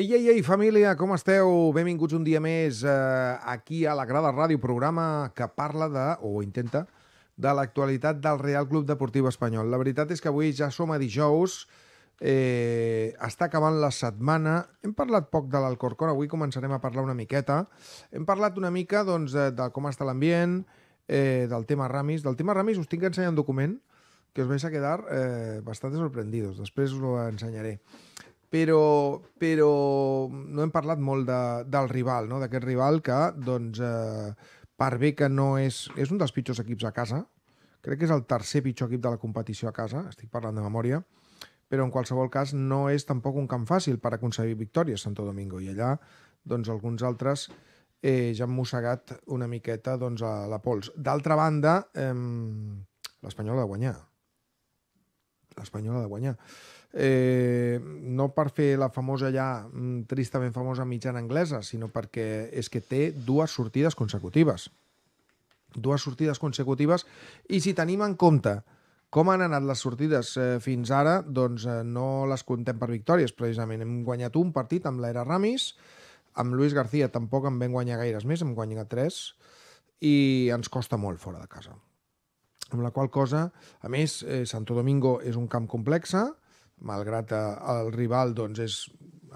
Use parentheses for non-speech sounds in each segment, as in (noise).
Ei, ei, ei, família, com esteu? Benvinguts un dia més eh, aquí a la Grada Ràdio, programa que parla de, o intenta, de l'actualitat del Real Club Deportiu Espanyol. La veritat és que avui ja som a dijous, eh, està acabant la setmana. Hem parlat poc de l'Alcorcón, avui començarem a parlar una miqueta. Hem parlat una mica doncs, de, de com està l'ambient, eh, del tema Ramis. Del tema Ramis us tinc que ensenyar un document que us vais a quedar eh, bastant sorprendidos. Després us ho ensenyaré però, però no hem parlat molt de, del rival, no? d'aquest rival que, doncs, eh, per bé que no és... És un dels pitjors equips a casa, crec que és el tercer pitjor equip de la competició a casa, estic parlant de memòria, però en qualsevol cas no és tampoc un camp fàcil per aconseguir victòries Santo Domingo, i allà doncs, alguns altres eh, ja han mossegat una miqueta doncs, a la pols. D'altra banda, eh, l'Espanyol ha de guanyar, l'Espanyol ha de guanyar. Eh, no per fer la famosa ja mm, tristament famosa mitjana anglesa, sinó perquè és que té dues sortides consecutives. Dues sortides consecutives i si tenim en compte com han anat les sortides eh, fins ara, doncs eh, no les contem per victòries, precisament. Hem guanyat un partit amb l'Era Ramis, amb Luis García tampoc en vam guanyar gaires més, hem guanyat tres, i ens costa molt fora de casa amb la qual cosa, a més, eh, Santo Domingo és un camp complex, eh? malgrat eh, el rival doncs, és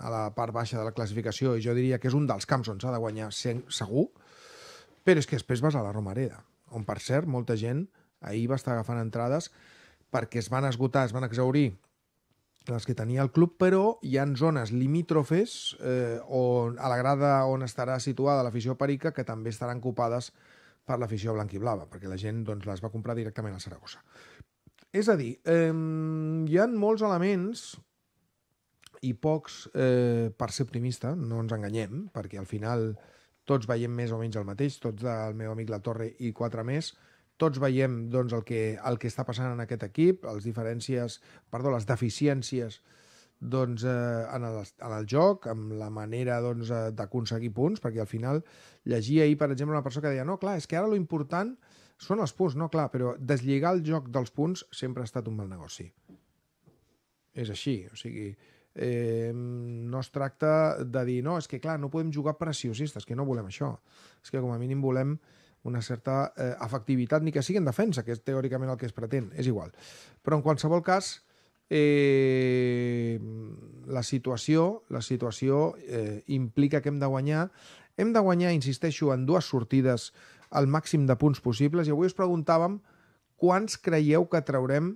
a la part baixa de la classificació i jo diria que és un dels camps on s'ha de guanyar segur, però és que després vas a la Romareda, on, per cert, molta gent ahir va estar agafant entrades perquè es van esgotar, es van exaurir les que tenia el club, però hi han zones limítrofes eh, on, a la grada on estarà situada l'afició perica que també estaran copades per l'afició blanquiblava, perquè la gent doncs, les va comprar directament al Saragossa. És a dir, eh, hi han molts elements i pocs eh, per ser optimista, no ens enganyem, perquè al final tots veiem més o menys el mateix, tots del meu amic La Torre i quatre més, tots veiem doncs, el, que, el que està passant en aquest equip, les diferències, perdó, les deficiències eh, doncs, eh, en, el, en el joc, amb la manera doncs, eh, d'aconseguir doncs, punts, perquè al final llegia ahir, per exemple, una persona que deia no, clar, és que ara lo important són els punts, no, clar, però deslligar el joc dels punts sempre ha estat un mal negoci. És així, o sigui, eh, no es tracta de dir, no, és que clar, no podem jugar preciosistes, que no volem això. És que com a mínim volem una certa eh, efectivitat, ni que sigui en defensa, que és teòricament el que es pretén, és igual. Però en qualsevol cas, eh, la situació, la situació eh, implica que hem de guanyar. Hem de guanyar, insisteixo, en dues sortides al màxim de punts possibles i avui us preguntàvem quants creieu que traurem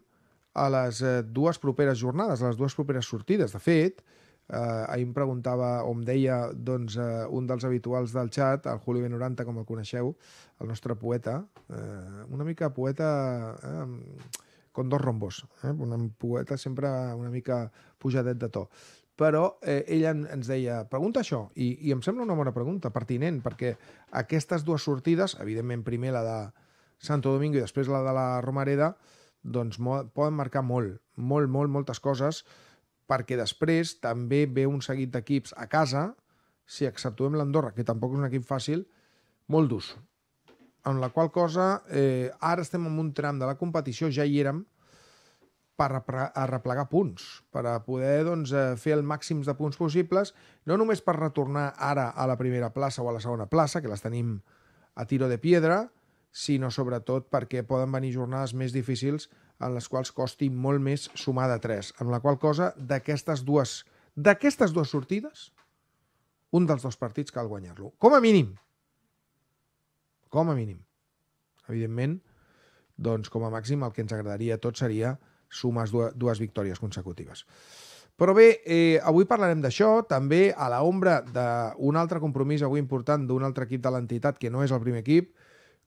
a les eh, dues properes jornades, a les dues properes sortides. De fet, eh, ahir em preguntava, o em deia doncs, eh, un dels habituals del xat, el Juli B90, com el coneixeu, el nostre poeta, eh, una mica poeta... Eh, con dos rombos, eh? un poeta sempre una mica pujadet de to. Però eh, ella ens deia, pregunta això, I, i em sembla una bona pregunta, pertinent, perquè aquestes dues sortides, evidentment primer la de Santo Domingo i després la de la Romareda, doncs poden marcar molt, molt, molt, moltes coses, perquè després també ve un seguit d'equips a casa, si exceptuem l'Andorra, que tampoc és un equip fàcil, molt durs, en la qual cosa eh, ara estem en un tram de la competició, ja hi érem, per arreplegar punts, per a poder doncs, eh, fer el màxims de punts possibles, no només per retornar ara a la primera plaça o a la segona plaça, que les tenim a tiro de piedra, sinó sobretot perquè poden venir jornades més difícils en les quals costi molt més sumar de 3, amb la qual cosa d'aquestes dues d'aquestes dues sortides, un dels dos partits cal guanyar-lo. Com a mínim, com a mínim. Evidentment, doncs com a màxim el que ens agradaria tot seria sumes dues victòries consecutives. Però bé, eh, avui parlarem d'això, també a la ombra d'un altre compromís avui important d'un altre equip de l'entitat que no és el primer equip,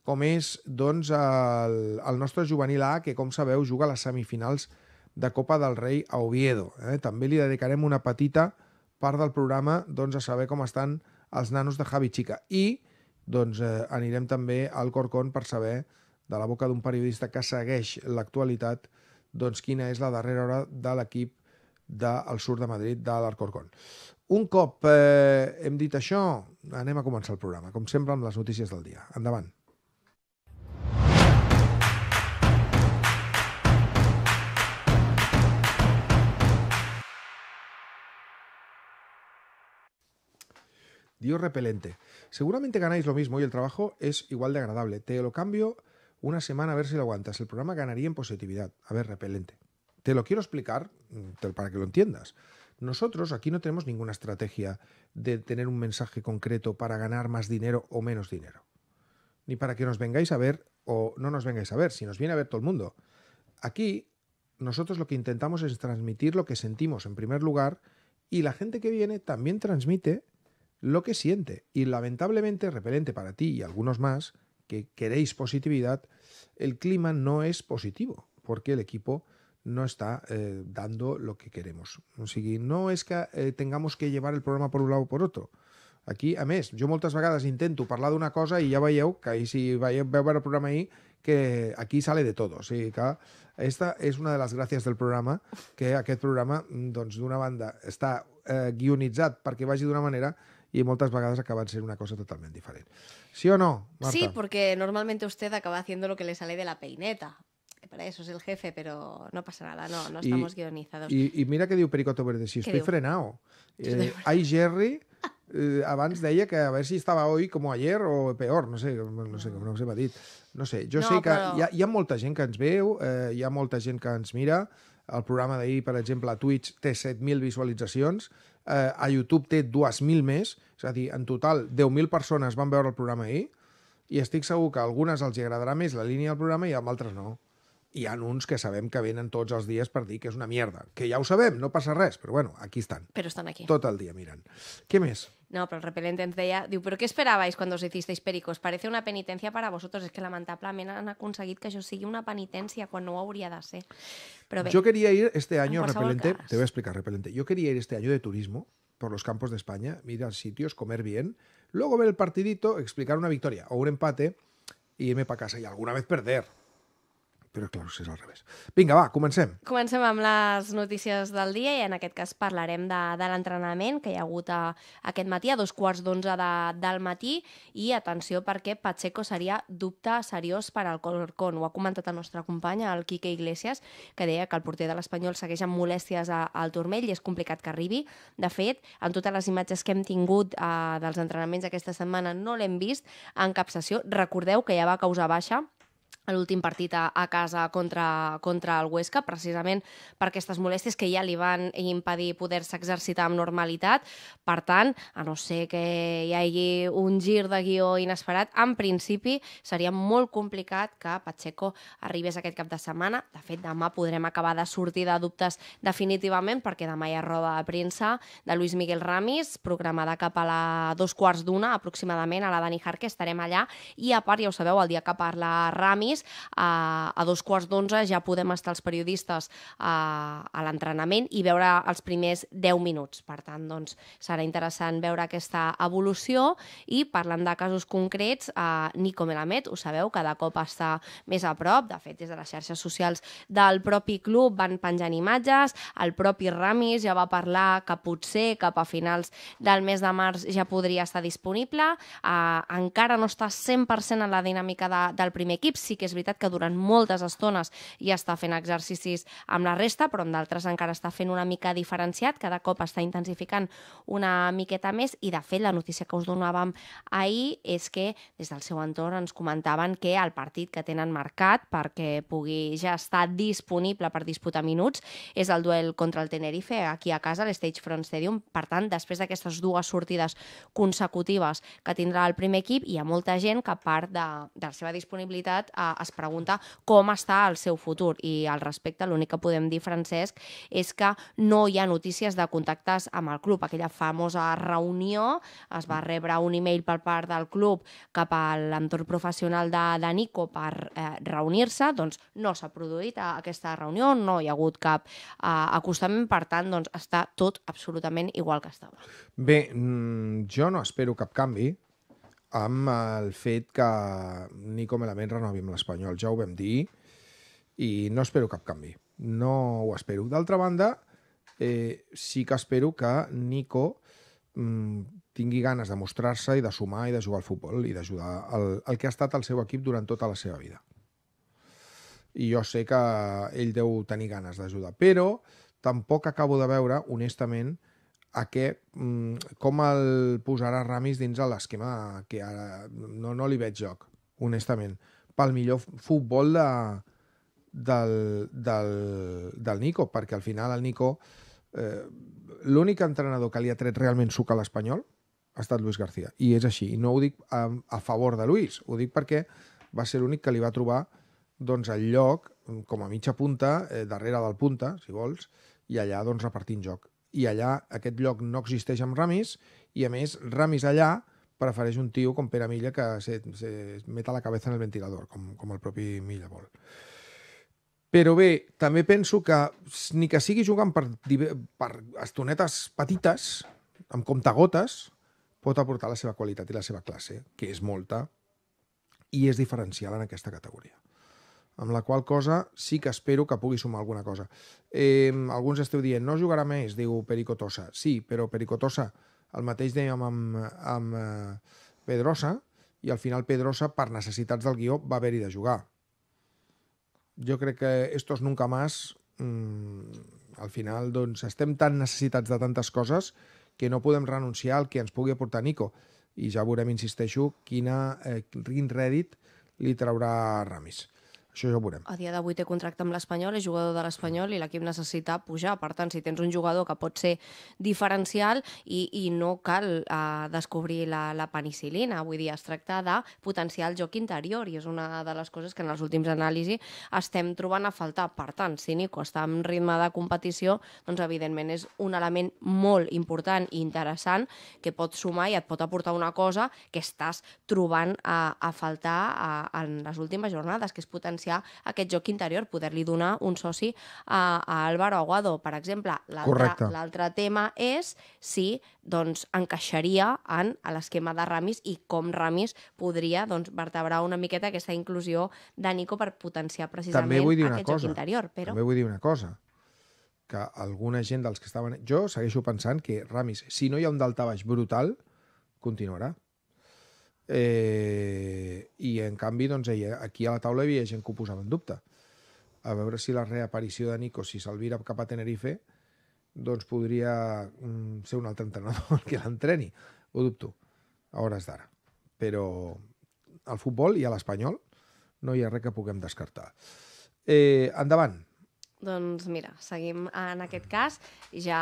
com és doncs, el, el nostre juvenil A, que com sabeu juga a les semifinals de Copa del Rei a Oviedo. Eh? També li dedicarem una petita part del programa doncs, a saber com estan els nanos de Javi Chica. I doncs eh, anirem també al Corcón per saber, de la boca d'un periodista que segueix l'actualitat, doncs quina és la darrera hora de l'equip del sud de Madrid, de l'Alcorcón. Un cop eh, hem dit això, anem a començar el programa, com sempre amb les notícies del dia. Endavant. Dios repelente. Seguramente ganáis lo mismo y el trabajo es igual de agradable. Te lo cambio una semana a ver si lo aguantas. El programa ganaría en positividad. A ver, repelente. Te lo quiero explicar mm, para que lo entiendas. Nosotros aquí no tenemos ninguna estrategia de tener un mensaje concreto para ganar más dinero o menos dinero. Ni para que nos vengáis a ver o no nos vengáis a ver, si nos viene a ver todo el mundo. Aquí nosotros lo que intentamos es transmitir lo que sentimos en primer lugar y la gente que viene también transmite lo que siente. Y lamentablemente, repelente para ti y algunos más que queréis positividad, el clima no es positivo, porque el equipo no está eh, dando lo que queremos. no es que eh, tengamos que llevar el programa por un lado o por otro. Aquí, a mes yo muchas vagadas intento de una cosa y ya vaya que si el programa ahí que aquí sale de todo. Sí, esta es una de las gracias del programa, que aquel programa, donde una banda, está eh, guionizada para que vaya de una manera, i moltes vegades acaben sent una cosa totalment diferent. ¿Sí o no? Marta? Sí, porque normalmente usted acaba haciendo lo que le sale de la peineta. Que para eso es el jefe, pero no pasa nada, no, no estamos y, guionizados. Y, y, mira que diu Pericoto Verde, si estoy diu? frenado. Eh, hay Jerry, eh, abans deia que a veure si estava hoy com ayer o peor, no sé, no sé, no sé, va dir. No sé, jo no, sé que però... hi, ha, hi ha molta gent que ens veu, eh, hi ha molta gent que ens mira. El programa d'ahir, per exemple, a Twitch té 7.000 visualitzacions eh, a YouTube té 2.000 més, és a dir, en total 10.000 persones van veure el programa ahir, i estic segur que a algunes els agradarà més la línia del programa i a altres no. Y anuncios que sabemos que vienen todos los días para ti que es una mierda. Que ya ho sabemos, no pasa res, Pero bueno, aquí están. Pero están aquí. Todo el día miran. ¿Qué No, pero el repelente en ella... Digo, ¿pero qué esperabais cuando os hicisteis pericos? Parece una penitencia para vosotros. Es que la lamentablemente han conseguido que yo sigue una penitencia cuando no hauria de Pero yo quería ir este año, repelente, te voy a explicar, repelente. Yo quería ir este año de turismo por los campos de España, Mirar sitios, comer bien, luego ver el partidito, explicar una victoria o un empate y irme para casa y alguna vez perder. Però clar, si és al revés. Vinga, va, comencem. Comencem amb les notícies del dia i en aquest cas parlarem de, de l'entrenament que hi ha hagut a, eh, aquest matí a dos quarts d'onze de, del matí i atenció perquè Pacheco seria dubte seriós per al Corcón. Ho ha comentat el nostre company, el Quique Iglesias, que deia que el porter de l'Espanyol segueix amb molèsties a, eh, al turmell i és complicat que arribi. De fet, en totes les imatges que hem tingut a, eh, dels entrenaments aquesta setmana no l'hem vist en cap sessió. Recordeu que ja va causar baixa a l'últim partit a, casa contra, contra el Huesca, precisament per aquestes molèsties que ja li van impedir poder-se exercitar amb normalitat. Per tant, a no ser que hi hagi un gir de guió inesperat, en principi seria molt complicat que Pacheco arribés aquest cap de setmana. De fet, demà podrem acabar de sortir de dubtes definitivament, perquè demà hi ha roda de premsa de Luis Miguel Ramis, programada cap a la dos quarts d'una, aproximadament, a la Dani Harque. Estarem allà i, a part, ja ho sabeu, el dia que parla Ramis, permís. A, a dos quarts d'onze ja podem estar els periodistes a, a l'entrenament i veure els primers 10 minuts. Per tant, doncs, serà interessant veure aquesta evolució i parlant de casos concrets, a Nico Melamed, ho sabeu, cada cop està més a prop. De fet, des de les xarxes socials del propi club van penjant imatges, el propi Ramis ja va parlar que potser cap a finals del mes de març ja podria estar disponible. Uh, encara no està 100% en la dinàmica de, del primer equip, sí que és veritat que durant moltes estones ja està fent exercicis amb la resta, però en d'altres encara està fent una mica diferenciat, cada cop està intensificant una miqueta més i, de fet, la notícia que us donàvem ahir és que des del seu entorn ens comentaven que el partit que tenen marcat perquè pugui ja estar disponible per disputar minuts és el duel contra el Tenerife aquí a casa, a l'Stage Front Stadium. Per tant, després d'aquestes dues sortides consecutives que tindrà el primer equip, hi ha molta gent que part de, de la seva disponibilitat a es pregunta com està el seu futur i al respecte l'únic que podem dir, Francesc, és que no hi ha notícies de contactes amb el club. Aquella famosa reunió es va rebre un e-mail per part del club cap a l'entorn professional de, de Nico per eh, reunir-se, doncs no s'ha produït a, eh, aquesta reunió, no hi ha hagut cap eh, acostament, per tant, doncs està tot absolutament igual que estava. Bé, mm, jo no espero cap canvi, amb el fet que Nico Melament renovi amb l'Espanyol. Ja ho vam dir i no espero cap canvi. No ho espero. D'altra banda, eh, sí que espero que Nico mm, tingui ganes de mostrar-se i de sumar i de jugar al futbol i d'ajudar el, el que ha estat el seu equip durant tota la seva vida. I jo sé que ell deu tenir ganes d'ajudar, però tampoc acabo de veure, honestament, a què, mm, com el posarà Ramis dins de l'esquema que ara no, no li veig joc, honestament. Pel millor futbol de, del, del, del Nico, perquè al final el Nico, eh, l'únic entrenador que li ha tret realment suc a l'Espanyol ha estat Luis García. I és així. I no ho dic a, a favor de Luis, ho dic perquè va ser l'únic que li va trobar doncs, el lloc mm, com a mitja punta, eh, darrere del punta, si vols, i allà doncs, repartint joc i allà aquest lloc no existeix amb Ramis i a més Ramis allà prefereix un tio com Pere Milla que se, se meta la cabeza en el ventilador, com, com el propi Milla vol. Però bé, també penso que ni que sigui jugant per, per estonetes petites, amb comptagotes, pot aportar la seva qualitat i la seva classe, que és molta, i és diferencial en aquesta categoria amb la qual cosa sí que espero que pugui sumar alguna cosa. Eh, alguns esteu dient, no jugarà més, diu Pericotosa. Sí, però Pericotosa, el mateix dèiem amb, amb eh, Pedrosa, i al final Pedrosa, per necessitats del guió, va haver-hi de jugar. Jo crec que estos nunca más, mmm, al final, doncs, estem tan necessitats de tantes coses que no podem renunciar al que ens pugui aportar Nico. I ja veurem, insisteixo, quina, eh, quin rèdit li traurà Ramis. Això ja ho veurem. A dia d'avui té contracte amb l'Espanyol, és jugador de l'Espanyol i l'equip necessita pujar. Per tant, si tens un jugador que pot ser diferencial i, i no cal uh, descobrir la, la penicilina, vull dir, es tracta de potenciar el joc interior i és una de les coses que en els últims anàlisis estem trobant a faltar. Per tant, si Nico està en ritme de competició, doncs evidentment és un element molt important i interessant que pot sumar i et pot aportar una cosa que estàs trobant a, eh, a faltar a, eh, en les últimes jornades, que és potenciar potenciar aquest joc interior, poder-li donar un soci a, a Álvaro Aguado, per exemple. L'altre tema és si doncs, encaixaria en l'esquema de Ramis i com Ramis podria doncs, vertebrar una miqueta aquesta inclusió de Nico per potenciar precisament aquest cosa, joc interior. Però... També vull dir una cosa que alguna gent dels que estaven... Jo segueixo pensant que Ramis, si no hi ha un daltabaix brutal, continuarà. Eh, I en canvi, doncs, aquí a la taula hi havia gent que ho posava en dubte. A veure si la reaparició de Nico, si s'alvira cap a Tenerife, doncs podria mm, ser un altre entrenador (laughs) que l'entreni. Ho dubto, a hores d'ara. Però al futbol i a l'espanyol no hi ha res que puguem descartar. Eh, endavant. Doncs mira, seguim en aquest cas. Ja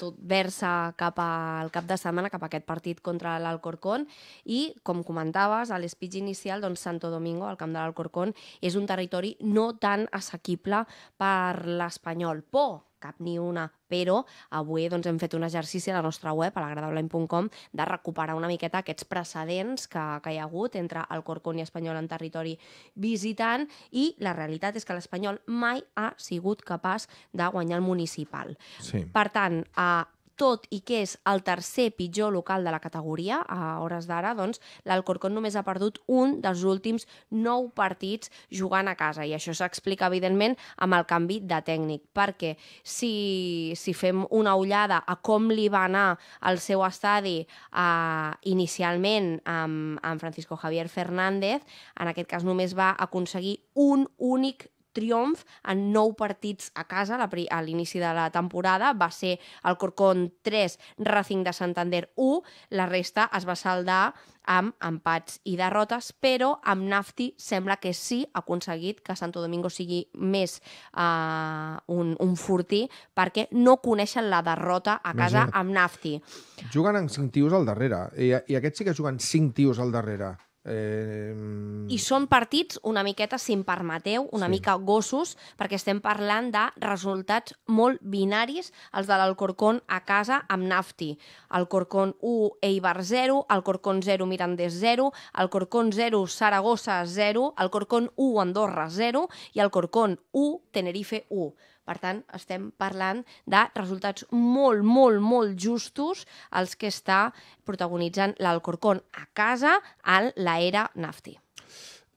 tot versa cap al cap de setmana, cap a aquest partit contra l'Alcorcón. I, com comentaves, a l'espitx inicial, doncs Santo Domingo, al camp de l'Alcorcón, és un territori no tan assequible per l'Espanyol. Por cap ni una, però avui doncs, hem fet un exercici a la nostra web, a l'agradableim.com, de recuperar una miqueta aquests precedents que, que hi ha hagut entre el Corcón i Espanyol en territori visitant i la realitat és que l'Espanyol mai ha sigut capaç de guanyar el municipal. Sí. Per tant, a tot i que és el tercer pitjor local de la categoria, a hores d'ara, doncs, l'Alcorcón només ha perdut un dels últims nou partits jugant a casa. I això s'explica, evidentment, amb el canvi de tècnic, perquè si, si fem una ullada a com li va anar el seu estadi eh, inicialment amb, amb Francisco Javier Fernández, en aquest cas només va aconseguir un únic triomf en nou partits a casa a l'inici de la temporada. Va ser el Corcón 3, Racing de Santander 1. La resta es va saldar amb empats i derrotes, però amb Nafti sembla que sí ha aconseguit que Santo Domingo sigui més uh, un, un fortí perquè no coneixen la derrota a casa Imagina. amb Nafti. Juguen amb 5 tios al darrere, i, i aquests sí que juguen 5 tios al darrere. Eh... I són partits una miqueta, si em permeteu, una sí. mica gossos, perquè estem parlant de resultats molt binaris, els de l'Alcorcón a casa amb Nafti. Alcorcón 1, Eibar 0, Alcorcón 0, Mirandés 0, Alcorcón 0, Saragossa 0, Alcorcón 1, Andorra 0 i Alcorcón 1, Tenerife 1 per tant, estem parlant de resultats molt, molt, molt justos els que està protagonitzant l'Alcorcón a casa en l'era Nafti.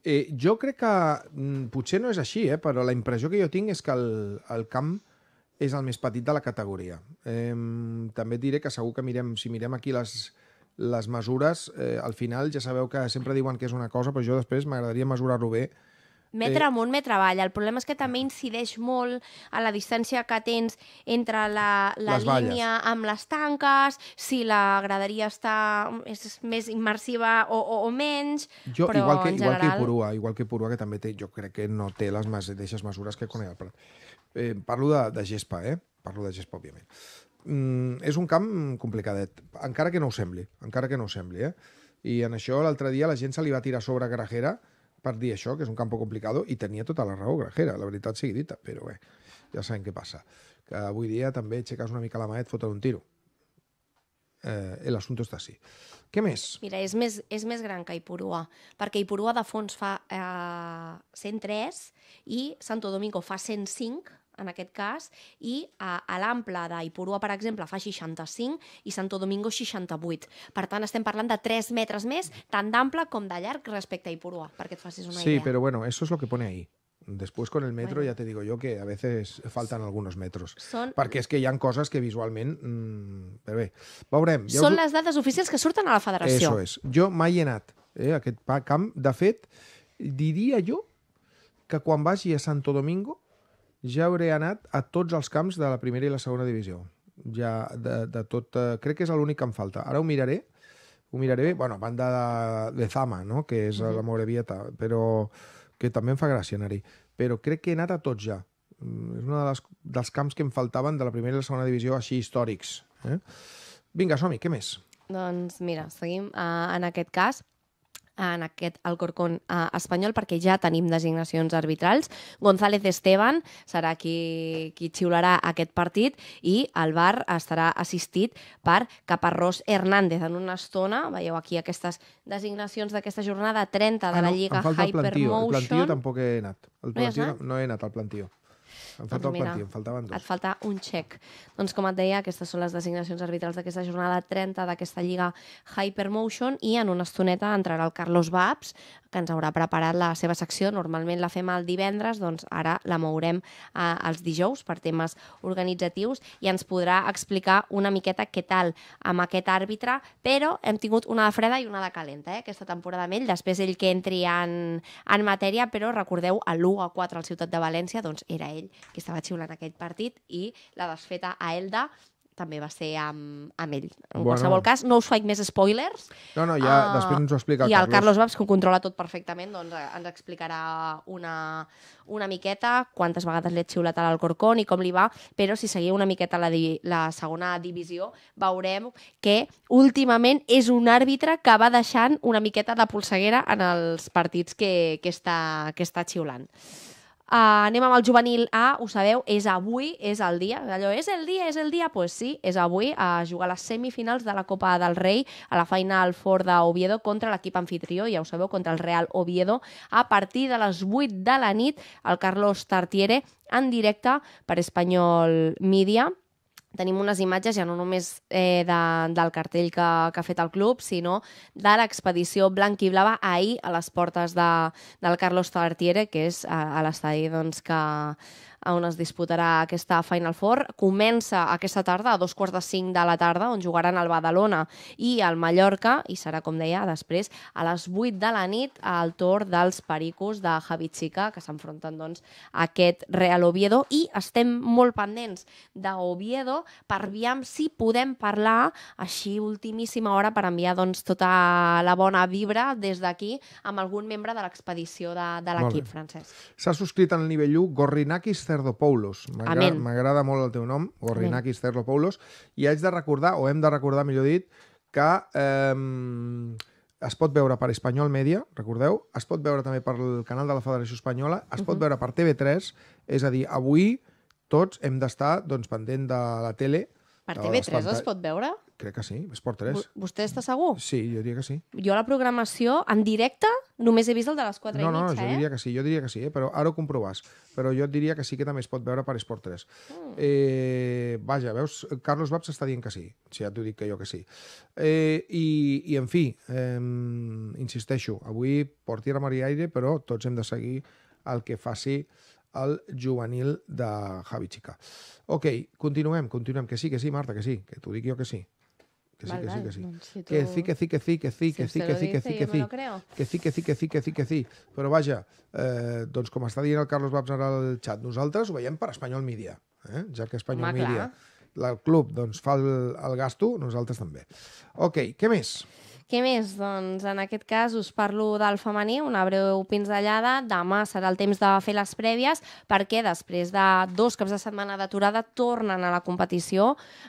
Eh, jo crec que mm, potser no és així, eh, però la impressió que jo tinc és que el, el camp és el més petit de la categoria. Eh, també diré que segur que mirem, si mirem aquí les, les mesures, eh, al final ja sabeu que sempre diuen que és una cosa, però jo després m'agradaria mesurar-ho bé Metre eh... amunt, metre avall. El problema és que també incideix molt a la distància que tens entre la, la les línia valles. amb les tanques, si la graderia està és més immersiva o, o, o menys, jo, però igual que, en general... Igual que Purua, igual que Purua, que també té, jo crec que no té les mateixes mesures que Prat. Eh, parlo de, de gespa, eh? Parlo de gespa, òbviament. Mm, és un camp complicadet, encara que no ho sembli, encara que no ho sembli, eh? I en això l'altre dia la gent se li va tirar sobre Grajera, per dir això, que és un campo complicado, i tenia tota la raó Grajera, la veritat sigui dita, però bé, ja sabem què passa. Que avui dia també aixeques una mica la mà i et foten un tiro. Eh, L'assumpte està així. Què més? Mira, és més, és més gran que Ipurua, perquè Ipurua de fons fa eh, 103 i Santo Domingo fa 105, en aquest cas, i eh, a, a l'ample d'Ipurua, per exemple, fa 65 i Santo Domingo 68. Per tant, estem parlant de 3 metres més, tant d'ample com de llarg respecte a Ipurua, perquè et facis una sí, idea. Sí, però bueno, eso es lo que pone ahí. Después con el metro bueno. ya te digo yo que a veces faltan algunos metros. Mm, Són... Perquè és que hi han coses que visualment... Mmm, però bé, veurem. Ja Són us... les dades oficials que surten a la federació. Eso es. Jo mai he anat eh, a aquest camp. De fet, diria jo que quan vagi a Santo Domingo ja hauré anat a tots els camps de la primera i la segona divisió. Ja de, de tot... Eh, crec que és l'únic que em falta. Ara ho miraré, ho miraré, bueno, a banda de, de Zama, no? que és la Morevieta, però que també em fa gràcia anar-hi. Però crec que he anat a tots ja. Mm, és un de les, dels camps que em faltaven de la primera i la segona divisió, així històrics. Eh? Vinga, som -hi. què més? Doncs mira, seguim uh, en aquest cas en aquest Alcorcón eh, espanyol perquè ja tenim designacions arbitrals. González Esteban serà qui, qui xiularà aquest partit i el bar estarà assistit per Caparrós Hernández. En una estona, veieu aquí aquestes designacions d'aquesta jornada 30 de ah, no, la Lliga Hypermotion. El plantio tampoc he anat. El plantío, no, no he anat al plantio. Em falta doncs mira, el partit, em faltaven dos. Et falta un xec. Doncs com et deia, aquestes són les designacions arbitrals d'aquesta jornada 30 d'aquesta lliga Hypermotion i en una estoneta entrarà el Carlos Babs que ens haurà preparat la seva secció. Normalment la fem el divendres, doncs ara la mourem eh, els dijous per temes organitzatius i ens podrà explicar una miqueta què tal amb aquest àrbitre, però hem tingut una de freda i una de calenta, eh, aquesta temporada amb ell. Després ell que entri en, en matèria, però recordeu, a l'1 a 4 al Ciutat de València, doncs era ell qui estava xiulant aquest partit i la desfeta a Elda també va ser amb, amb ell. En bueno. qualsevol cas, no us faig més spoilers. No, no, ja uh, després ens ho explica el I Carlos. el Carlos Babs, que ho controla tot perfectament, doncs eh, ens explicarà una, una miqueta quantes vegades li ha xiulat a l'Alcorcón i com li va, però si seguiu una miqueta la, la segona divisió, veurem que últimament és un àrbitre que va deixant una miqueta de polseguera en els partits que, que, està, que està xiulant. Uh, anem amb el juvenil A, ho sabeu, és avui, és el dia, allò és el dia, és el dia, doncs pues sí, és avui, a uh, jugar a les semifinals de la Copa del Rei, a la Final Four d'Oviedo contra l'equip anfitrió, ja ho sabeu, contra el Real Oviedo, a partir de les 8 de la nit, el Carlos Tartiere, en directe per Espanyol Mídia, tenim unes imatges ja no només eh, de, del cartell que, que ha fet el club, sinó de l'expedició blanc i blava ahir a les portes de, del Carlos Tartiere, que és a, eh, a l'estadi doncs, que on es disputarà aquesta Final Four. Comença aquesta tarda, a dos quarts de cinc de la tarda, on jugaran el Badalona i el Mallorca, i serà, com deia, després a les 8 de la nit al torn dels pericos de Javitxica, que s'enfronten doncs, a aquest Real Oviedo, i estem molt pendents d'Oviedo per viam si podem parlar així ultimíssima hora per enviar doncs, tota la bona vibra des d'aquí amb algun membre de l'expedició de, de l'equip francès. S'ha subscrit al nivell 1 Gorrinakis, Cerdopoulos. M'agrada molt el teu nom, Gorrinaki Cerdopoulos. i haig de recordar, o hem de recordar, millor dit, que eh, es pot veure per Espanyol Media, recordeu, es pot veure també pel canal de la Federació Espanyola, es uh -huh. pot mhm. veure per TV3, és a dir, avui tots hem d'estar doncs, pendent de la tele. Per TV3 es pot veure? Crec que sí, Esport 3. V vostè està segur? Sí, jo diria que sí. Jo la programació en directe només he vist el de les 4 no, i mitja, no, no, jo eh? diria que sí, jo diria que sí, eh? però ara ho comprovàs. Però jo diria que sí que també es pot veure per Esport 3. Mm. Eh, vaja, veus, Carlos Babs està dient que sí. Si ja t'ho dic que jo que sí. Eh, i, I, en fi, eh, insisteixo, avui porti la Maria Aire, però tots hem de seguir el que faci el juvenil de Javi Chica. Ok, continuem, continuem, que sí, que sí, Marta, que sí, que t'ho dic jo que sí. Que sí, que sí, que sí. Que sí, que sí, que sí, que sí, que sí, que sí, que sí, que sí. Que sí, que sí, que sí, que sí, que sí. Però vaja, eh, doncs com està dient el Carlos ara al xat, nosaltres ho veiem per Espanyol Media, eh? ja que Espanyol Mídia, Media, el club, doncs fa el, el gasto, nosaltres també. Ok, què més? Què més? Doncs en aquest cas us parlo del femení, una breu pinzellada. Demà serà el temps de fer les prèvies perquè després de dos caps de setmana d'aturada tornen a la competició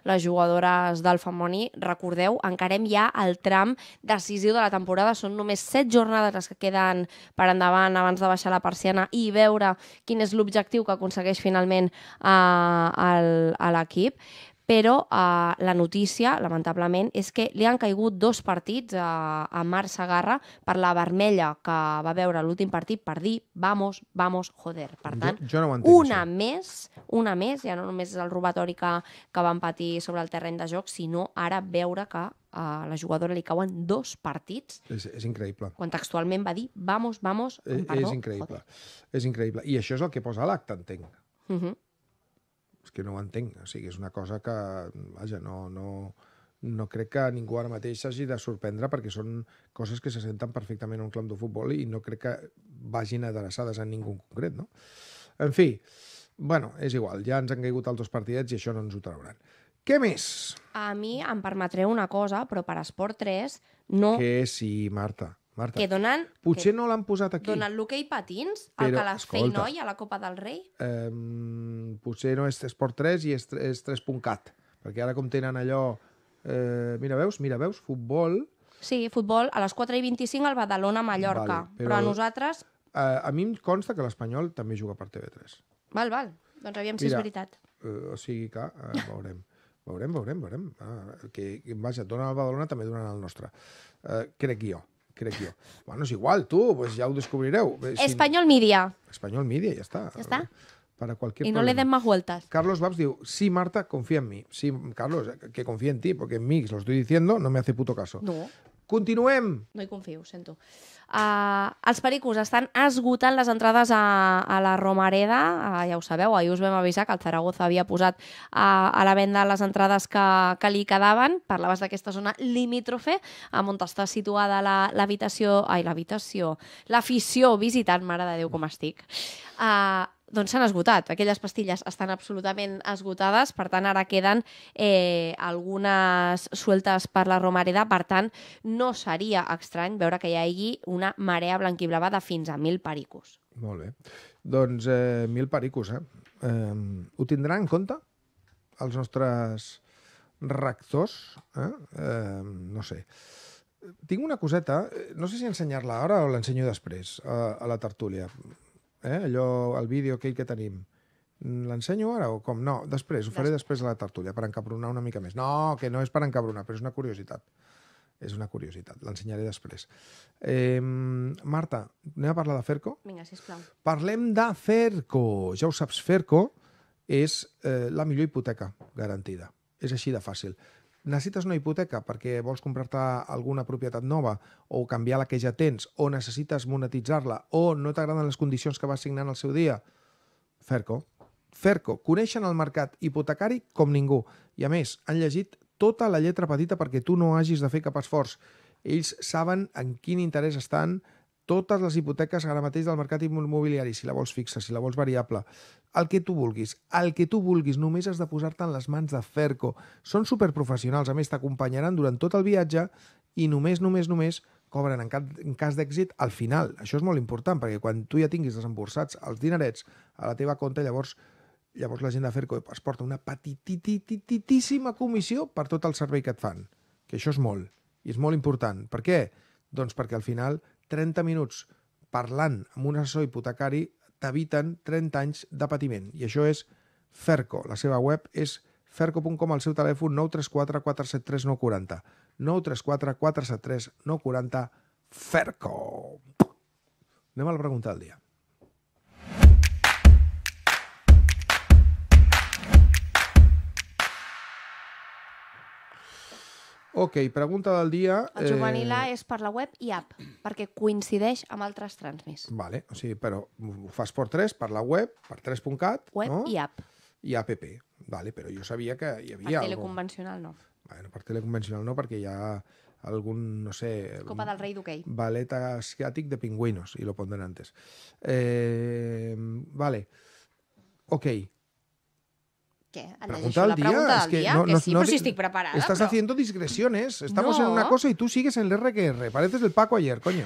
les jugadores del femení. Recordeu, encarem ja el tram decisiu de la temporada. Són només set jornades les que queden per endavant abans de baixar la persiana i veure quin és l'objectiu que aconsegueix finalment eh, a l'equip però eh, la notícia, lamentablement, és que li han caigut dos partits a, a Marc Sagarra per la vermella que va veure l'últim partit per dir vamos, vamos, joder. Per tant, jo, jo no entenc, una això. més, una més, ja no només és el robatori que, que van patir sobre el terreny de joc, sinó ara veure que a eh, la jugadora li cauen dos partits. És, és increïble. Quan textualment va dir, vamos, vamos... És, e, perdó, és increïble. Joder. És increïble. I això és el que posa l'acte, entenc. Uh mhm. -huh és que no ho entenc. O sigui, és una cosa que, vaja, no, no, no crec que ningú ara mateix s'hagi de sorprendre perquè són coses que se senten perfectament en un club de futbol i no crec que vagin adreçades a ningú en concret, no? En fi, bueno, és igual, ja ens han caigut els dos partidets i això no ens ho trauran. Què més? A mi em permetré una cosa, però per Esport 3 no... Que sí, Marta. Marta, que donant... Potser que no l'han posat aquí. Donant l'hoquei patins al però, Calafell Noi a la Copa del Rei. Eh, potser no és Esport 3 i és, és 3.cat, perquè ara com tenen allò... Eh, mira, veus? Mira, veus? Futbol... Sí, futbol a les 4 i 25 al Badalona-Mallorca, vale, però, però a nosaltres... Eh, a mi em consta que l'Espanyol també juga per TV3. Val, val. Doncs aviam mira, si és veritat. Eh, o sigui que eh, veurem. (laughs) veurem, veurem, veurem. Ah, que, que, vaja, donen al Badalona, també donen al nostre. Eh, crec jo crec jo. Bueno, és igual, tu, pues ja ho descobrireu. Si... Espanyol Media. Espanyol Media, ja està. Ja està. Para cualquier Y no le problema. den más vueltas. Carlos Babs diu, sí, Marta, confía en mí. Sí, Carlos, eh, que confia en ti, porque en mí, se lo estoy diciendo, no me hace puto caso. No. Continuem. No hi confio, sento. Uh, els pericos estan esgotant les entrades a, a la Romareda, uh, ja ho sabeu, ahir us vam avisar que el Zaragoza havia posat uh, a la venda les entrades que, que li quedaven, parlaves d'aquesta zona limítrofe, a on està situada l'habitació, ai, l'habitació, l'afició visitant, mare de Déu com estic, uh, doncs s'han esgotat. Aquelles pastilles estan absolutament esgotades, per tant, ara queden eh, algunes sueltes per la Romareda, per tant, no seria estrany veure que hi hagi una marea blanquiblava de fins a 1.000 pericos. Molt bé. Doncs eh, 1.000 pericos, eh? eh? Ho tindran en compte els nostres rectors? Eh? Eh, no sé. Tinc una coseta, eh, no sé si ensenyar-la ara o l'ensenyo després a, a la tertúlia eh, allò, el vídeo aquell que tenim, l'ensenyo ara o com? No, després, ho faré després a la tertúlia, per encabronar una mica més. No, que no és per encabronar, però és una curiositat. És una curiositat, l'ensenyaré després. Eh, Marta, anem a parlar de Ferco? Vinga, sisplau. Parlem de Ferco. Ja ho saps, Ferco és eh, la millor hipoteca garantida. És així de fàcil necessites una hipoteca perquè vols comprar-te alguna propietat nova o canviar la que ja tens o necessites monetitzar-la o no t'agraden les condicions que va signar en el seu dia, Ferco. Ferco, coneixen el mercat hipotecari com ningú i a més han llegit tota la lletra petita perquè tu no hagis de fer cap esforç. Ells saben en quin interès estan, totes les hipoteques ara mateix del mercat immobiliari, si la vols fixa, si la vols variable, el que tu vulguis, el que tu vulguis, només has de posar-te en les mans de Ferco. Són superprofessionals, a més t'acompanyaran durant tot el viatge i només, només, només cobren en, cap, en cas d'èxit al final. Això és molt important, perquè quan tu ja tinguis desemborsats els dinerets a la teva compte, llavors llavors la gent de Ferco es porta una petitíssima comissió per tot el servei que et fan. Que això és molt, i és molt important. Per què? Doncs perquè al final 30 minuts parlant amb un assessor hipotecari t'eviten 30 anys de patiment. I això és Ferco. La seva web és ferco.com, el seu telèfon 934 473 940. 934 473 940 Ferco. Anem a la pregunta del dia. Ok, pregunta del dia... El juvenil A eh... és per la web i app, perquè coincideix amb altres transmis. Vale, o sigui, però ho fas per 3, per la web, per 3.cat... Web no? i app. I app, vale, però jo sabia que hi havia... Per teleconvencional algo... no. Bueno, per teleconvencional no, perquè hi ha algun, no sé... Copa del rei d'hoquei. Ballet asiàtic de pingüinos, i lo pondrán antes. Eh, vale. Ok. ¿Qué? Pregunta al día. Pregunta es que, día? No, que no, sí, no, pero si estoy preparada. Estás pero... haciendo digresiones. Estamos en una cosa y tú sigues en el RQR. Pareces el Paco ayer, coño.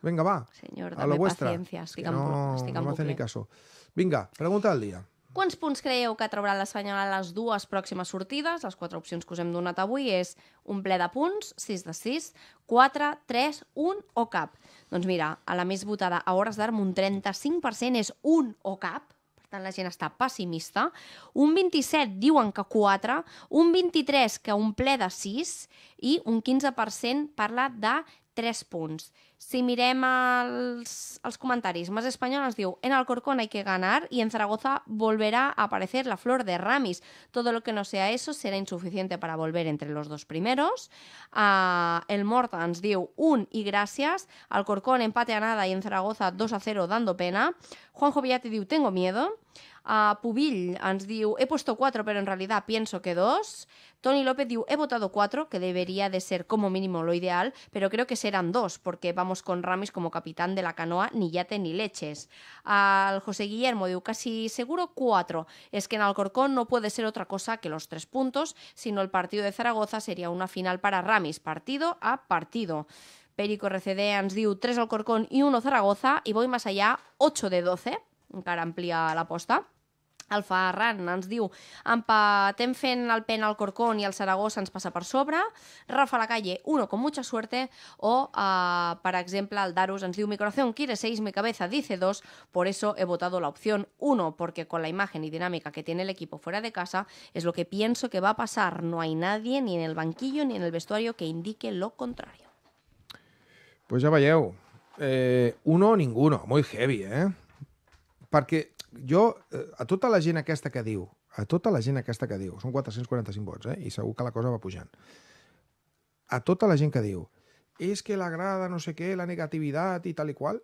Venga, va. Señor, dame paciencia. Es que no, no me no ni caso. Vinga, pregunta al dia. Quants punts creieu que traurà l'Espanyol a les dues pròximes sortides? Les quatre opcions que us hem donat avui és un ple de punts, 6 de 6, 4, 3, 1 o cap. Doncs mira, a la més votada a hores d'ara, un 35% és un o cap, tant la gent està pessimista, un 27 diuen que 4, un 23 que un ple de 6 i un 15% parla de 3 puntos. Si miré más comentarios, comentarios, Más españoles digo En Alcorcón hay que ganar y en Zaragoza volverá a aparecer la flor de Ramis. Todo lo que no sea eso será insuficiente para volver entre los dos primeros. Ah, el Mortans dio Un y gracias. Alcorcón empate a nada y en Zaragoza 2 a 0 dando pena. Juanjo Villate diu Tengo miedo. A Pubill Ansdiu he puesto cuatro, pero en realidad pienso que dos. Tony López diu, he votado cuatro, que debería de ser como mínimo lo ideal, pero creo que serán dos, porque vamos con Ramis como capitán de la canoa, ni yate ni leches. Al José Guillermo diu, casi seguro cuatro. Es que en Alcorcón no puede ser otra cosa que los tres puntos, sino el partido de Zaragoza sería una final para Ramis, partido a partido. Perico RCD ens tres 3 Alcorcón y uno Zaragoza, y voy más allá, 8 de 12. encara amplia l'aposta. El Ferran ens diu empatem fent el pen al Corcón i el Saragossa ens passa per sobre. Rafa la calle, uno con mucha suerte. O, uh, per exemple, el Darus ens diu mi corazón quiere seis, mi cabeza dice dos, por eso he votado la opción 1, porque con la imagen y dinámica que tiene el equipo fuera de casa es lo que pienso que va a pasar. No hay nadie ni en el banquillo ni en el vestuario que indique lo contrario. Pues ya veieu, eh, uno ninguno, muy heavy, ¿eh? perquè jo, eh, a tota la gent aquesta que diu, a tota la gent aquesta que diu, són 445 vots, eh? i segur que la cosa va pujant, a tota la gent que diu, és que l'agrada no sé què, la negativitat i tal i qual,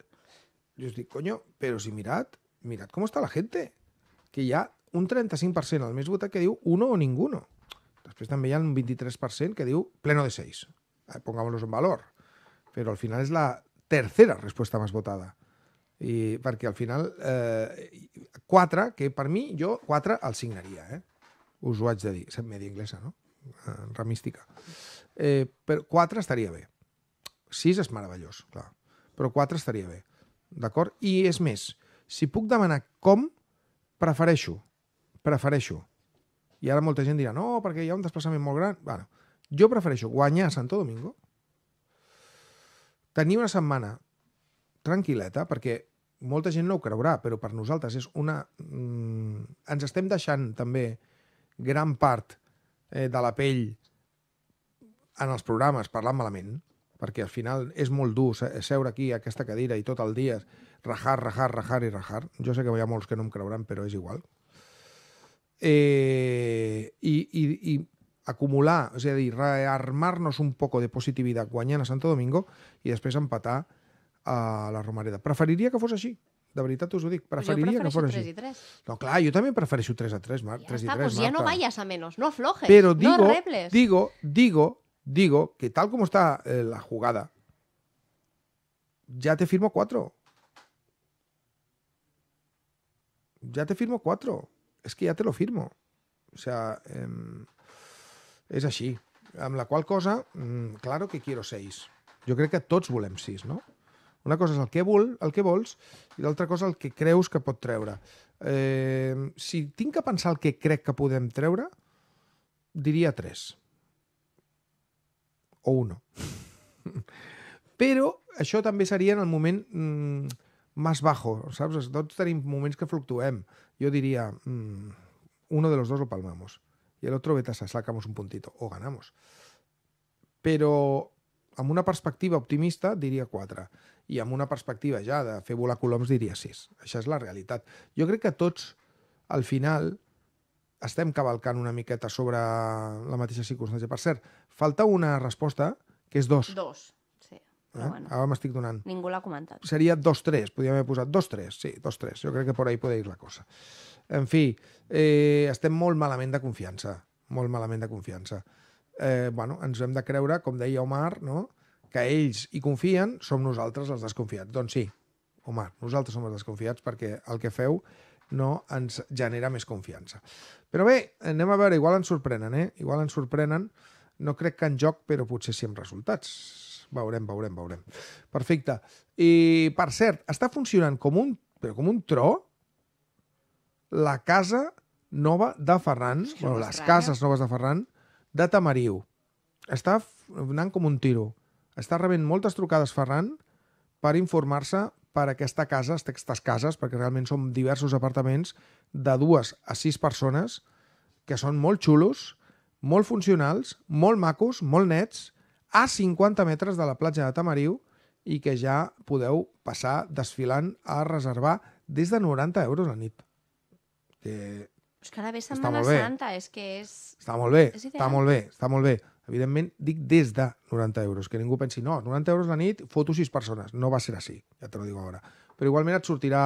jo us dic, coño, però si mirat, mirat com està la gent, que hi ha un 35% al més votat que diu uno o ninguno. Després també hi ha un 23% que diu pleno de 6. Eh, pongámoslos en valor. Però al final és la tercera resposta més votada. I, perquè al final, eh, quatre, que per mi, jo quatre el signaria, eh? Us ho haig de dir, sent media anglesa, no? Ramística. Eh, però quatre estaria bé. Sis és meravellós, clar. Però quatre estaria bé, d'acord? I és més, si puc demanar com, prefereixo, prefereixo. I ara molta gent dirà, no, perquè hi ha un desplaçament molt gran. Bueno, jo prefereixo guanyar a Santo Domingo, tenir una setmana tranquil·leta, perquè molta gent no ho creurà, però per nosaltres és una... Mm, ens estem deixant també gran part eh, de la pell en els programes parlant malament, perquè al final és molt dur seure aquí a aquesta cadira i tot el dia rajar, rajar, rajar i rajar. Jo sé que hi ha molts que no em creuran, però és igual. Eh, i, i, i acumular, és a dir, rearmar-nos un poc de positivitat guanyant a Santo Domingo i després empatar a la Romareda. Preferiría que fuese así. de veritat us ho dic. Preferiría que fos així. 3 i 3. No, clar, jo també prefereixo 3 a 3, Marc. pues ya no vayas a menos, no aflojes, Pero digo, no rebles. digo, digo, digo que tal como está eh, la jugada, ya te firmo 4. Ya te firmo 4. Es que ya te lo firmo. O sea, eh, así. així. la cual cosa, mm, claro que quiero 6. Yo creo que tots volem 6, no? Una cosa és el que, vol, el que vols i l'altra cosa el que creus que pot treure. Eh, si tinc que pensar el que crec que podem treure, diria tres. O uno. (laughs) Però això també seria en el moment mm, més bajo, saps? Tots tenim moments que fluctuem. Jo diria, mm, uno de los dos lo palmamos. Y el otro, vete sacamos un puntito. O ganamos. Però amb una perspectiva optimista diria 4 i amb una perspectiva ja de fer volar coloms diria sis. Això és la realitat. Jo crec que tots, al final, estem cavalcant una miqueta sobre la mateixa circumstància. Per cert, falta una resposta, que és dos. Dos, sí. Eh? Però eh? bueno, Ara m'estic donant. Ningú l'ha comentat. Seria dos, tres. Podríem haver posat dos, tres. Sí, dos, tres. Jo crec que per ahí podria ir la cosa. En fi, eh, estem molt malament de confiança. Molt malament de confiança. Eh, bueno, ens hem de creure, com deia Omar, no? que ells hi confien, som nosaltres els desconfiats. Doncs sí, home, nosaltres som els desconfiats perquè el que feu no ens genera més confiança. Però bé, anem a veure, igual ens sorprenen, eh? Igual ens sorprenen. No crec que en joc, però potser sí amb resultats. Veurem, veurem, veurem. Perfecte. I, per cert, està funcionant com un, però com un tro la casa nova de Ferran, bueno, les cases noves de Ferran, de Tamariu. Està anant com un tiro està rebent moltes trucades, Ferran, per informar-se per aquesta casa, aquestes cases, perquè realment són diversos apartaments de dues a sis persones que són molt xulos, molt funcionals, molt macos, molt nets, a 50 metres de la platja de Tamariu i que ja podeu passar desfilant a reservar des de 90 euros la nit. Que... És que ara ve Setmana Santa, és que és... Està molt bé, és està molt bé, està molt bé. Evidentment, dic des de 90 euros, que ningú pensi, no, 90 euros la nit, foto sis persones. No va ser així, ja te lo digo ara. Però igualment et sortirà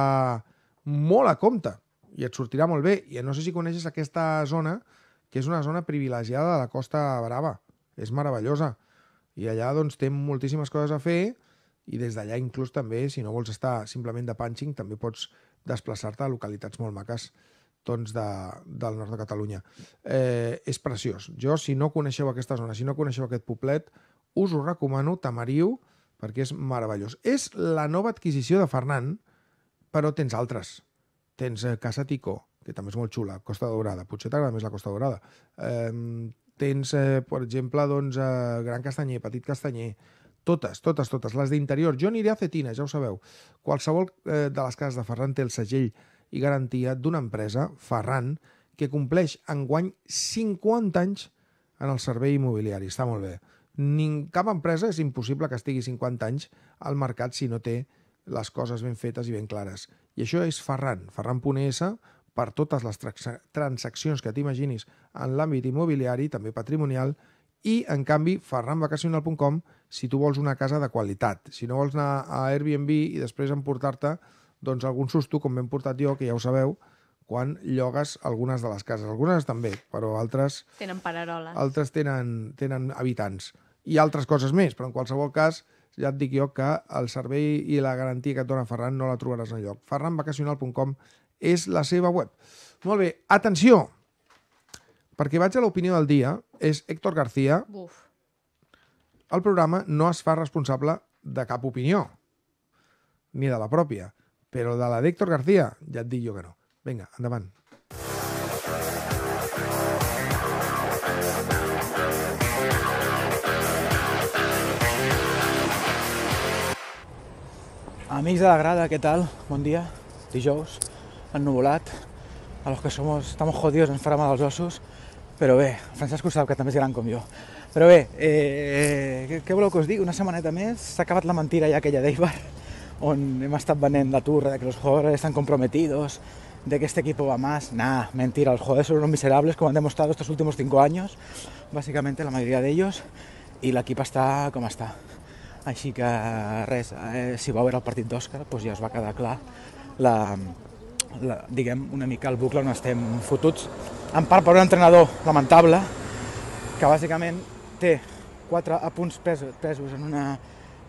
molt a compte i et sortirà molt bé. I no sé si coneixes aquesta zona, que és una zona privilegiada de la Costa Brava. És meravellosa. I allà doncs té moltíssimes coses a fer i des d'allà inclús també, si no vols estar simplement de punching, també pots desplaçar-te a localitats molt maques tons de, del nord de Catalunya. Eh, és preciós. Jo, si no coneixeu aquesta zona, si no coneixeu aquest poblet, us ho recomano, Tamariu, perquè és meravellós. És la nova adquisició de Fernan, però tens altres. Tens eh, Casa Ticó, que també és molt xula, Costa Dourada, potser t'agrada més la Costa Dourada. Eh, tens, eh, per exemple, doncs, eh, Gran Castanyer, Petit Castanyer, totes, totes, totes, les d'interior. Jo aniré a Cetina, ja ho sabeu. Qualsevol eh, de les cases de Ferran té el segell i garantia d'una empresa, Ferran, que compleix enguany 50 anys en el servei immobiliari. Està molt bé. Ni, cap empresa és impossible que estigui 50 anys al mercat si no té les coses ben fetes i ben clares. I això és Ferran, ferran.es, per totes les transaccions que t'imaginis en l'àmbit immobiliari, també patrimonial, i, en canvi, ferranvacacional.com si tu vols una casa de qualitat. Si no vols anar a Airbnb i després emportar-te doncs algun susto, com m'hem portat jo, que ja ho sabeu, quan llogues algunes de les cases. Algunes també, però altres... Tenen pararoles. Altres tenen, tenen habitants. I altres coses més, però en qualsevol cas, ja et dic jo que el servei i la garantia que et dona Ferran no la trobaràs en lloc. ferranvacacional.com és la seva web. Molt bé, atenció! Perquè vaig a l'opinió del dia, és Héctor García. Buf. El programa no es fa responsable de cap opinió, ni de la pròpia però de la d'Héctor García, ja et dic jo que no. Vinga, endavant. Amics de la grada, què tal? Bon dia, dijous, ennuvolat. A los que somos, estamos jodidos, ens farà mal els ossos. Però bé, Francesc ho sap, que també és gran com jo. Però bé, eh, eh, què voleu que us digui? Una setmaneta més, s'ha acabat la mentira ja aquella d'Eibar on hem estat venent la turra de que els jugadors estan comprometidos, de que este equipo va más. Nah, mentira, los jugadores son unos miserables, como han demostrado estos últimos cinco años, básicamente la mayoría de ellos, i l'equip està com està. Així que res, eh, si va veure el partit d'Òscar, doncs ja es va quedar clar la, la, diguem, una mica el bucle on estem fotuts, en part per un entrenador lamentable, que bàsicament té quatre punts pesos, pesos en una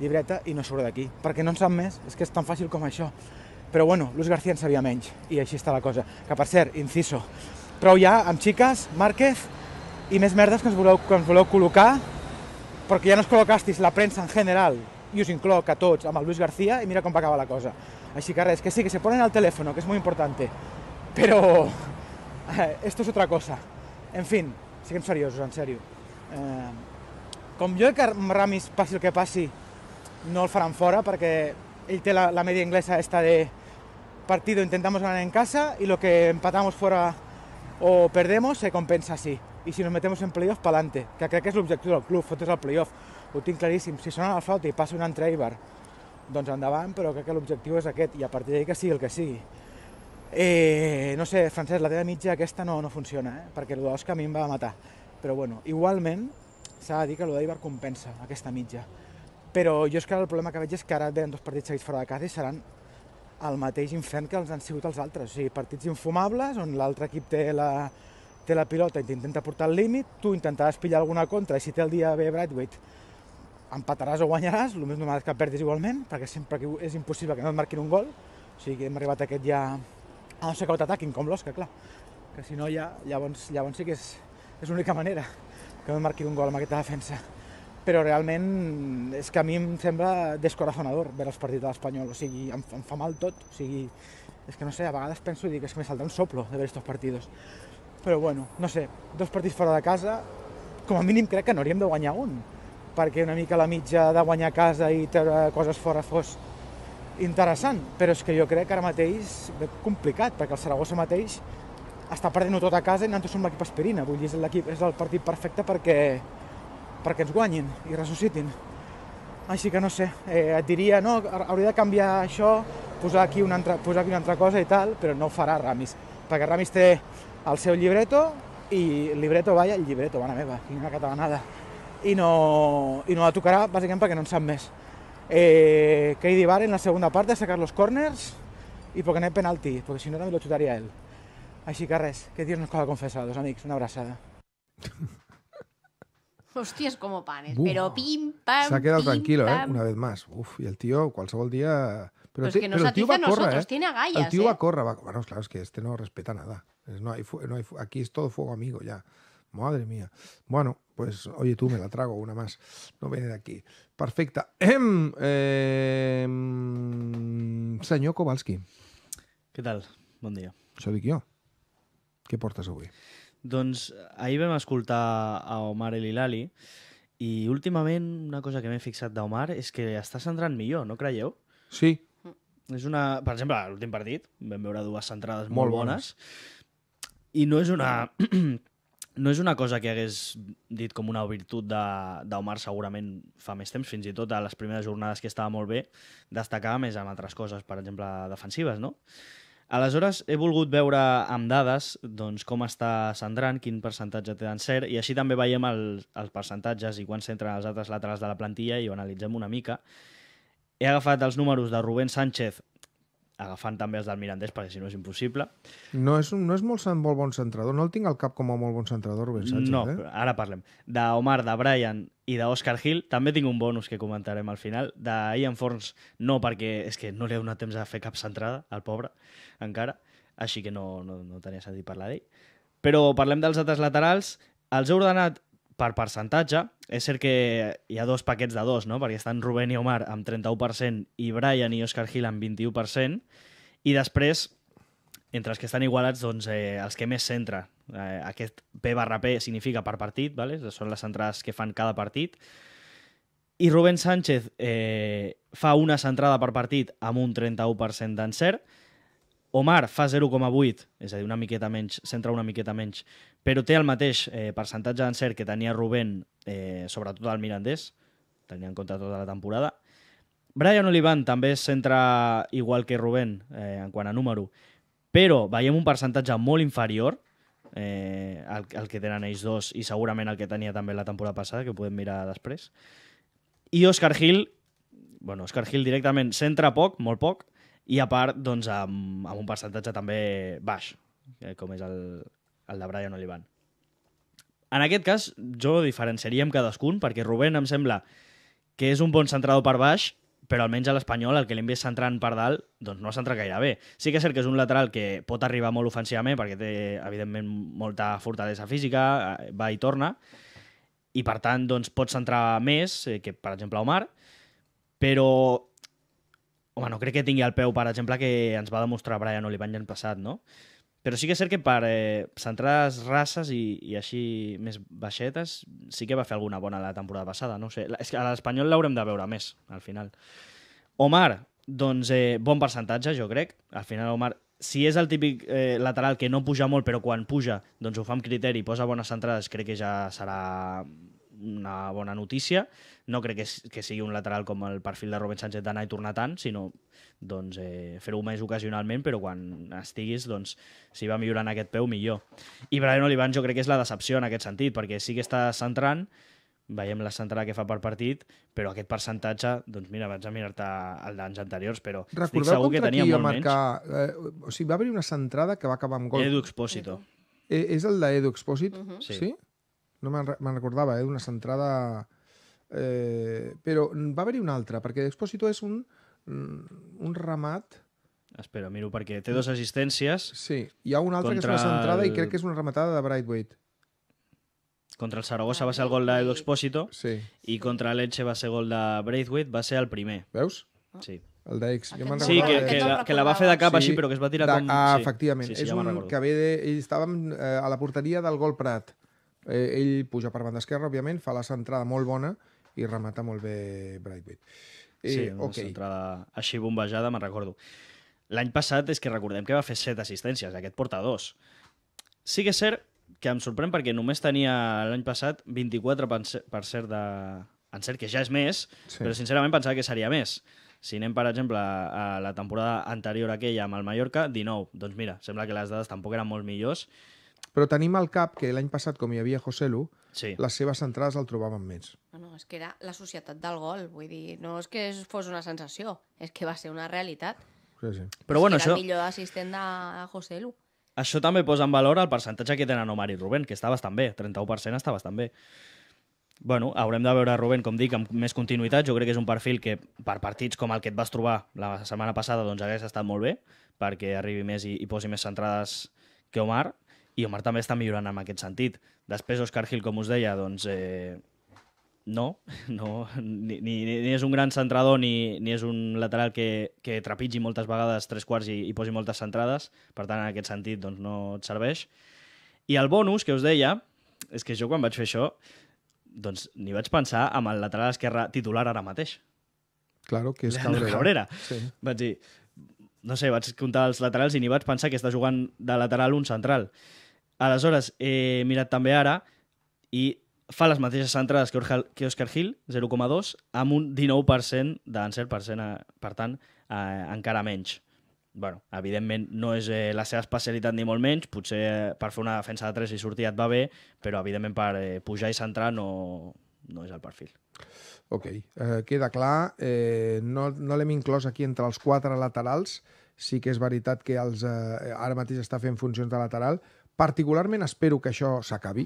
llibreta i no surt d'aquí, perquè no en sap més, és que és tan fàcil com això. Però bueno, Luis García en sabia menys, i així està la cosa. Que per cert, inciso, prou ja amb xiques, Márquez i més merdes que ens voleu, que ens voleu col·locar, perquè ja no es col·locastis la premsa en general, i us incloc a tots amb el Luis García, i mira com va acabar la cosa. Així que res, que sí, que se ponen al teléfono, que és molt important, però eh, esto es otra cosa. En fin, siguem seriosos, en sèrio. Eh, com jo que ramis passi el que passi, no el faran fora perquè ell té la, la media inglesa esta de partido intentamos ganar en casa y lo que empatamos fuera o perdemos se compensa así. I si nos metemos en playoff, pa'lante, que crec que és l'objectiu del club, fotre's al playoff. Ho tinc claríssim, si sona la flauta i passa un altre Eibar, doncs endavant, però crec que l'objectiu és aquest, i a partir d'ahí que sigui el que sigui. Eh, no sé, Francesc, la teva mitja aquesta no, no funciona, eh? perquè el d'Osca a mi em va matar. Però bueno, igualment s'ha de dir que el d'Eibar compensa aquesta mitja. Però jo és que el problema que veig és que ara tenen dos partits seguits fora de casa i seran el mateix infern que els han sigut els altres. O sigui, partits infumables on l'altre equip té la, té la pilota i t'intenta portar al límit, tu intentaràs pillar alguna contra i si té el dia bé Brightweight empataràs o guanyaràs, el més normal és que perdis igualment, perquè sempre que és impossible que no et marquin un gol, o sigui que hem arribat a aquest ja... A no ser que t'ataquin, com l'Òscar, clar, que si no ja, llavors, llavors sí que és, és l'única manera que no et marquin un gol amb aquesta defensa però realment és que a mi em sembla descorazonador veure els partits de l'Espanyol, o sigui, em, em fa mal tot, o sigui, és que no sé, a vegades penso i dic, és que me salta un soplo de veure aquests partits. Però bueno, no sé, dos partits fora de casa, com a mínim crec que hauríem de guanyar un, perquè una mica la mitja de guanyar a casa i treure coses fora fos interessant, però és que jo crec que ara mateix és complicat, perquè el Saragossa mateix està perdent-ho tot a casa i nosaltres som l'equip aspirina, vull dir, és, és el partit perfecte perquè perquè ens guanyin i ressuscitin. Així que no sé, eh, et diria, no, hauria de canviar això, posar aquí, una altra, posar aquí una altra cosa i tal, però no ho farà Ramis, perquè Ramis té el seu llibreto i el llibreto, vaja, el llibreto, bona meva, quina catalanada, i no, i no la tocarà bàsicament perquè no en sap més. Eh, Katie Bar en la segona part de sacar los corners i perquè no hi penalti, perquè si no també lo xutaria ell. Així que res, que Dios nos coja confesados, amics, una abraçada. (laughs) Hòsties, como panes. Uf. Pero pim, pam, S'ha quedat pim, tranquilo, ¿eh? Una vez más. Uf, y el tío, qualsevol día... Pero, pues que pero el tío va a nosotros, ¿eh? tiene agallas. El tío ¿eh? va a corra, va... Bueno, claro, es que este no respeta nada. No hay no hay aquí es todo fuego amigo ya. Madre mía. Bueno, pues oye tú, me la trago una más. No viene de aquí. Perfecta. Eh, eh, senyor Kowalski. Què tal? Bon dia. Això dic jo. Què portes avui? Doncs eh, ahir vam escoltar a Omar El Hilali i últimament una cosa que m'he fixat d'Omar és que està centrant millor, no creieu? Sí. És una... Per exemple, l'últim partit vam veure dues centrades molt, molt bones. bones i no és una... (clears throat) no és una cosa que hagués dit com una virtut d'Omar segurament fa més temps, fins i tot a les primeres jornades que estava molt bé, destacava més en altres coses, per exemple, defensives, no? Aleshores, he volgut veure amb dades doncs, com està centrant, quin percentatge té d'encert, i així també veiem el, els percentatges i quan s'entren els altres laterals de la plantilla i ho analitzem una mica. He agafat els números de Rubén Sánchez, agafant també els del Mirandés, perquè si no és impossible. No és, un, no és molt, molt bon centrador, no el tinc al cap com a molt bon centrador, Rubén Sánchez. No, eh? ara parlem. D'Omar, de Brian i d'Òscar Hill, també tinc un bonus que comentarem al final. D'Ian Forns, no, perquè és que no li ha donat temps a fer cap centrada, al pobre, encara, així que no, no, no tenia sentit parlar d'ell. Però parlem dels altres laterals. Els he ordenat per percentatge, és cert que hi ha dos paquets de dos, no? perquè estan Rubén i Omar amb 31% i Brian i Oscar Hill amb 21%, i després, entre els que estan igualats, doncs, eh, els que més centra. Eh, aquest P barra P significa per partit, ¿vale? són les entrades que fan cada partit, i Rubén Sánchez eh, fa una centrada per partit amb un 31% d'encert, Omar fa 0,8, és a dir, una miqueta menys, centra una miqueta menys, però té el mateix eh, percentatge d'encert que tenia Rubén, eh, sobretot al Mirandés, tenia en compte tota la temporada. Brian Olivan també es centra igual que Rubén eh, en quant a número, però veiem un percentatge molt inferior eh, al, al que tenen ells dos i segurament el que tenia també la temporada passada, que ho podem mirar després. I Oscar Hill, bueno, Oscar Hill directament centra poc, molt poc, i a part, doncs, amb, amb un percentatge també baix, eh, com és el, el de Brian Olivan. En aquest cas, jo diferenciaria amb cadascun, perquè Rubén em sembla que és un bon centrador per baix, però almenys a l'Espanyol el que l'hem vist centrant per dalt doncs no centra gaire bé. Sí que és cert que és un lateral que pot arribar molt ofensivament perquè té, evidentment, molta fortalesa física, eh, va i torna, i per tant doncs, pot centrar més eh, que, per exemple, Omar, però home, no crec que tingui el peu, per exemple, que ens va demostrar Brian Olivan l'any passat, no? Però sí que és cert que per eh, centrades races i, i així més baixetes sí que va fer alguna bona la temporada passada, no sé. És que a l'Espanyol l'haurem de veure més, al final. Omar, doncs eh, bon percentatge, jo crec. Al final, Omar, si és el típic eh, lateral que no puja molt, però quan puja, doncs ho fa amb criteri i posa bones centrades, crec que ja serà una bona notícia. No crec que, que sigui un lateral com el perfil de Robert Sánchez d'anar i tornar tant, sinó doncs, eh, fer-ho més ocasionalment, però quan estiguis, doncs, si va millorant aquest peu, millor. I Brian Olivan jo crec que és la decepció en aquest sentit, perquè sí que està centrant, veiem la centrada que fa per partit, però aquest percentatge, doncs mira, vaig a mirar-te el d'anys anteriors, però Recordeu estic segur que tenia molt marcar, menys. Eh, o sigui, va haver una centrada que va acabar amb gol. Edu Expósito. Eh, és el d'Edu Expósito? Uh -huh. Sí. sí? no me'n recordava, eh, una centrada... Eh, però va haver-hi una altra, perquè Expósito és un, mm, un ramat... Espera, miro, perquè té dues assistències... Sí, hi ha una altra que és una centrada el... i crec que és una rematada de Brightweight. Contra el Saragossa va ser el gol d'Edu Expósito sí. i contra l'Elche va ser gol de Braithwaite, va ser el primer. Veus? Sí. El d'Ex. Jo me'n Sí, que, que, la, que la va fer de cap sí, així, però que es va tirar de, com... Ah, sí. efectivament. Sí, sí, és ja un que ve de... Estàvem eh, a la porteria del gol Prat. Eh, ell puja per banda esquerra, òbviament, fa la centrada molt bona i remata molt bé Brightwood. Eh, sí, una okay. centrada així bombejada, me'n recordo. L'any passat és que recordem que va fer 7 assistències, aquest porta dos. Sí que és cert que em sorprèn perquè només tenia l'any passat 24 per cert de En cert que ja és més, sí. però sincerament pensava que seria més. Si anem, per exemple, a la temporada anterior aquella amb el Mallorca, 19. Doncs mira, sembla que les dades tampoc eren molt millors però tenim al cap que l'any passat, com hi havia José Lu, sí. les seves entrades el trobaven més. No, no, és que era la societat del gol. Vull dir, no és que fos una sensació, és que va ser una realitat. Sí, sí. Però bueno, era això... el millor assistent de José Lu. Això també posa en valor el percentatge que tenen Omar i Rubén, que està bastant bé, 31% està bastant bé. Bueno, haurem de veure Rubén, com dic, amb més continuïtat. Jo crec que és un perfil que, per partits com el que et vas trobar la setmana passada, doncs hagués estat molt bé, perquè arribi més i, i posi més centrades que Omar i Omar també està millorant en aquest sentit. Després, Oscar Gil, com us deia, doncs, eh, no, (laughs) no ni, ni, ni és un gran centrador ni, ni és un lateral que, que trepitgi moltes vegades tres quarts i, i posi moltes centrades, per tant, en aquest sentit doncs, no et serveix. I el bonus que us deia, és que jo quan vaig fer això, doncs ni vaig pensar amb el lateral esquerre titular ara mateix. Claro, que és Cabrera. Cabrera. Sí. Vaig dir, no sé, vaig comptar els laterals i ni vaig pensar que està jugant de lateral un central. Aleshores, he eh, mirat també ara i fa les mateixes entrades que, Orja, que Oscar Hill, 0,2, amb un 19% d'encert, per, cent, eh, per tant, eh, encara menys. bueno, evidentment no és eh, la seva especialitat ni molt menys, potser eh, per fer una defensa de 3 i sortir et va bé, però evidentment per eh, pujar i centrar no, no és el perfil. Ok, eh, queda clar. Eh, no no l'hem inclòs aquí entre els quatre laterals, sí que és veritat que els, eh, ara mateix està fent funcions de lateral, Particularment espero que això s'acabi,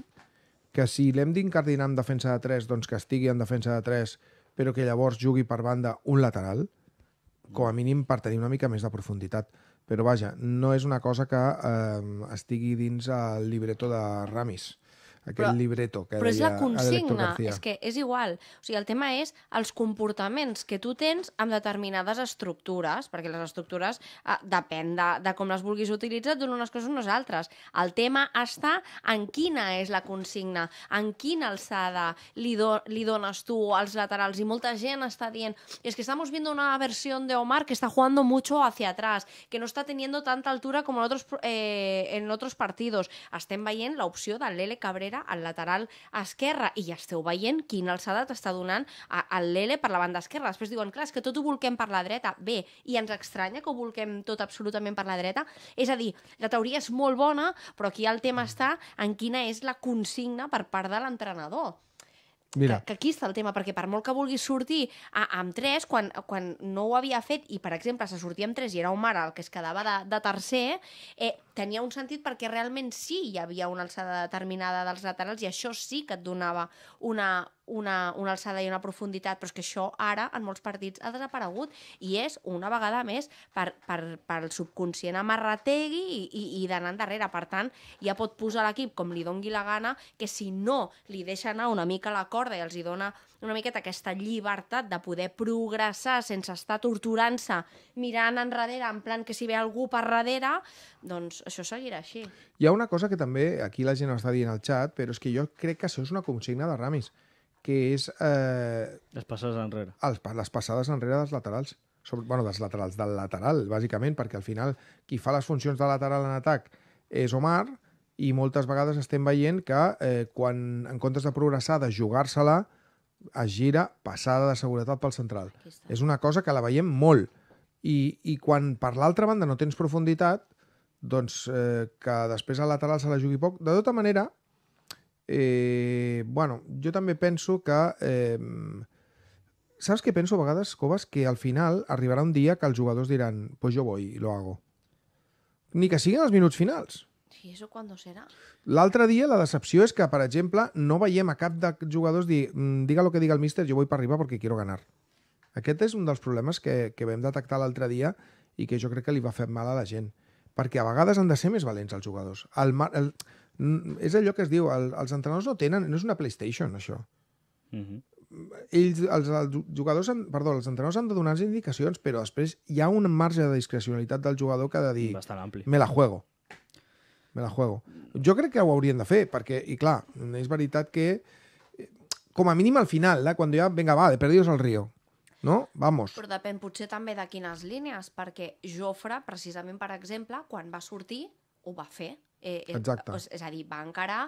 que si l'hem d'incardinar en defensa de 3, doncs que estigui en defensa de 3, però que llavors jugui per banda un lateral, com a mínim per tenir una mica més de profunditat. Però vaja, no és una cosa que eh, estigui dins el libreto de Ramis aquell però, libreto que Però és la consigna, és que és igual. O sigui, el tema és els comportaments que tu tens amb determinades estructures, perquè les estructures eh, depèn de, de com les vulguis utilitzar, d'una unes coses unes altres. El tema està en quina és la consigna, en quina alçada li, do, li dones tu als laterals. I molta gent està dient, és es que estamos viendo una versión de Omar que está jugando mucho hacia atrás, que no está teniendo tanta altura como en otros, eh, en otros partidos. Estem veient l'opció de Lele Cabrera darrere, al lateral esquerre, i ja esteu veient quina alçada t'està donant el Lele per la banda esquerra. Després diuen, clar, és que tot ho volquem per la dreta. Bé, i ens estranya que ho volquem tot absolutament per la dreta. És a dir, la teoria és molt bona, però aquí el tema mm. està en quina és la consigna per part de l'entrenador. Mira. Que, que aquí està el tema, perquè per molt que vulguis sortir a, amb 3, quan, quan no ho havia fet i, per exemple, se sortia amb 3 i era un mare el que es quedava de, de tercer, eh, tenia un sentit perquè realment sí hi havia una alçada determinada dels laterals i això sí que et donava una, una, una alçada i una profunditat, però és que això ara en molts partits ha desaparegut i és una vegada més per, per, per el subconscient amarrategui i, i, i d'anar darrere. Per tant, ja pot posar l'equip com li dongui la gana, que si no li deixa anar una mica la corda i els hi dona una miqueta aquesta llibertat de poder progressar sense estar torturant-se, mirant enrere, en plan que si ve algú per darrere, doncs això seguirà així. Hi ha una cosa que també aquí la gent està dient al xat, però és que jo crec que això és una consigna de Ramis que és... Eh, les passades enrere. Els, les passades enrere dels laterals. Sobre, bueno, dels laterals, del lateral, bàsicament, perquè al final qui fa les funcions de lateral en atac és Omar, i moltes vegades estem veient que eh, quan, en comptes de progressar, de jugar-se-la, es gira passada de seguretat pel central. És una cosa que la veiem molt. I, i quan per l'altra banda no tens profunditat, doncs eh, que després al lateral se la jugui poc. De tota manera, Eh, bueno, jo també penso que... Eh, saps què penso a vegades, Coves? Que al final arribarà un dia que els jugadors diran pues jo vull, i lo hago. Ni que siguin els minuts finals. Sí, eso quan serà? L'altre dia la decepció és que, per exemple, no veiem a cap de jugadors dir mm, diga lo que diga el míster, jo vull per arriba perquè quiero ganar. Aquest és un dels problemes que, que vam detectar l'altre dia i que jo crec que li va fer mal a la gent. Perquè a vegades han de ser més valents els jugadors. el, el Mm, és allò que es diu, el, els entrenadors no tenen, no és una PlayStation, això. Mm -hmm. Ells, els, els jugadors, han, perdó, els entrenadors han de donar les indicacions, però després hi ha un marge de discrecionalitat del jugador que ha de dir... Bastant ampli. Me la juego. Me la juego. Jo crec que ho haurien de fer, perquè, i clar, és veritat que eh, com a mínim al final, eh, quan ja, vinga, va, de perdidos al río, no? Vamos. Però depèn potser també de quines línies, perquè Jofre, precisament, per exemple, quan va sortir, ho va fer Eh, eh, Exacte. És a dir, va encarar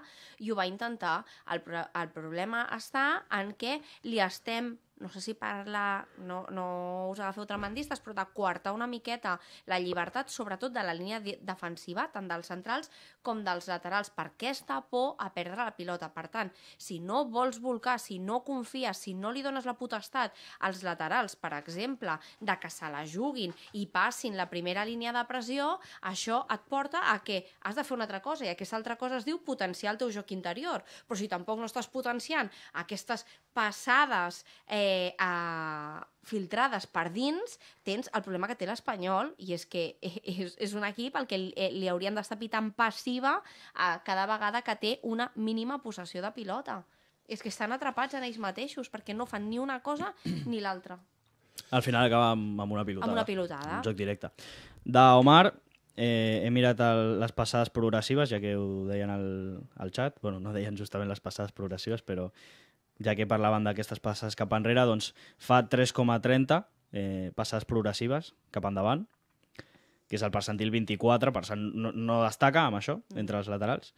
i ho va intentar. El, el problema està en què li estem no sé si parla, no, no us agafeu tremendistes, però de quarta una miqueta la llibertat, sobretot de la línia defensiva, tant dels centrals com dels laterals, per aquesta por a perdre la pilota. Per tant, si no vols volcar, si no confies, si no li dones la potestat als laterals, per exemple, de que se la juguin i passin la primera línia de pressió, això et porta a que has de fer una altra cosa, i aquesta altra cosa es diu potenciar el teu joc interior. Però si tampoc no estàs potenciant aquestes passades eh, a, filtrades per dins, tens el problema que té l'Espanyol, i és que (laughs) és, és un equip al que li, eh, li haurien d'estar pitant passiva a eh, cada vegada que té una mínima possessió de pilota. És que estan atrapats en ells mateixos, perquè no fan ni una cosa (clears throat) ni l'altra. Al final acaba amb, amb una pilotada. Amb una pilotada. Un joc directe. D'Omar, eh, he mirat el, les passades progressives, ja que ho deien al, al xat. bueno, no deien justament les passades progressives, però ja que parlaven d'aquestes passes cap enrere, doncs fa 3,30 eh, passes progressives cap endavant, que és el percentil 24, per tant no, no destaca amb això, mm. entre els laterals.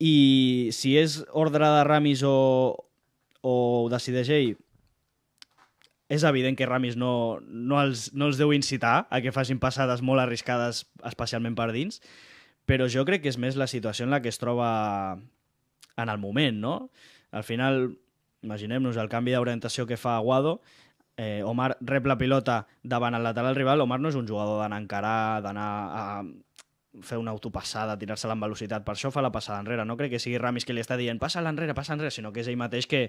I si és ordre de Ramis o, o ho decideix ell, és evident que Ramis no, no, els, no els deu incitar a que facin passades molt arriscades, especialment per dins, però jo crec que és més la situació en la que es troba en el moment, no? Al final, imaginem-nos el canvi d'orientació que fa Aguado, eh, Omar rep la pilota davant el lateral rival, Omar no és un jugador d'anar a encarar, d'anar a fer una autopassada, tirar-se-la amb velocitat, per això fa la passada enrere, no crec que sigui Ramis que li està dient passa enrere, passa enrere, sinó que és ell mateix que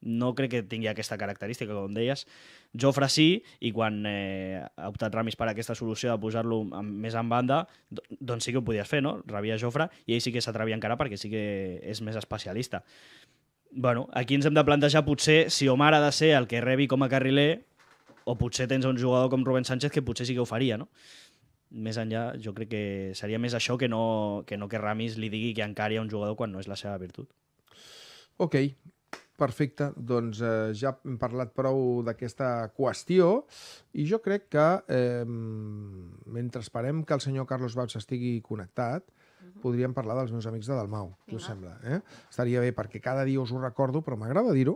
no crec que tingui aquesta característica, com deies. Jofre sí, i quan eh, ha optat Ramis per aquesta solució de posar-lo més en banda, doncs sí que ho podies fer, no? Rebia Jofre, i ell sí que s'atrevia encara perquè sí que és més especialista bueno, aquí ens hem de plantejar potser si Omar ha de ser el que rebi com a carriler o potser tens un jugador com Rubén Sánchez que potser sí que ho faria, no? Més enllà, jo crec que seria més això que no que, no que Ramis li digui que hi ha un jugador quan no és la seva virtut. Ok, Perfecte, doncs eh, ja hem parlat prou d'aquesta qüestió i jo crec que eh, mentre esperem que el senyor Carlos Baus estigui connectat, podríem parlar dels meus amics de Dalmau, què us sembla? Eh? Estaria bé, perquè cada dia us ho recordo, però m'agrada dir-ho,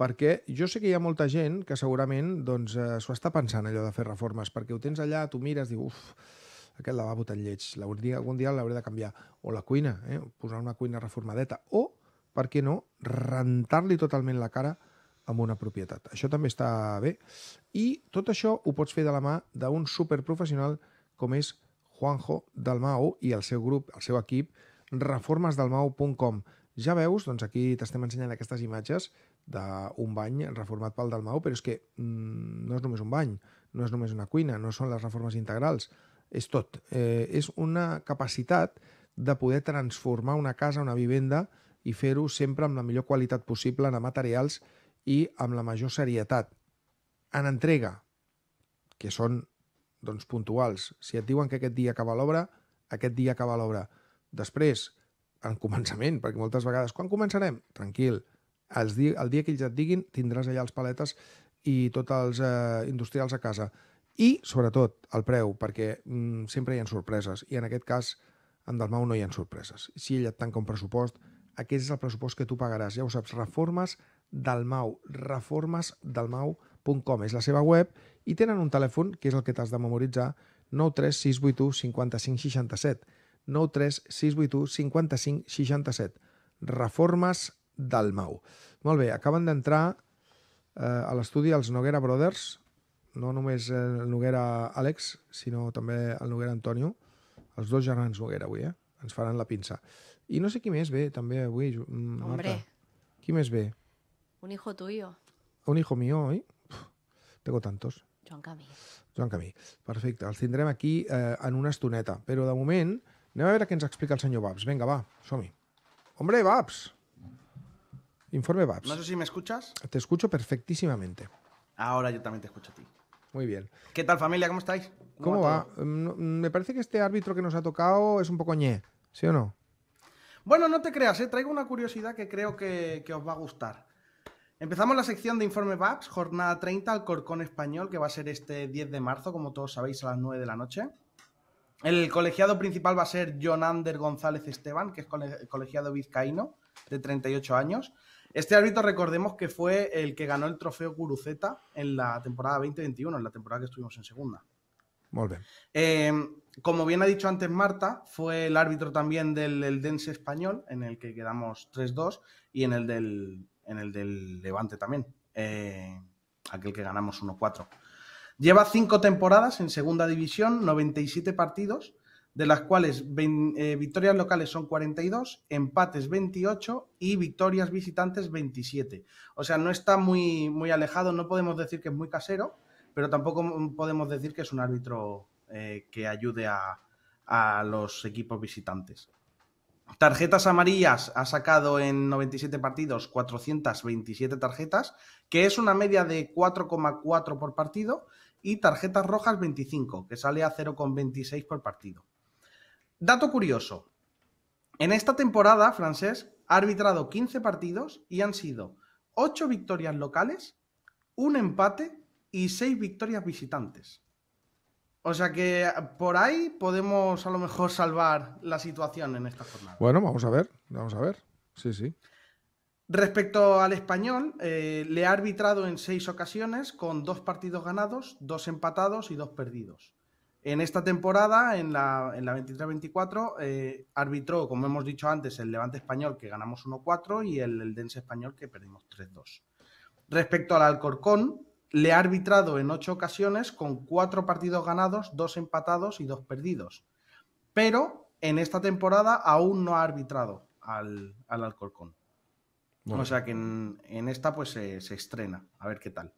perquè jo sé que hi ha molta gent que segurament doncs, eh, està pensant, allò de fer reformes, perquè ho tens allà, tu mires, dius, uf, aquest lavabo tan lleig, algun dia l'hauré de canviar. O la cuina, eh? posar una cuina reformadeta. O, per què no, rentar-li totalment la cara amb una propietat. Això també està bé. I tot això ho pots fer de la mà d'un superprofessional com és Juanjo Dalmau i el seu grup, el seu equip, reformesdalmau.com. Ja veus, doncs aquí t'estem ensenyant aquestes imatges d'un bany reformat pel Dalmau, però és que mm, no és només un bany, no és només una cuina, no són les reformes integrals, és tot. Eh, és una capacitat de poder transformar una casa, una vivenda, i fer-ho sempre amb la millor qualitat possible en materials i amb la major serietat. En entrega, que són doncs puntuals. Si et diuen que aquest dia acaba l'obra, aquest dia acaba l'obra. Després, en començament, perquè moltes vegades, quan començarem? Tranquil, el dia, el dia que ells et diguin tindràs allà els paletes i tots els eh, industrials a casa. I, sobretot, el preu, perquè mm, sempre hi ha sorpreses. I en aquest cas, en Dalmau no hi ha sorpreses. Si ell et tanca un pressupost, aquest és el pressupost que tu pagaràs. Ja ho saps, reformes Dalmau, reformesdelmau.com. és la seva web i tenen un telèfon, que és el que t'has de memoritzar, 93681 5567. 93681 5567. Reformes Dalmau. Molt bé, acaben d'entrar eh, a l'estudi els Noguera Brothers, no només el Noguera Àlex, sinó també el Noguera Antonio, els dos germans Noguera avui, eh? Ens faran la pinça. I no sé qui més ve també avui, mm, Marta. Hombre. Qui més ve? Un hijo tuyo. Un hijo mío, oi? Eh? Tengo tantos. Joan Camí. Joan Camí, Perfecto. aquí eh, en una estoneta, Pero de moment anem a veure què ens explica el señor Babs. Venga, va, somi. Hombre, Babs! Informe Babs. No sé si me escuchas. Te escucho perfectísimamente. Ahora yo también te escucho a ti. Muy bien. ¿Qué tal familia? ¿Cómo estáis? ¿Cómo, va? Mm, mm, me parece que este árbitro que nos ha tocado es un poco ñe, ¿sí o no? Bueno, no te creas, ¿eh? traigo una curiosidad que creo que os va a gustar. Empezamos la sección de Informe VAPS, jornada 30, al Corcón Español, que va a ser este 10 de marzo, como todos sabéis, a las 9 de la noche. El colegiado principal va a ser Jonander González Esteban, que es colegiado vizcaíno, de 38 años. Este árbitro, recordemos que fue el que ganó el trofeo Guruceta en la temporada 2021, en la temporada que estuvimos en segunda. Muy bien. Em, como bien ha dicho antes Marta, fue el árbitro también del Dense español, en el que quedamos 3-2, y en el del en el del Levante también, eh, aquel que ganamos 1-4. Lleva cinco temporadas en segunda división, 97 partidos, de las cuales eh, victorias locales son 42, empates 28 y victorias visitantes 27. O sea, no está muy, muy alejado, no podemos decir que es muy casero, pero tampoco podemos decir que es un árbitro eh, que ayude a los equipos visitantes. Tarjetas amarillas ha sacado en 97 partidos 427 tarjetas, que es una media de 4,4 por partido, y tarjetas rojas 25, que sale a 0,26 por partido. Dato curioso. En esta temporada, Francés ha arbitrado 15 partidos y han sido 8 victorias locales, un empate y 6 victorias visitantes. O sea que por ahí podemos a lo mejor salvar la situación en esta jornada. Bueno, vamos a ver, vamos a ver. Sí, sí. Respecto al español, eh, le ha arbitrado en seis ocasiones con dos partidos ganados, dos empatados y dos perdidos. En esta temporada, en la, en la 23-24, eh, arbitró, como hemos dicho antes, el Levante español que ganamos 1-4 y el, el Dense español que perdimos 3-2. Respecto al Alcorcón, le ha arbitrado en ocho ocasiones con cuatro partidos ganados, dos empatados y dos perdidos. Pero en esta temporada aún no ha arbitrado al, al Alcorcón. O sea que en, esta pues se, estrena, a ver qué tal.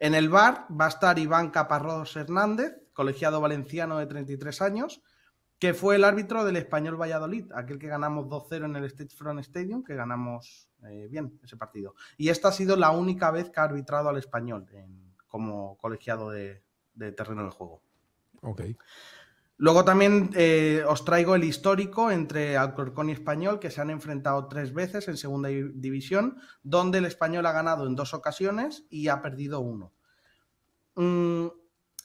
En el bar va a estar Iván Caparrós Hernández, colegiado valenciano de 33 años, que fue el árbitro del Español Valladolid, aquel que ganamos 2-0 en el State Front Stadium, que ganamos eh, bien ese partido. Y esta ha sido la única vez que ha arbitrado al español como colegiado de, terreno de juego. Ok. Luego también eh, os traigo el histórico entre Alcorcón y Español, que se han enfrentado tres veces en segunda división, donde el Español ha ganado en dos ocasiones y ha perdido uno. Mm,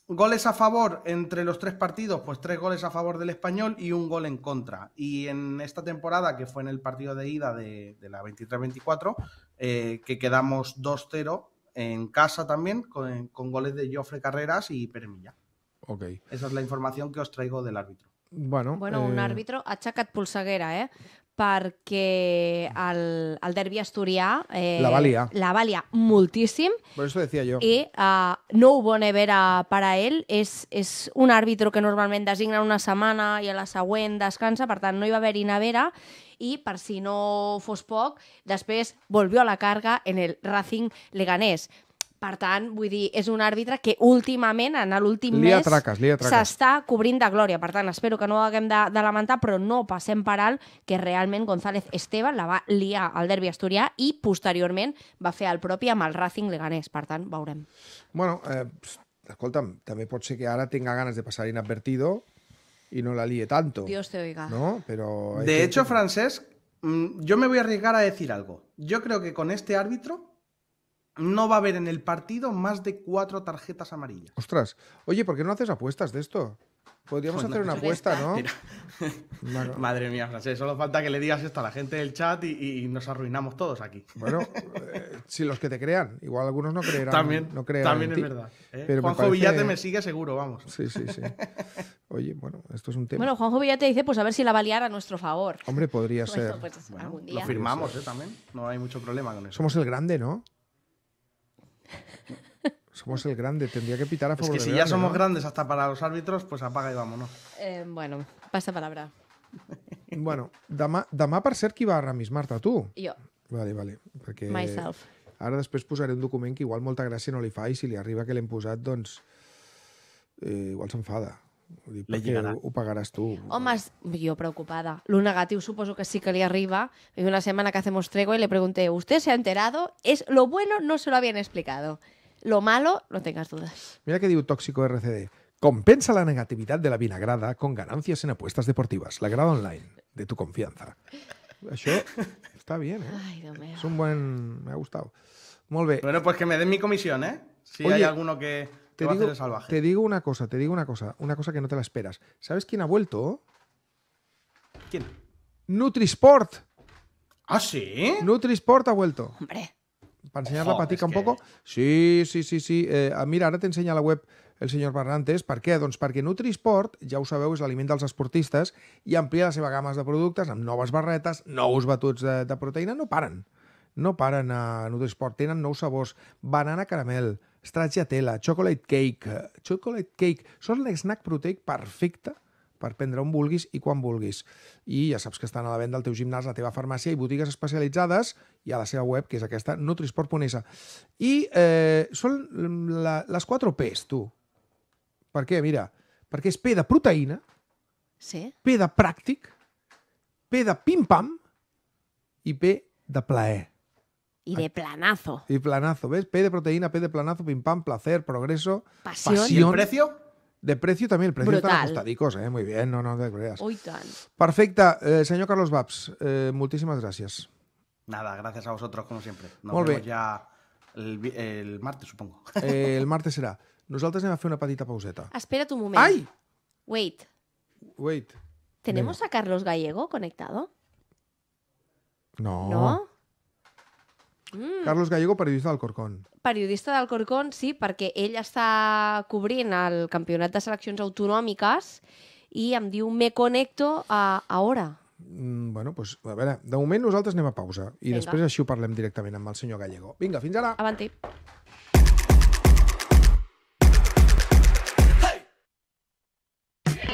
Goles a favor entre los tres partidos, pues tres goles a favor del español y un gol en contra. Y en esta temporada, que fue en el partido de ida de, la 23-24, eh, que quedamos 2-0 en casa también, con, goles de Joffre Carreras y Peremilla. Ok. Esa es la información que os traigo del árbitro. Bueno, bueno un eh, árbitro achacat pulsaguera, ¿eh? perquè el, el derbi asturià... Eh, la valia. La valia moltíssim. Por eso decía yo. I uh, no hubo nevera eh, para ell. És, és un àrbitro que normalment designa una setmana i a la següent descansa, per tant, no hi va haver-hi nevera i per si no fos poc, després volvió a la carga en el Racing Leganés. Per tant, vull un àrbitre que últimamente en último mes, s'està cobrint de glòria. Per tant, espero que no ho haguem de, manta, lamentar, però no passem en paral, que realmente González Esteban la va liar al derbi asturià y posteriormente va fer el propi amb el Racing Leganés. Per tant, veurem. Bueno, eh, escolta'm, també pot ser que ahora tenga ganas de pasar inadvertido y no la líe tanto. Dios te oiga. ¿no? Pero de hecho, Francesc, mm, yo me voy a arriesgar a decir algo. Yo creo que con este árbitro no va a haber en el partido más de cuatro tarjetas amarillas. Ostras, oye, ¿por qué no haces apuestas de esto? Podríamos pues hacer una apuesta, ¿no? (laughs) Madre mía, Francés, solo falta que le digas esto a la gente del chat y, nos arruinamos todos aquí. Bueno, (laughs) eh, si los que te crean, igual algunos no creerán. También, no también es verdad. ¿eh? Pero Juanjo Villate me sigue seguro, vamos. Sí, sí, sí. Oye, bueno, esto es un tema. Bueno, Juanjo Villate dice, pues a ver si la baleara a nuestro favor. Hombre, podría pues ser. Pues, lo firmamos, ¿eh? También. No hay mucho problema con eso. Somos el grande, ¿no? (laughs) Somos el grande, tendría que pitar a favor Es que si grande, ya somos ¿no? grandes hasta para los árbitros, pues apaga y vámonos. Eh, bueno, pasa palabra. (laughs) Bueno, demà, demà per cert, qui va a Ramis, Marta? Tu? Jo. Vale, vale. Perquè Myself. Ara després posaré un document que igual molta gràcia no li fa i si li arriba que l'hem posat, doncs eh, igual s'enfada. O pagarás tú. O más yo preocupada. Lo negativo suposo que sí que le arriba. en una semana que hacemos tregua y le pregunté, ¿usted se ha enterado? Es Lo bueno no se lo habían explicado. Lo malo, no tengas dudas. Mira que digo Tóxico RCD. Compensa la negatividad de la vinagrada con ganancias en apuestas deportivas. La grada online, de tu confianza. está bien, ¿eh? Es un buen... Me ha gustado. Molt Bueno, pues que me den mi comisión, ¿eh? Si hay alguno que... te, te digo, salvaje. te digo una cosa, te digo una cosa, una cosa que no te la esperas. ¿Sabes quién ha vuelto? ¿Quién? Nutrisport. ¿Ah, sí? Nutrisport ha vuelto. Hombre. Para enseñar Ojo, la patica un que... poco. Sí, sí, sí, sí. Eh, mira, ara t'ensenya la web el señor Barrantes. Per què? Doncs perquè Nutrisport, ja ho sabeu, és l'aliment dels esportistes i amplia la seva gama de productes amb noves barretes, nous batuts de, de proteïna. No paren. No paren a Nutrisport. Tenen nous sabors. Banana caramel, stracciatella, chocolate cake. Eh, chocolate cake són l'esnac proteic perfecte per prendre on vulguis i quan vulguis. I ja saps que estan a la venda al teu gimnàs, la teva farmàcia i botigues especialitzades i a la seva web, que és aquesta, nutrisport.esa. I eh, són la, les 4 P's, tu. Per què? Mira, perquè és P de proteïna, sí. P de pràctic, P de pim-pam i P de plaer. Y de planazo. Y planazo, ¿ves? P de proteína, P de planazo, pim pam, placer, progreso. Pasión. ¿Y el precio? De precio también, el precio Brutal. está ajustadico, ¿eh? muy bien, no, no te creas. Perfecta, eh, señor Carlos Babs, eh, muchísimas gracias. Nada, gracias a vosotros, como siempre. Nos vemos ya el, martes, supongo. Eh, el martes será nos va a hacer una patita pauseta. Espera tu momento. ¡Ay! Wait. Wait. ¿Tenemos a Carlos Gallego conectado? No. ¿No? Mm. Carlos Gallego, periodista del Corcón. Periodista del Corcón, sí, perquè ell està cobrint el campionat de seleccions autonòmiques i em diu me conecto a, a hora. Mm, bueno, pues, a veure, de moment nosaltres anem a pausa i Venga. després així ho parlem directament amb el senyor Gallego. Vinga, fins ara. Avanti.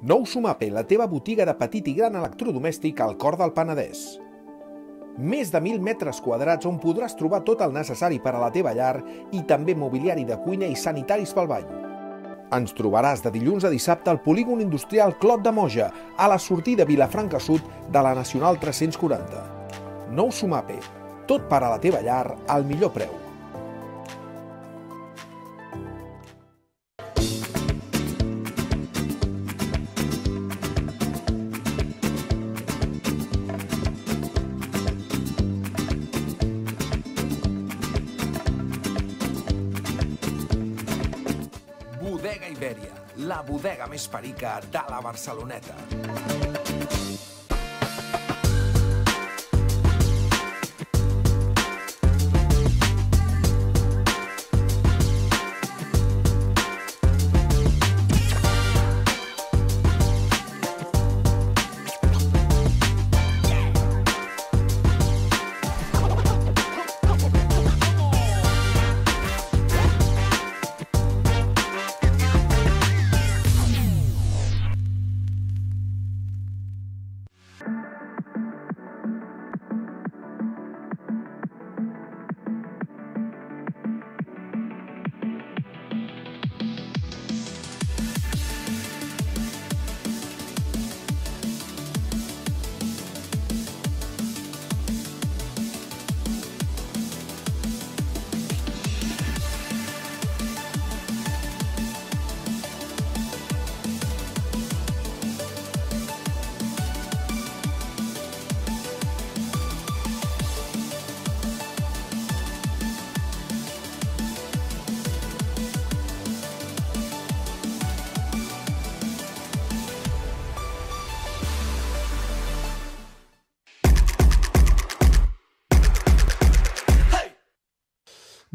Nou Sumape, la teva botiga de petit i gran electrodomèstic al cor del Penedès. Més de 1.000 metres quadrats on podràs trobar tot el necessari per a la teva llar i també mobiliari de cuina i sanitaris pel bany. Ens trobaràs de dilluns a dissabte al polígon industrial Clot de Moja, a la sortida Vilafranca Sud de la Nacional 340. Nou Sumape, tot per a la teva llar al millor preu. bodega més perica de la Barceloneta.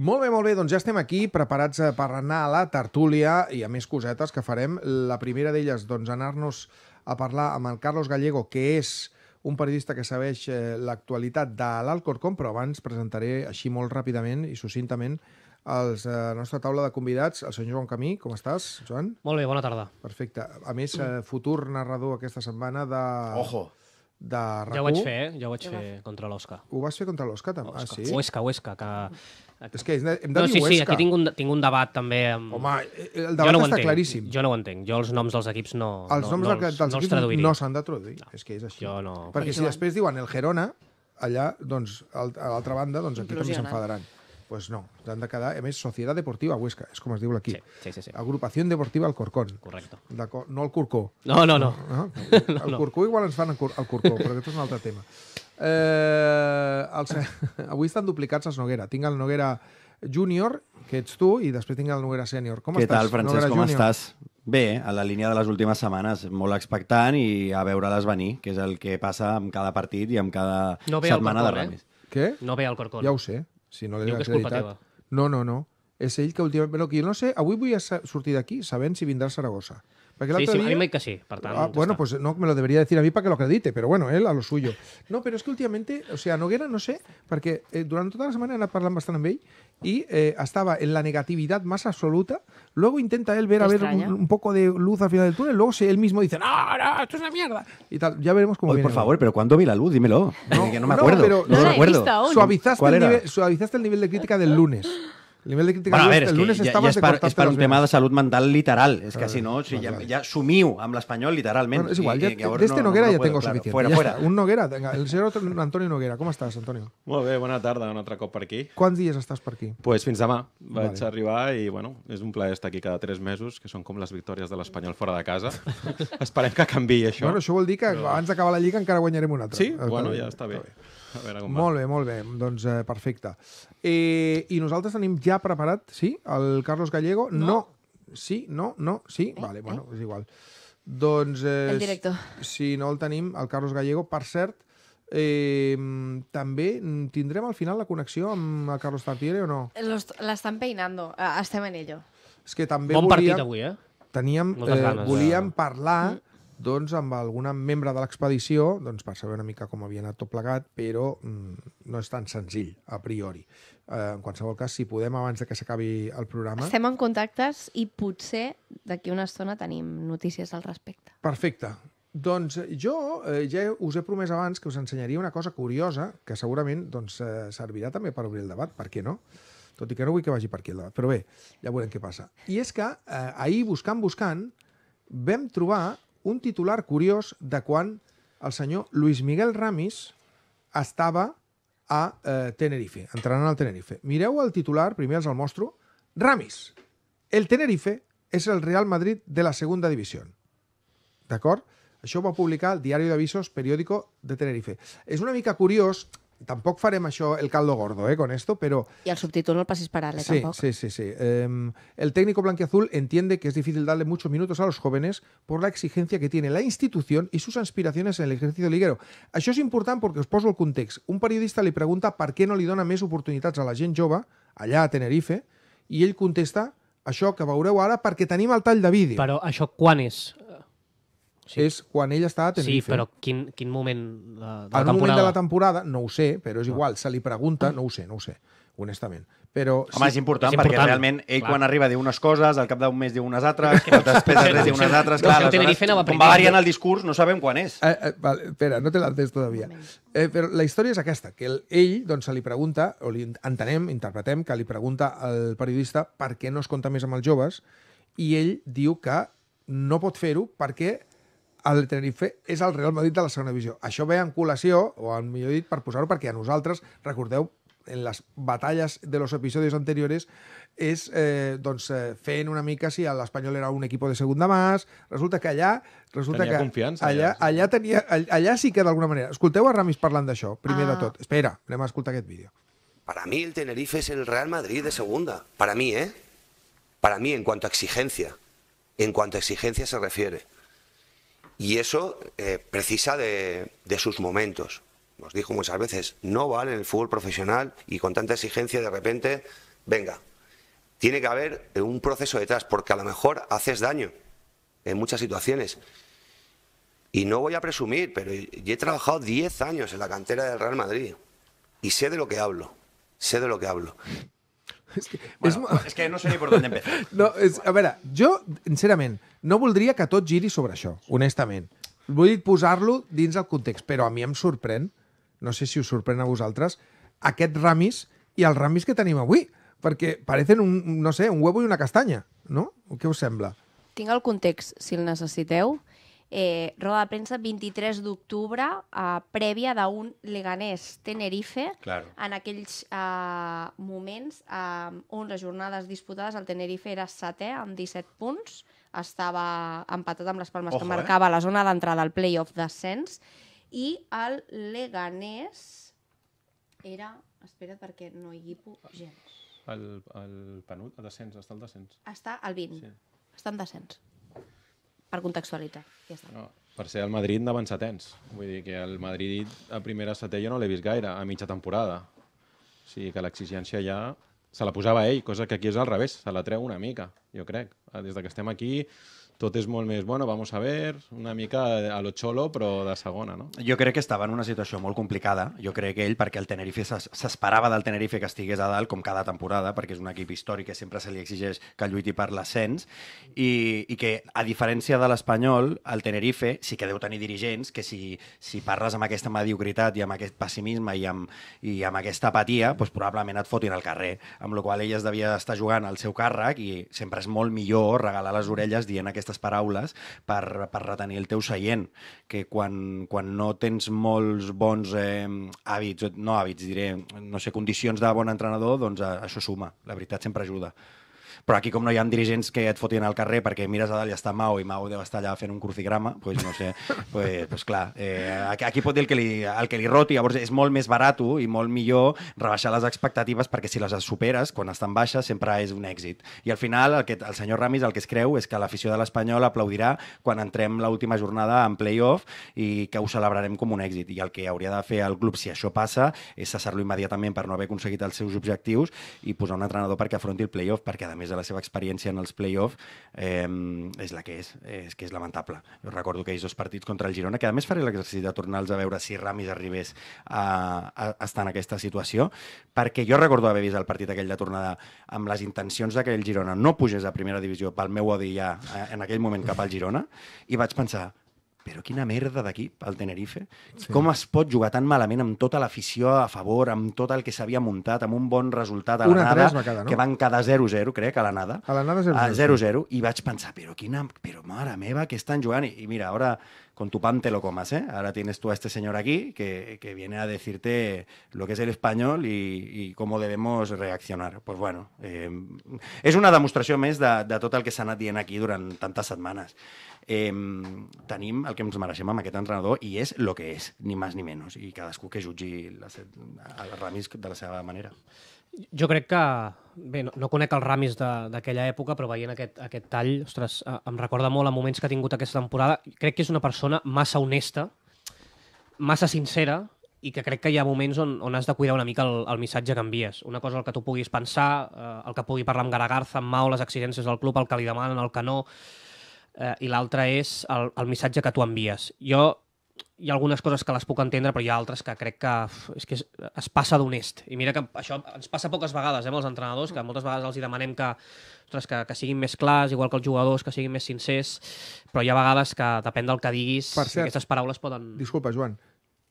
Molt bé, molt bé, doncs ja estem aquí preparats eh, per anar a la tertúlia i a més cosetes que farem. La primera d'elles, doncs, anar-nos a parlar amb el Carlos Gallego, que és un periodista que sabeix eh, l'actualitat de l'Alcorcom, però abans presentaré així molt ràpidament i sucintament els, eh, a la nostra taula de convidats, el senyor Joan Camí. Com estàs, Joan? Molt bé, bona tarda. Perfecte. A més, eh, futur narrador aquesta setmana de... Ojo! de rac Ja ho vaig fer, ja ho vaig ja fer contra l'Òscar. Ho vas fer contra l'Òscar, també? Ah, sí? Huesca, Huesca, que Exacte. És que hem de, hem de no, sí, sí, aquí tinc un, tinc un debat també amb... Home, eh, el debat no està entenc. claríssim. Jo no ho entenc. Jo els noms dels equips no Els no, noms no, dels, dels no equips no s'han de traduir. No. És que és així. Jo no... Perquè si després diuen el Gerona, allà, doncs, a l'altra banda, doncs aquí també s'enfadaran. Pues no, han de quedar... A més, Societat Deportiva Huesca, és com es diu aquí. Sí, sí, sí, sí. Agrupació Deportiva Corcón. Correcte. No al Corcó. No, no, no. no, (laughs) no. El no, Corcó igual ens fan al el Corcó, però aquest és un altre tema. Eh, els, (laughs) avui estan duplicats els Noguera. Tinc el Noguera júnior, que ets tu, i després tinc el Noguera sènior. Com Què estàs? tal, Francesc? Noguera com junior? estàs? Bé, a la línia de les últimes setmanes, molt expectant i a veure-les venir, que és el que passa amb cada partit i amb cada no ve setmana Corcor, de eh? remis. Eh? Què? No ve al Corcón. Ja ho sé, si no l'he acreditat. No, no, no. És ell que últimament... Bueno, que jo no sé, avui vull sortir d'aquí sabent si vindrà a Saragossa. Ah, bueno, pues no, me lo debería decir a mí para que lo acredite, pero bueno, él a lo suyo. No, pero es que últimamente, o sea, Noguera, no sé, porque eh, durante toda la semana la anat bastante en y eh, estaba en la negatividad más absoluta. Luego intenta él ver a ver un, poco de luz al final del túnel. Luego él mismo dice, no, esto es una mierda. Y tal. Ya veremos cómo Oye, Por favor, pero ¿cuándo vi la luz? Dímelo. No, (laughs) me acuerdo. No, pero, suavizaste el nivel de crítica del lunes. El nivel de crítica bueno, a ver, el lunes ja, estaves ja és per, és per un tema de salut mental literal. És que si no, si ja, ja sumiu amb l'espanyol literalment. Bueno, és igual, ja, de este Noguera no, no ja tengo claro, suficiente. Fuera, ja fuera. Un Noguera, venga, el senyor Antonio Noguera. Com estàs, Antonio? Molt bé, bona tarda, un altre cop per aquí. Quants dies estàs per aquí? pues fins demà. Vaig vale. arribar i, bueno, és un plaer estar aquí cada tres mesos, que són com les victòries de l'Espanyol fora de casa. (laughs) Esperem que canvi això. Bueno, això vol dir que Però... abans d'acabar la Lliga encara guanyarem un altre. Sí? Bueno, ja està bé. A veure com va. Molt bé, molt bé. Doncs eh, perfecte. Eh, I nosaltres tenim ja preparat, sí, el Carlos Gallego. No. no. Sí, no, no, sí. Eh, vale, eh? bueno, és igual. Doncs... Eh, el director. Si no el tenim, el Carlos Gallego, per cert, Eh, també tindrem al final la connexió amb el Carlos Tartiere o no? L'estan peinando, estem en ello. És que també bon volíem, partit avui, eh? Teníem, eh, volíem de... parlar mm. doncs, amb alguna membre de l'expedició doncs, per saber una mica com havia anat tot plegat, però mm, no és tan senzill, a priori. Eh, en qualsevol cas, si podem, abans de que s'acabi el programa... Estem en contactes i potser d'aquí una estona tenim notícies al respecte. Perfecte. Doncs eh, jo eh, ja us he promès abans que us ensenyaria una cosa curiosa que segurament doncs, eh, servirà també per obrir el debat, per què no? Tot i que no vull que vagi per aquí el debat, però bé, ja veurem què passa. I és que eh, ahir, buscant, buscant, vam trobar un titular curiós de quan el senyor Luis Miguel Ramis estava a eh, Tenerife, entrenant al Tenerife. Mireu el titular, primer els el mostro. Ramis, el Tenerife és el Real Madrid de la segunda divisió. D'acord? Això ho va publicar el Diari d'Avisos Periòdico de Tenerife. És una mica curiós tampoc farem això el caldo gordo, eh, con esto, pero... I al subtítol no el pases para eh, sí, tampoc. Sí, sí, sí. Um, el técnico blanquiazul entiende que es difícil darle muchos minutos a los jóvenes por la exigencia que tiene la institución y sus aspiraciones en el ejercicio liguero. Això és important perquè us poso el context. Un periodista li pregunta per què no li dona més oportunitats a la gent jove, allà a Tenerife, i ell contesta això que veureu ara perquè tenim el tall de vídeo. Però això quan és? Sí. És quan ell està a Tenerife. Sí, però quin, quin moment de, de en la temporada? En un moment de la temporada, no ho sé, però és igual, se li pregunta, no ho sé, no ho sé, honestament. Però, Home, sí, és, important, és important, perquè realment ell clar. quan arriba diu unes coses, al cap d'un mes diu unes altres, després de res diu unes altres, clar, no, aleshores, com va variant el discurs no sabem quan és. Eh, eh, vale, espera, no te l'entens todavía. Eh, però la història és aquesta, que el, ell doncs, se li pregunta, o li entenem, interpretem, que li pregunta al periodista per què no es compta més amb els joves, i ell diu que no pot fer-ho perquè el Tenerife és el Real Madrid de la segona divisió. Això ve en col·lació, o en millor dit, per posar-ho, perquè a nosaltres, recordeu, en les batalles de los episodios anteriores és eh, doncs, eh, fent una mica si l'Espanyol era un equip de segunda más, resulta que allà resulta tenia que confiança. Allà, allà, allà, tenia, allà sí que d'alguna manera... Escolteu a Ramis parlant d'això, primer ah. de tot. Espera, anem a escoltar aquest vídeo. Para mí el Tenerife es el Real Madrid de segunda. Para mí, ¿eh? Para mí en cuanto a exigencia. En cuanto a exigencia se refiere. Y eso eh, precisa de, sus momentos. Nos dijo muchas veces, no vale en el fútbol profesional y con tanta exigencia de repente, venga, tiene que haber un proceso detrás, porque a lo mejor haces daño en muchas situaciones. Y no voy a presumir, pero yo he trabajado 10 años en la cantera del Real Madrid y sé de lo que hablo, sé de lo que hablo. És que, bueno, és... és (laughs) que no sé ni per on empezar. (laughs) No, és, a veure, jo, sincerament, no voldria que tot giri sobre això, honestament. Vull posar-lo dins el context, però a mi em sorprèn, no sé si us sorprèn a vosaltres, aquest ramis i el ramis que tenim avui, perquè parecen un, no sé, un huevo i una castanya, no? Què us sembla? Tinc el context, si el necessiteu eh, roda de premsa 23 d'octubre, eh, prèvia d'un Leganés Tenerife. Claro. En aquells eh, moments, eh, 11 jornades disputades, el Tenerife era setè amb 17 punts, estava empatat amb les palmes Ojo, que eh. marcava eh? la zona d'entrada al playoff d'ascens, i el Leganés era... Espera, perquè no hi guipo gens. El, el penut, el descens, està al descens. Està al 20. Sí. Està en descens per contextualitat. Ja està. No, per ser el Madrid anava setens. Vull dir que el Madrid a primera setè jo no l'he vist gaire, a mitja temporada. O sigui que l'exigència ja se la posava ell, cosa que aquí és al revés, se la treu una mica, jo crec. Des de que estem aquí tot és molt més, bueno, vamos a ver, una mica a lo xolo, però de segona, no? Jo crec que estava en una situació molt complicada. Jo crec que ell, perquè el Tenerife s'esperava del Tenerife que estigués a dalt, com cada temporada, perquè és un equip històric que sempre se li exigeix que lluiti per l'ascens, i, i que, a diferència de l'Espanyol, el Tenerife sí que deu tenir dirigents que si, si parles amb aquesta mediocritat i amb aquest pessimisme i amb, i amb aquesta apatia, doncs probablement et fotin al carrer, amb la qual ell es devia estar jugant al seu càrrec i sempre és molt millor regalar les orelles dient aquestes aquestes paraules per, per retenir el teu seient, que quan, quan no tens molts bons eh, hàbits, no hàbits, diré, no sé, condicions de bon entrenador, doncs eh, això suma, la veritat sempre ajuda. Però aquí, com no hi ha dirigents que et fotin al carrer perquè mires a dalt i està Mao i Mao deu estar allà fent un crucigrama, doncs pues, no sé, doncs pues, pues, clar, eh, aquí pot dir el que, li, el que li roti, llavors és molt més barat i molt millor rebaixar les expectatives perquè si les superes, quan estan baixes, sempre és un èxit. I al final, el, que, el senyor Ramis el que es creu és que l'afició de l'Espanyol aplaudirà quan entrem l'última jornada en playoff i que ho celebrarem com un èxit. I el que hauria de fer el club, si això passa, és cessar-lo immediatament per no haver aconseguit els seus objectius i posar un entrenador perquè afronti el playoff, perquè a més de la seva experiència en els play-off, eh, és la que és, és que és lamentable. Jo recordo que ells dos partits contra el Girona, que a més faré l'exercici de tornar-los a veure si Ramis arribés a, a, a estar en aquesta situació, perquè jo recordo haver vist el partit aquell de tornada amb les intencions que el Girona no pugés a primera divisió pel meu odi ja eh, en aquell moment cap al Girona, i vaig pensar, però quina merda d'equip, el Tenerife. Sí. Com es pot jugar tan malament amb tota l'afició a favor, amb tot el que s'havia muntat, amb un bon resultat a l'anada, va no? que van quedar 0-0, crec, a l'anada. A l'anada 0-0. 0-0, i vaig pensar, però quina... Però mare meva, que estan jugant? I, i mira, ara con tu pan te lo comas. ¿eh? Ahora tienes tú a este señor aquí que, que viene a decirte lo que es el español y, cómo debemos reaccionar. Pues bueno, eh, es una demostración más de, de tot el que s'ha anat aquí durante tantas semanas. Eh, em, tenim el que ens mereixem amb aquest entrenador y es lo que es, ni más ni menos y cadascú que jutgi la, el de la seva manera. Jo crec que... Bé, no, no conec els ramis d'aquella època, però veient aquest, aquest tall, ostres, eh, em recorda molt a moments que ha tingut aquesta temporada. Crec que és una persona massa honesta, massa sincera, i que crec que hi ha moments on, on has de cuidar una mica el, el missatge que envies. Una cosa el que tu puguis pensar, eh, el que pugui parlar amb Garagarza, amb Mau, les exigències del club, el que li demanen, el que no, eh, i l'altre és el, el missatge que tu envies. Jo hi ha algunes coses que les puc entendre, però hi ha altres que crec que és que es, es passa d'honest. I mira que això ens passa poques vegades, eh, amb els entrenadors, que moltes vegades els hi demanem que, ostres, que, que siguin més clars, igual que els jugadors, que siguin més sincers, però hi ha vegades que, depèn del que diguis, per cert, aquestes paraules poden... Disculpa, Joan,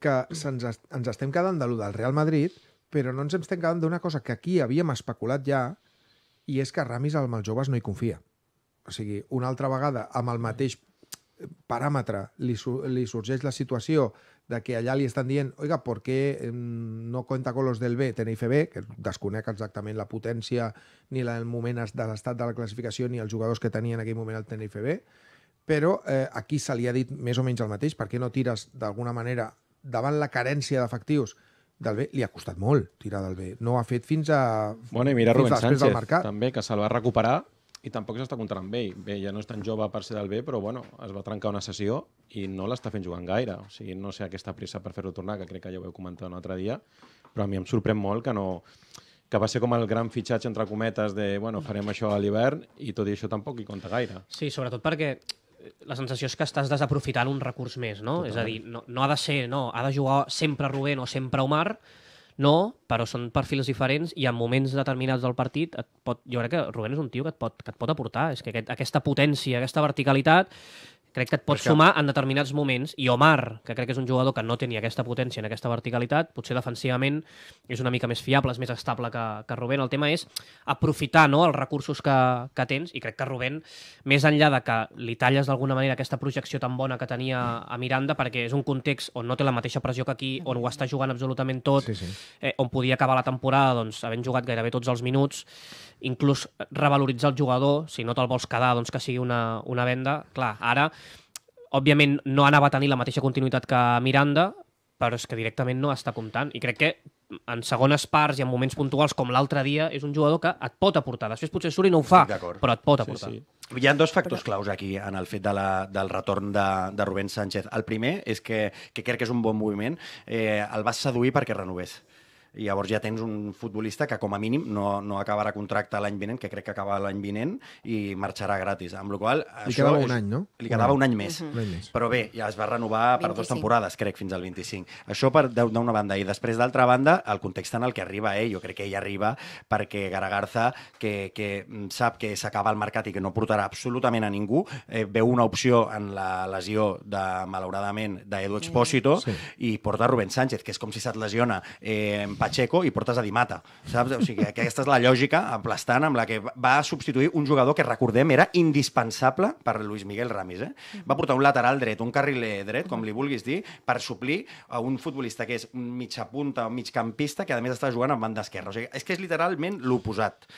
que ens, est ens estem quedant de lo del Real Madrid, però no ens estem quedant d'una cosa que aquí havíem especulat ja, i és que Ramis amb els joves no hi confia. O sigui, una altra vegada, amb el mateix paràmetre li, li sorgeix la situació de que allà li estan dient oiga, per què mm, no compta con los del B, Tenerife B, que desconec exactament la potència ni la, el moment de l'estat de la classificació ni els jugadors que tenien en aquell moment el Tenerife B, però eh, aquí se li ha dit més o menys el mateix, per què no tires d'alguna manera davant la carència d'efectius del B li ha costat molt tirar del B. No ho ha fet fins a... Bueno, i mira Rubén Sánchez, també, que se'l va recuperar i tampoc s'està comptant amb ell. Bé, ja no és tan jove per ser del B, però bueno, es va trencar una sessió i no l'està fent jugant gaire. O sigui, no sé aquesta pressa per fer-lo tornar, que crec que ja ho heu comentat un altre dia, però a mi em sorprèn molt que no que va ser com el gran fitxatge, entre cometes, de bueno, farem això a l'hivern i tot i això tampoc hi compta gaire. Sí, sobretot perquè la sensació és que estàs desaprofitant un recurs més, no? Totalment. És a dir, no, no ha de ser, no, ha de jugar sempre Rubén o sempre Omar, no, però són perfils diferents i en moments determinats del partit et pot, jo crec que Rubén és un tio que et pot, que et pot aportar. És que aquest, aquesta potència, aquesta verticalitat crec que et pots sumar en determinats moments. I Omar, que crec que és un jugador que no tenia aquesta potència en aquesta verticalitat, potser defensivament és una mica més fiable, és més estable que, que Rubén. El tema és aprofitar no, els recursos que, que tens, i crec que Rubén, més enllà de que li talles d'alguna manera aquesta projecció tan bona que tenia a Miranda, perquè és un context on no té la mateixa pressió que aquí, on ho està jugant absolutament tot, sí, sí. Eh, on podia acabar la temporada doncs, havent jugat gairebé tots els minuts, inclús revaloritzar el jugador, si no te'l vols quedar, doncs que sigui una, una venda. Clar, ara, òbviament, no anava a tenir la mateixa continuïtat que Miranda, però és que directament no està comptant. I crec que en segones parts i en moments puntuals com l'altre dia és un jugador que et pot aportar. Després potser surt i no ho fa, però et pot aportar. Sí, sí. Hi ha dos factors claus aquí en el fet de la, del retorn de, de Rubén Sánchez. El primer és que, que crec que és un bon moviment. Eh, el vas seduir perquè renovés i llavors ja tens un futbolista que com a mínim no, no acabarà contracte l'any vinent, que crec que acaba l'any vinent, i marxarà gratis. Amb la qual li quedava un any, no? Li quedava un any més. Uh -huh. Però bé, ja es va renovar 25. per dues temporades, crec, fins al 25. Això per d'una banda. I després, d'altra banda, el context en el que arriba ell, eh? jo crec que ell arriba perquè Garagarza, que, que mm, sap que s'acaba el mercat i que no portarà absolutament a ningú, eh, veu una opció en la lesió, de, malauradament, d'Edu Expósito, sí. i porta Rubén Sánchez, que és com si se't lesiona eh, Pacheco i portes a Dimata. Saps? O sigui, aquesta és la lògica aplastant amb la que va substituir un jugador que, recordem, era indispensable per Luis Miguel Ramis. Eh? Va portar un lateral dret, un carril dret, com li vulguis dir, per suplir a un futbolista que és un mitja punta, un migcampista, que a més està jugant amb banda esquerra. O sigui, és que és literalment l'oposat.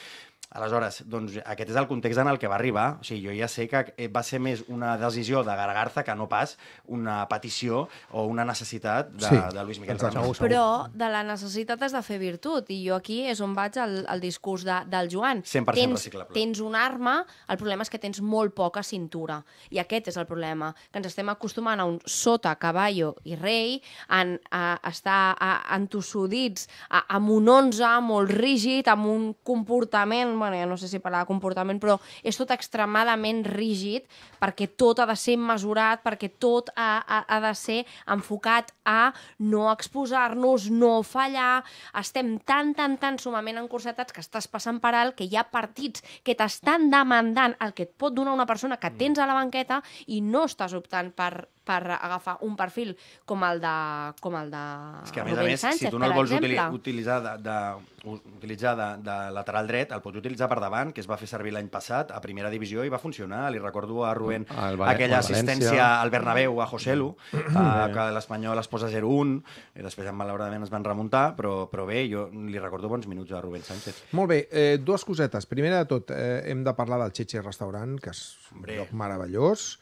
Aleshores, doncs, aquest és el context en el que va arribar. O sigui, jo ja sé que eh, va ser més una decisió de Gargarza que no pas una petició o una necessitat de, sí, de Luis Miguel Ramos. Segur, segur. Però de la necessitat has de fer virtut, i jo aquí és on vaig al, al discurs de, del Joan. 100% tens, reciclable. Tens una arma, el problema és que tens molt poca cintura, i aquest és el problema, que ens estem acostumant a un sota, cavallo i rei, en, a, a estar entossudits, amb un 11 molt rígid, amb un comportament bueno, ja no sé si parlar de comportament, però és tot extremadament rígid perquè tot ha de ser mesurat, perquè tot ha, ha, ha de ser enfocat a no exposar-nos, no fallar, estem tan, tan, tan sumament encursetats que estàs passant per alt, que hi ha partits que t'estan demandant el que et pot donar una persona que mm. tens a la banqueta i no estàs optant per, per agafar un perfil com el de, com el de és que, a més a més, Sánchez, si tu no el vols exemple... utilitzar, de, de, utilitzar de, de lateral dret, el pots utilitzar per davant, que es va fer servir l'any passat a primera divisió i va funcionar. Li recordo a Rubén el aquella assistència al Bernabéu a Joselu, a, que l'Espanyol es posa 0-1, i després malauradament es van remuntar, però, però bé, jo li recordo bons minuts a Rubén Sánchez. Molt bé, eh, dues cosetes. Primera de tot, eh, hem de parlar del Cheche Restaurant, que és un lloc meravellós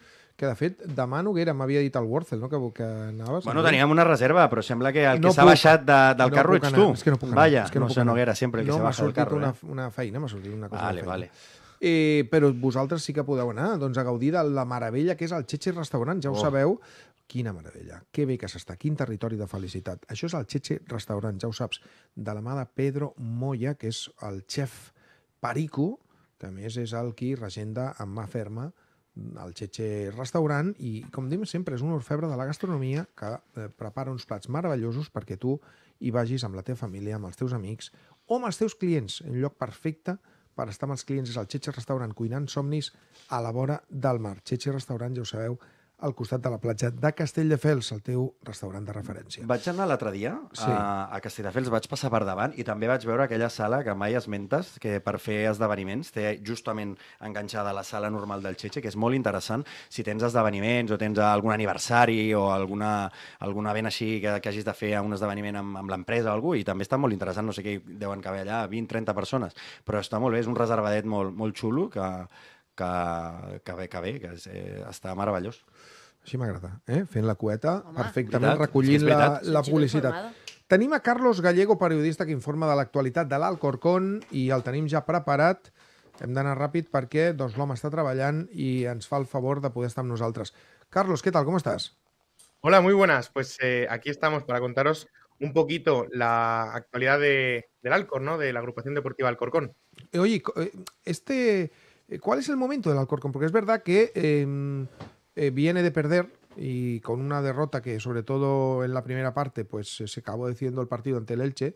que de fet que era, m'havia dit al Wurzel, no? Que, que anaves... Bueno, teníem una reserva, però sembla que el no que s'ha baixat de, del no carro ets tu. És que no puc anar. Vaya, és que no, no sé Noguera, sempre el que no, s'ha baixat del carro. No, m'ha sortit una, eh? una feina, m'ha sortit una cosa vale, Vale. Eh, però vosaltres sí que podeu anar doncs, a gaudir de la meravella que és el Cheche Restaurant, ja ho oh. sabeu, Quina meravella, que bé que s'està, quin territori de felicitat. Això és el Cheche Restaurant, ja ho saps, de la mà de Pedro Moya, que és el xef Perico, que a més és el qui regenda amb mà ferma al Cheche Restaurant i, com diem sempre, és un orfebre de la gastronomia que eh, prepara uns plats meravellosos perquè tu hi vagis amb la teva família, amb els teus amics o amb els teus clients. Un lloc perfecte per estar amb els clients és el Cheche Restaurant, cuinant somnis a la vora del mar. Cheche Restaurant, ja ho sabeu, al costat de la platja de Castelldefels, el teu restaurant de referència. Vaig anar l'altre dia sí. a, a Castelldefels, vaig passar per davant i també vaig veure aquella sala que mai esmentes, que per fer esdeveniments té justament enganxada a la sala normal del Cheche, que és molt interessant. Si tens esdeveniments o tens algun aniversari o alguna, alguna event així que, que hagis de fer un esdeveniment amb, amb l'empresa o algú, i també està molt interessant, no sé què deuen caber allà, 20-30 persones, però està molt bé, és un reservadet molt, molt xulo que, que, que bé, que bé, que és, eh, està meravellós. Així m'agrada, eh? fent la cueta, Home, perfectament veritat, recollint la, la publicitat. Informada. Tenim a Carlos Gallego, periodista que informa de l'actualitat de l'Alcorcón i el tenim ja preparat. Hem d'anar ràpid perquè doncs, l'home està treballant i ens fa el favor de poder estar amb nosaltres. Carlos, què tal? Com estàs? Hola, muy buenas. Pues eh, aquí estamos para contaros un poquito la actualidad de, del Alcor, ¿no? De la agrupación deportiva Alcorcón. Eh, oye, eh, este, eh, ¿cuál es el momento del Alcorcón? Porque es verdad que eh, Eh, viene de perder y con una derrota que sobre todo en la primera parte pues eh, se acabó decidiendo el partido ante el Elche,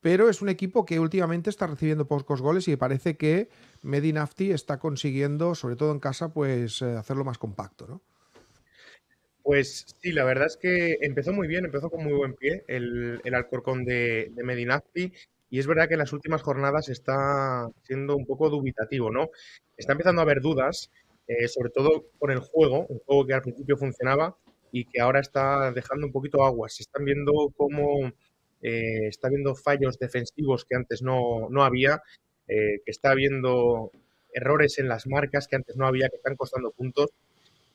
pero es un equipo que últimamente está recibiendo pocos goles y parece que Medinafti está consiguiendo, sobre todo en casa, pues eh, hacerlo más compacto, ¿no? Pues sí, la verdad es que empezó muy bien, empezó con muy buen pie el, Alcorcón de, de Medinafti y es verdad que en las últimas jornadas está siendo un poco dubitativo, ¿no? Está empezando a haber dudas eh, sobre todo con el juego, un juego que al principio funcionaba y que ahora está dejando un poquito agua. Se están viendo cómo eh, está viendo fallos defensivos que antes no, había, eh, que está habiendo errores en las marcas que antes no había, que están costando puntos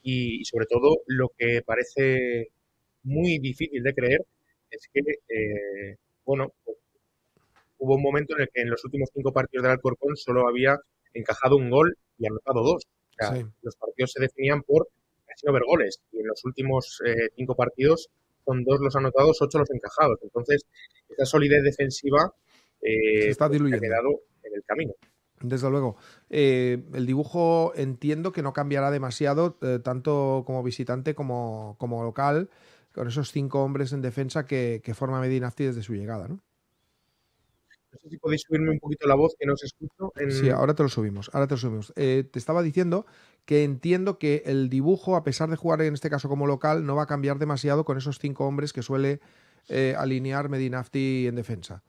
y, sobre todo lo que parece muy difícil de creer es que, bueno, hubo un momento en el que en los últimos cinco partidos del Alcorcón solo había encajado un gol y anotado dos los partidos se definían por casi no ver goles. Y en los últimos eh, cinco partidos son dos los anotados, ocho los encajados. Entonces, esa solidez defensiva eh, se está pues, ha quedado en el camino. Desde luego. Eh, el dibujo entiendo que no cambiará demasiado, tanto como visitante como, como local, con esos cinco hombres en defensa que, que forma Medinafti desde su llegada, ¿no? No sé si podéis subirme un poquito la voz que no os escucho. Sí, ahora te lo subimos, ahora te subimos. Eh, te estaba diciendo que entiendo que el dibujo, a pesar de jugar en este caso como local, no va a cambiar demasiado con esos cinco hombres que suele eh, alinear Medinafti en defensa.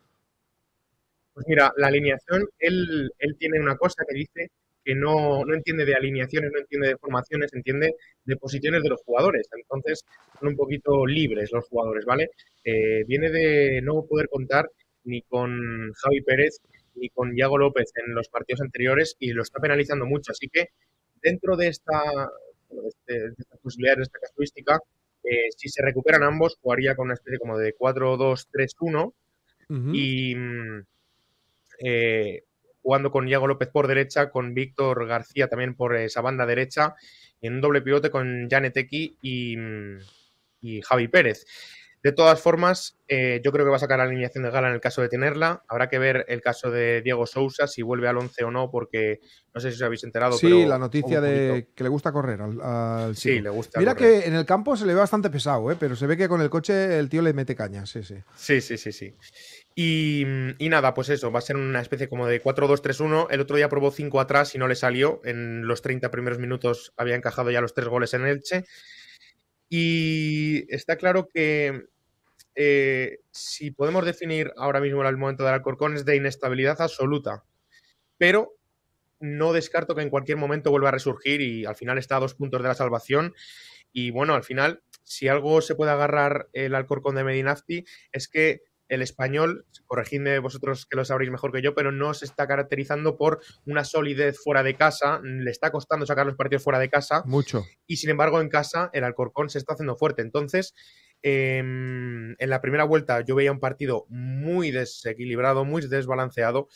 Pues mira, la alineación, él, tiene una cosa que dice que no, entiende de alineaciones, no entiende de formaciones, entiende de posiciones de los jugadores. Entonces, son un poquito libres los jugadores, ¿vale? Eh, viene de no poder contar ni con Javi Pérez, ni con Iago López en los partidos anteriores y lo está penalizando mucho. Así que dentro de esta, este, esta posibilidad, de esta casuística, eh, si se recuperan ambos, jugaría con una especie como de 4-2-3-1 y mm, eh, jugando con Iago López por derecha, con Víctor García también por esa banda derecha, en un doble pivote con Janet y, mm, y Javi Pérez. De todas formas, eh, yo creo que va a sacar la alineación de Gala en el caso de tenerla. Habrá que ver el caso de Diego Sousa, si vuelve al 11 o no, porque no sé si os habéis enterado. Sí, la noticia de que le gusta correr al, Sí, le gusta. Mira que en el campo se le ve bastante pesado, ¿eh? pero se ve que con el coche el tío le mete caña. Sí, sí. Sí, sí, sí. sí. Y, nada, pues eso, va a ser una especie como de 4-2-3-1. El otro día probó cinco atrás y no le salió. En los 30 primeros minutos había encajado ya los tres goles en Elche. Y está claro que eh, si podemos definir ahora mismo el momento del Alcorcón es de inestabilidad absoluta, pero no descarto que en cualquier momento vuelva a resurgir y al final está a dos puntos de la salvación. Y bueno, al final, si algo se puede agarrar el Alcorcón de Medinafti es que el español, corregidme vosotros que lo sabréis mejor que yo, pero no se está caracterizando por una solidez fuera de casa, le está costando sacar los partidos fuera de casa. Mucho. Y sin embargo, en casa el Alcorcón se está haciendo fuerte. Entonces, em, en la primera vuelta yo veía un partido muy desequilibrado, muy desbalanceado.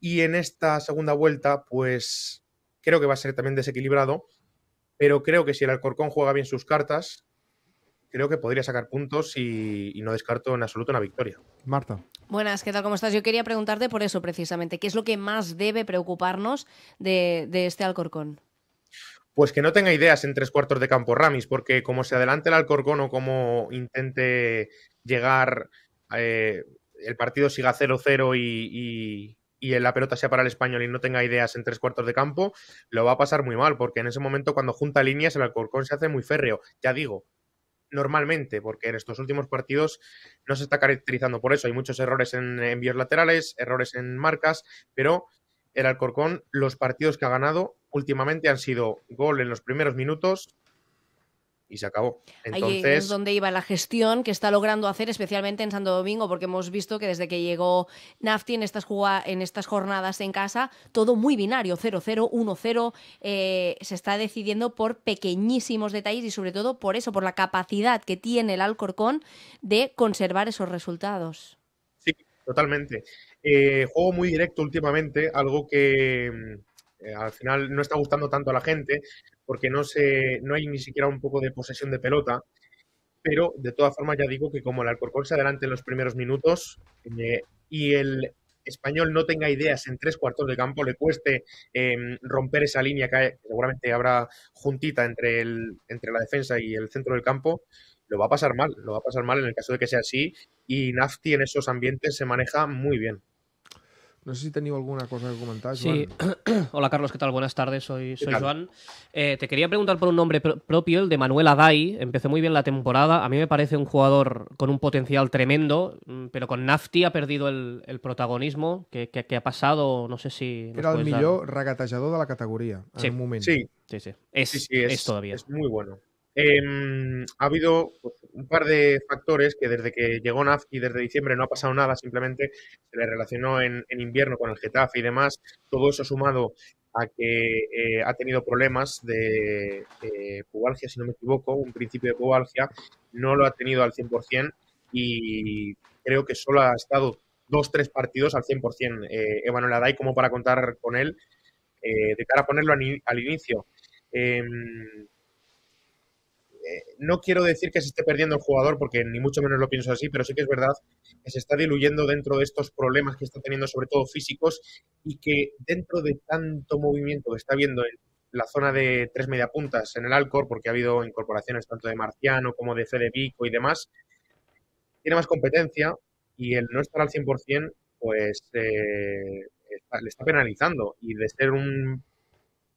Y en esta segunda vuelta, pues creo que va a ser también desequilibrado, pero creo que si el Alcorcón juega bien sus cartas, creo que podría sacar puntos y, no descarto en absoluto una victoria. Marta. Buenas, ¿qué tal? ¿Cómo estás? Yo quería preguntarte por eso precisamente. ¿Qué es lo que más debe preocuparnos de, este Alcorcón? Pues que no tenga ideas en tres cuartos de campo Ramis, porque como se adelante el Alcorcón o como intente llegar, eh, el partido siga 0-0 y, la pelota sea para el español y no tenga ideas en tres cuartos de campo, lo va a pasar muy mal, porque en ese momento cuando junta líneas el Alcorcón se hace muy férreo. Ya digo, normalmente, porque en estos últimos partidos no se está caracterizando por eso. Hay muchos errores en envíos laterales, errores en marcas, pero el Alcorcón, los partidos que ha ganado últimamente han sido gol en los primeros minutos, y se acabó. Ahí es donde iba la gestión que está logrando hacer, especialmente en Santo Domingo, porque hemos visto que desde que llegó Nafti en estas, en estas jornadas en casa, todo muy binario, 0-0, 1-0, eh, se está decidiendo por pequeñísimos detalles y sobre todo por eso, por la capacidad que tiene el Alcorcón de conservar esos resultados. Sí, totalmente. Eh, juego muy directo últimamente, algo que mm, eh, al final no está gustando tanto a la gente, porque no, se, no hay ni siquiera un poco de posesión de pelota. Pero de todas formas, ya digo que como el Alcorcón se adelante en los primeros minutos eh, y el español no tenga ideas en tres cuartos de campo, le cueste em, romper esa línea que seguramente habrá juntita entre, el, entre la defensa y el centro del campo, lo va a pasar mal, lo va a pasar mal en el caso de que sea así. Y Nafti en esos ambientes se maneja muy bien. No sé si tenido alguna cosa que comentar, Sí. (clears throat) Hola, Carlos, ¿qué tal? Buenas tardes, soy, soy Joan. Eh, te quería preguntar por un nombre propio, el de Manuel Adai. Empezó muy bien la temporada. A mí me parece un jugador con un potencial tremendo, mm, pero con Nafti ha perdido el, protagonismo ¿Qué ha pasado, no sé si... Era el millón regatejador de la categoría en sí. un Sí, sí, sí. es todavía. Es muy bueno. Em, ha habido un par de factores que desde que llegó y desde diciembre, no ha pasado nada, simplemente se le relacionó en, invierno con el Getafe y demás. Todo eso sumado a que eh, ha tenido problemas de eh, pubalgia, si no me equivoco, un principio de pubalgia, no lo ha tenido al 100% y creo que solo ha estado dos, tres partidos al 100% eh, Emanuel hay como para contar con él eh, de cara a ponerlo al, inicio. Em, no quiero decir que se esté perdiendo el jugador, porque ni mucho menos lo pienso así, pero sí que es verdad que se está diluyendo dentro de estos problemas que está teniendo, sobre todo físicos, y que dentro de tanto movimiento que está habiendo en la zona de tres media puntas en el Alcor, porque ha habido incorporaciones tanto de Marciano como de Fede y demás, tiene más competencia y el no estar al 100%, pues eh, le está penalizando. Y de ser un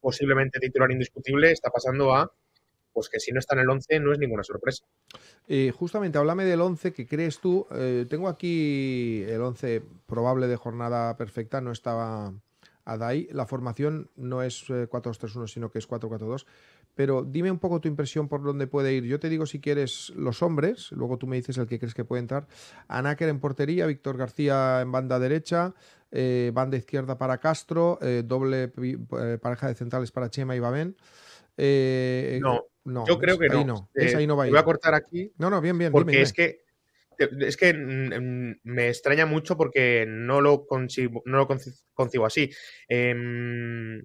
posiblemente titular indiscutible, está pasando a pues que si no está en el 11 no es ninguna sorpresa. Eh, justamente, háblame del 11 que crees tú. Eh, tengo aquí el 11 probable de jornada perfecta, no estaba Adai. La formación no es 4-3-1, eh, sino que es 4-4-2. Pero dime un poco tu impresión por dónde puede ir. Yo te digo si quieres los hombres, luego tú me dices el que crees que puede entrar. Anáquer en portería, Víctor García en banda derecha, banda izquierda para Castro, doble pareja de centrales para Chema y Babén. Eh, no, no, yo creo que no. Eh, ahí no va a Voy a cortar aquí. No, no, bien, bien. Porque es que es que mm, mm, me extraña mucho porque no lo concibo, no así. Em,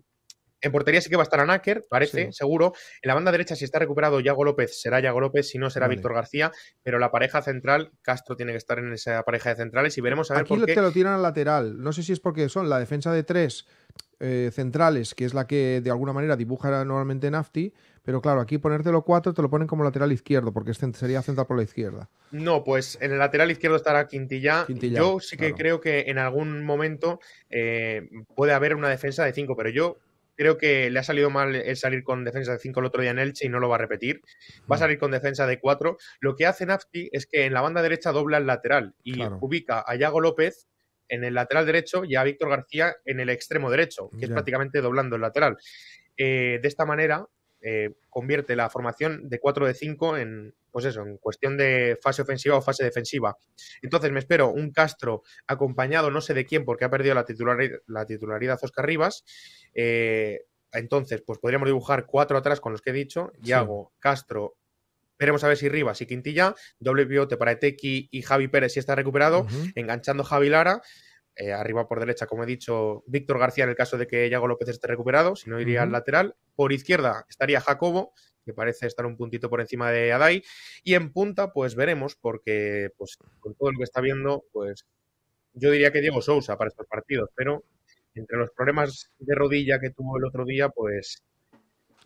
en portería sí que va a estar Anáquer, parece, seguro. En la banda derecha, si está recuperado Yago López, será Yago López, si no, será Víctor García. Pero la pareja central, Castro tiene que estar en esa pareja de centrales y veremos a ver Aquí por qué. te lo tiran al lateral. No sé si es porque son la defensa de tres eh, centrales, que es la que de alguna manera dibuja normalmente Nafti, pero claro, aquí ponértelo 4 te lo ponen como lateral izquierdo, porque sería central por la izquierda. No, pues en el lateral izquierdo estará Quintilla. yo sí que creo que en algún momento eh, puede haber una defensa de 5, pero yo creo que le ha salido mal el salir con defensa de 5 el otro día en Elche y no lo va a repetir. Va a mm. salir con defensa de 4. Lo que hace Nafti es que en la banda derecha dobla el lateral y ubica a Yago López en el lateral derecho y a Víctor García en el extremo derecho, que es prácticamente doblando el lateral. Eh, de esta manera eh, convierte la formación de 4 de 5 en, pues eso, en cuestión de fase ofensiva o fase defensiva. Entonces me espero un Castro acompañado no sé de quién porque ha perdido la, titularidad, la titularidad Oscar Rivas. Eh, entonces, pues podríamos dibujar cuatro atrás con los que he dicho, Y hago Castro, Veremos a ver si Rivas y Quintilla, doble pivote para Etequi y Javi Pérez si está recuperado, enganchando Javi Lara. Eh, arriba por derecha, como he dicho, Víctor García en el caso de que Yago López esté recuperado, si no iría al lateral. Por izquierda estaría Jacobo, que parece estar un puntito por encima de Adai. Y en punta, pues veremos, porque pues, con todo lo que está viendo, pues yo diría que Diego Sousa para estos partidos, pero entre los problemas de rodilla que tuvo el otro día, pues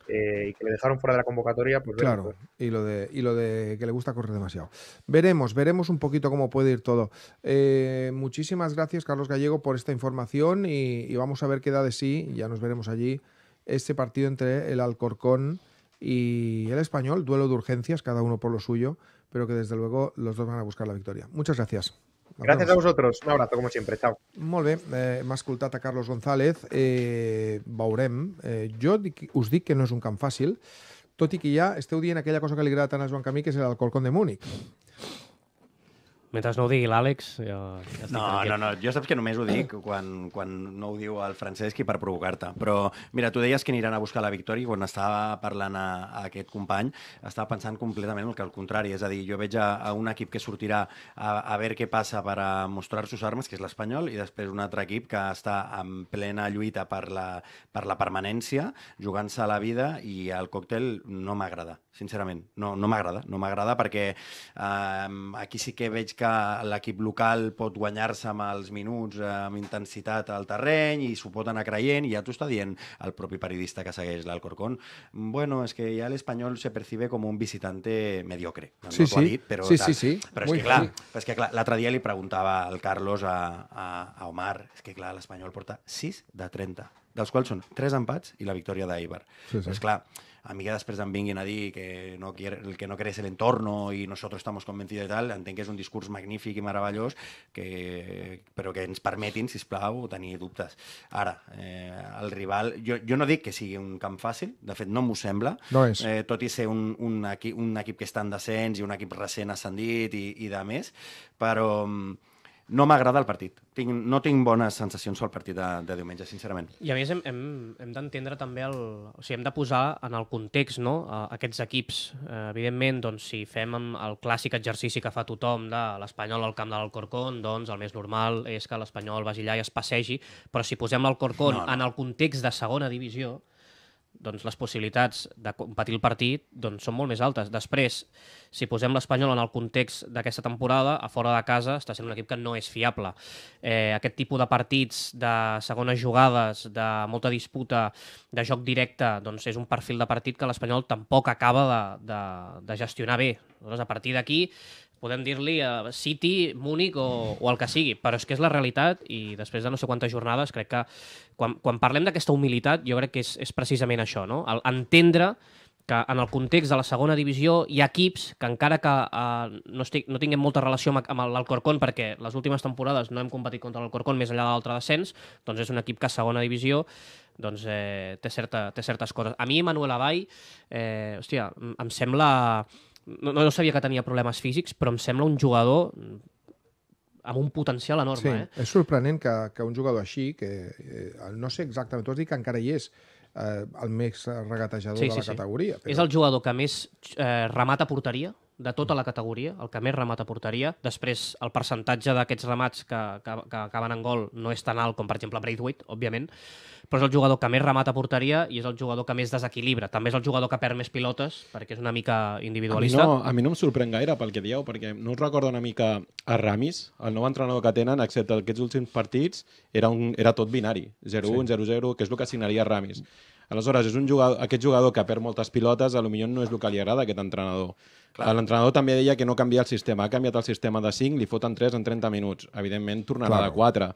eh, y que le dejaron fuera de la convocatoria, pues claro. Pues y lo de y lo de que le gusta correr demasiado. Veremos, veremos un poquito cómo puede ir todo. Eh, muchísimas gracias, Carlos Gallego, por esta información y, y, vamos a ver qué da de sí. Ya nos veremos allí este partido entre el Alcorcón y el Español, duelo de urgencias, cada uno por lo suyo, pero que desde luego los dos van a buscar la victoria. Muchas gracias. Gracias a vosotros. Un abrazo, como siempre. Chao. Molt bé. Eh, Hem escoltat a Carlos González. Eh, veurem. Eh, jo dic, us dic que no és un camp fàcil, tot i que ja esteu dient aquella cosa que li agrada tant a Joan Camí, que és con de Múnich. Mentre no ho digui l'Àlex... Jo... Ja no, no, no, jo saps que només ho dic quan, quan no ho diu el Francesc i per provocar-te. Però, mira, tu deies que aniran a buscar la victòria i quan estava parlant a, a aquest company estava pensant completament el que al contrari. És a dir, jo veig a, a un equip que sortirà a, a veure què passa per a mostrar sus armes, que és l'Espanyol, i després un altre equip que està en plena lluita per la, per la permanència, jugant-se a la vida i el còctel no m'agrada, sincerament. No, no m'agrada, no m'agrada perquè eh, aquí sí que veig que que l'equip local pot guanyar-se amb els minuts, eh, amb intensitat al terreny i s'ho pot anar creient, i ja t'ho està dient el propi periodista que segueix l'Alcorcón. Bueno, és que ja l'Espanyol se percibe com un visitante mediocre. No sí, sí. dit, però sí, sí, sí. Però és Muy que, clar, és que clar, l'altre dia li preguntava al Carlos a, a, a Omar, és que clar, l'Espanyol porta 6 de 30 dels quals són tres empats i la victòria d'Eibar. Sí, sí. És clar, a mi que després em vinguin a dir que no quiere, el que no creix el entorno i nosaltres estem convencidos i tal, entenc que és un discurs magnífic i meravellós, que, però que ens permetin, si plau, tenir dubtes. Ara, eh, el rival... Jo, jo no dic que sigui un camp fàcil, de fet no m'ho sembla, no és. Eh, tot i ser un, un, equip, un equip que està en descens i un equip recent ascendit i, i de més, però... Mm, no m'agrada el partit. Tinc, no tinc bones sensacions sobre el partit de, de diumenge, sincerament. I a més hem, hem, hem d'entendre també, el, o sigui, hem de posar en el context no, aquests equips. Eh, evidentment, doncs, si fem el clàssic exercici que fa tothom de l'Espanyol al camp de l'Alcorcón, doncs el més normal és que l'Espanyol vagi allà i es passegi, però si posem l'Alcorcón no, no. en el context de segona divisió, doncs les possibilitats de competir el partit doncs són molt més altes. Després, si posem l'Espanyol en el context d'aquesta temporada, a fora de casa està sent un equip que no és fiable. Eh, aquest tipus de partits de segones jugades, de molta disputa, de joc directe, doncs és un perfil de partit que l'Espanyol tampoc acaba de, de, de gestionar bé. Aleshores, a partir d'aquí, podem dir-li a City, Múnich o, o el que sigui, però és que és la realitat i després de no sé quantes jornades crec que quan, quan parlem d'aquesta humilitat jo crec que és, és precisament això, no? El, entendre que en el context de la segona divisió hi ha equips que encara que eh, no, estic, no tinguem molta relació amb, amb l'Alcorcón perquè les últimes temporades no hem competit contra l'Alcorcón més enllà de l'altre descens, doncs és un equip que a segona divisió doncs, eh, té, certa, té certes coses. A mi, Manuel Abay, eh, hòstia, em sembla... Eh, no, no sabia que tenia problemes físics, però em sembla un jugador amb un potencial enorme. Sí, eh? és sorprenent que, que un jugador així, que eh, no sé exactament, tu has dit que encara hi és, eh, el més regatejador sí, sí, de la sí. categoria. Però... És el jugador que més eh, remata porteria de tota la categoria, el que més remata porteria. Després, el percentatge d'aquests remats que, que, que acaben en gol no és tan alt com, per exemple, Braithwaite, òbviament, però és el jugador que més remata porteria i és el jugador que més desequilibra. També és el jugador que perd més pilotes, perquè és una mica individualista. A mi no, a mi no em sorprèn gaire pel que dieu, perquè no us recordo una mica a Ramis, el nou entrenador que tenen, excepte aquests últims partits, era, un, era tot binari, 0-1, sí. 0-0, que és el que assignaria Ramis. Aleshores, és un jugador, aquest jugador que perd moltes pilotes, a lo millor no és el que li agrada aquest entrenador. L'entrenador també deia que no canvia el sistema. Ha canviat el sistema de 5, li foten 3 en 30 minuts. Evidentment, tornarà Clar. de 4.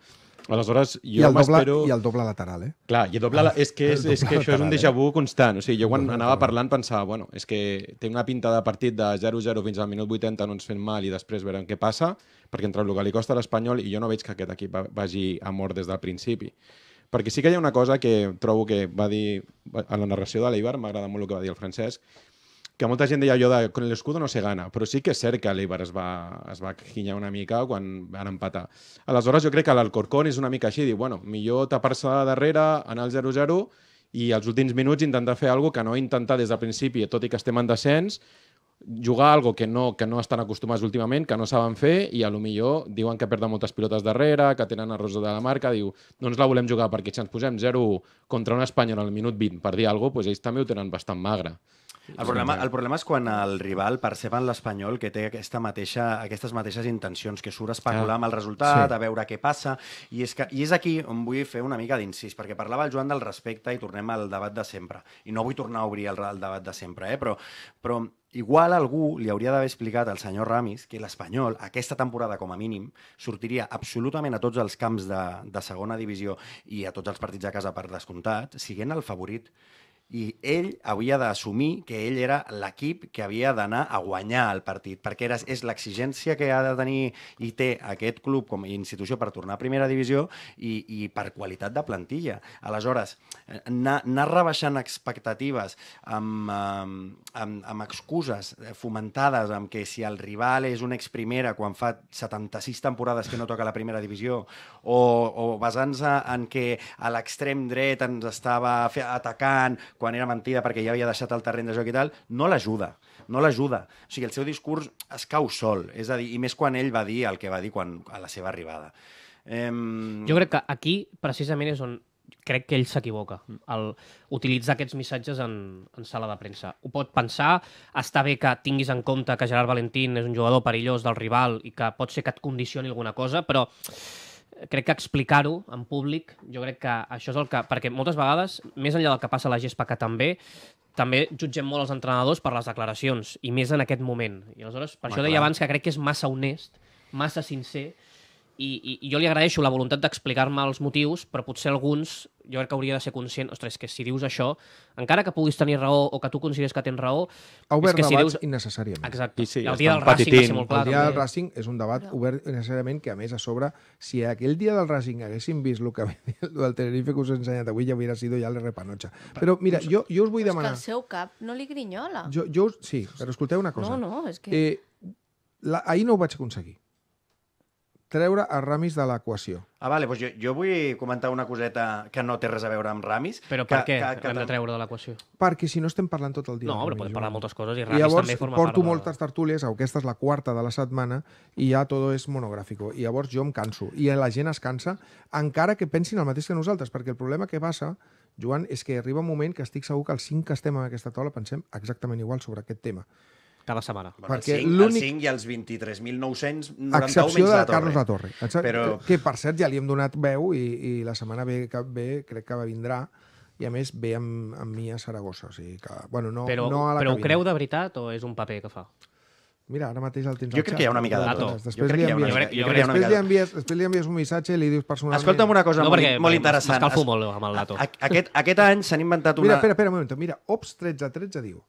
Aleshores, jo m'espero... I el doble lateral, eh? Clar, i el doble... Ah, és que, és, és que això és un eh? déjà vu constant. O sigui, jo quan anava parlant pensava, bueno, és que té una pinta de partit de 0-0 fins al minut 80, no ens fem mal i després veurem què passa, perquè entre el que li costa l'Espanyol i jo no veig que aquest equip vagi a mort des del principi. Perquè sí que hi ha una cosa que trobo que va dir... A la narració de l'Ibar, m'agrada molt el que va dir el Francesc, que molta gent deia allò de con el escudo no se gana, però sí que és cert que l'Eibar es, va, es va ginyar una mica quan van empatar. Aleshores jo crec que l'Alcorcón és una mica així, diu, bueno, millor tapar-se de darrere, anar al 0-0 i als últims minuts intentar fer alguna que no intentar des del principi, tot i que estem en descens, jugar algo que no, que no estan acostumats últimament, que no saben fer i a lo millor diuen que perden moltes pilotes darrere, que tenen errors de la marca, diu, no ens la volem jugar perquè si ens posem 0 contra un espanyol al minut 20 per dir alguna cosa, doncs ells també ho tenen bastant magre. El problema, el problema és quan el rival perceben l'Espanyol que té aquesta mateixa, aquestes mateixes intencions, que surt a especular amb el resultat, sí. a veure què passa, i és, que, i és aquí on vull fer una mica d'incís, perquè parlava el Joan del respecte i tornem al debat de sempre. I no vull tornar a obrir el, el debat de sempre, eh? però, però Igual algú li hauria d'haver explicat al senyor Ramis que l'Espanyol, aquesta temporada com a mínim, sortiria absolutament a tots els camps de, de segona divisió i a tots els partits de casa per descomptat, siguent el favorit i ell havia d'assumir que ell era l'equip que havia d'anar a guanyar el partit, perquè era, és l'exigència que ha de tenir i té aquest club com a institució per tornar a primera divisió i, i per qualitat de plantilla. Aleshores, eh, anar, anar rebaixant expectatives amb, amb, eh, amb, amb excuses eh, fomentades amb que si el rival és una exprimera quan fa 76 temporades que no toca la primera divisió o, o basant-se en que a l'extrem dret ens estava atacant, quan quan era mentida perquè ja havia deixat el terreny de joc i tal, no l'ajuda, no l'ajuda. O sigui, el seu discurs es cau sol, és a dir, i més quan ell va dir el que va dir quan, a la seva arribada. Em... Jo crec que aquí precisament és on crec que ell s'equivoca al utilitzar aquests missatges en, en sala de premsa. Ho pot pensar, està bé que tinguis en compte que Gerard Valentín és un jugador perillós del rival i que pot ser que et condicioni alguna cosa, però crec que explicar-ho en públic, jo crec que això és el que... Perquè moltes vegades, més enllà del que passa a la gespa, que també, també jutgem molt els entrenadors per les declaracions, i més en aquest moment. I aleshores, per Home, això clar. deia abans que crec que és massa honest, massa sincer, i, i i jo li agraeixo la voluntat d'explicar-me els motius, però potser alguns jo crec que hauria de ser conscient, ostres, que si dius això, encara que puguis tenir raó o que tu consideres que tens raó... Ha obert que si dius... innecessàriament. Exacte. I sí, el dia del patitint. Racing va ser molt clar. El dia del Racing és un debat no. obert innecessàriament que, a més, a sobre, si aquell dia del Racing haguéssim vist el que el (laughs) del Tenerife que us he ensenyat avui, ja hauria sido ja la repanocha. Però, mira, jo, jo us vull demanar... És que el seu cap no li grinyola. Jo, jo Sí, però escolteu una cosa. No, no, és que... Eh, la... Ahir no ho vaig aconseguir treure a Ramis de l'equació. Ah, vale, doncs jo, jo vull comentar una coseta que no té res a veure amb Ramis. Però per que, què que, que l'hem de treure de l'equació? Perquè si no estem parlant tot el dia. No, però podem parlar moltes coses i Ramis I llavors, també forma part de... porto moltes tertúlies, aquesta és la quarta de la setmana, i ja tot és monogràfico. I llavors jo em canso, i la gent es cansa, encara que pensin el mateix que nosaltres, perquè el problema que passa Joan, és que arriba un moment que estic segur que els cinc que estem en aquesta taula pensem exactament igual sobre aquest tema. Cada setmana. Bueno, Perquè el 5, el 5 i els 23.991 excepció de la Carlos La Torre. Però... Que, per cert, ja li hem donat veu i, i la setmana ve, que ve crec que vindrà i a més ve amb, amb mi a Saragossa. O sigui que, bueno, no, però no a la però cabina. ho creu de veritat o és un paper que fa? Mira, ara mateix el tens Jo crec que hi ha una mica de tot. Després li envies, després li envies un missatge i li dius personalment... Escolta'm una cosa no, molt, perquè, molt interessant. M'escalfo molt amb el Lato. Aquest, aquest any s'han inventat una... Mira, espera, espera un moment. Mira, Ops 1313 diu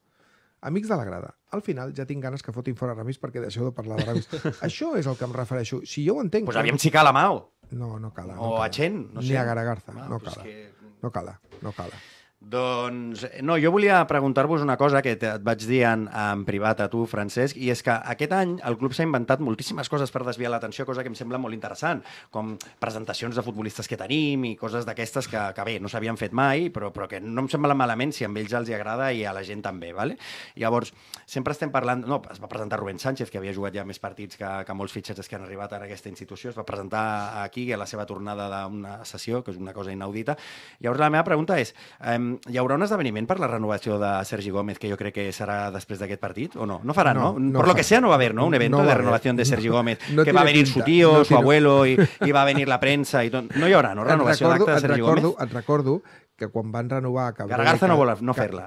Amics de la grada, al final ja tinc ganes que fotin fora Ramis perquè deixeu de parlar de Ramis. (laughs) Això és el que em refereixo. Si jo ho entenc... Pues aviam si cala Mao. No, no cala. No o cala. a Chen. No sé. Ni a Garagarza. Ah, no, cala. Pues que... no cala. No cala. No cala. Doncs, eh, no, jo volia preguntar-vos una cosa que et vaig dir en, en privat a tu, Francesc, i és que aquest any el club s'ha inventat moltíssimes coses per desviar l'atenció, cosa que em sembla molt interessant, com presentacions de futbolistes que tenim i coses d'aquestes que, que, bé, no s'havien fet mai, però, però que no em sembla malament si a ells els hi agrada i a la gent també, vale? Llavors, sempre estem parlant... No, es va presentar Rubén Sánchez, que havia jugat ja més partits que, que molts fitxers que han arribat a aquesta institució, es va presentar aquí a la seva tornada d'una sessió, que és una cosa inaudita. Llavors, la meva pregunta és... Eh, hi haurà un esdeveniment per la renovació de Sergi Gómez, que jo crec que serà després d'aquest partit, o no? No farà, no? no? no per lo que sea, no va haver, no? Un evento no de renovació de Sergi Gómez, no, no que va venir pinta, su tío, no su abuelo, i, i va venir la premsa, i tot. No hi haurà, no? Renovació d'acte de Sergi recordo, Gómez. Et recordo que quan van renovar Cabrera, Gargarza no vol no fer-la.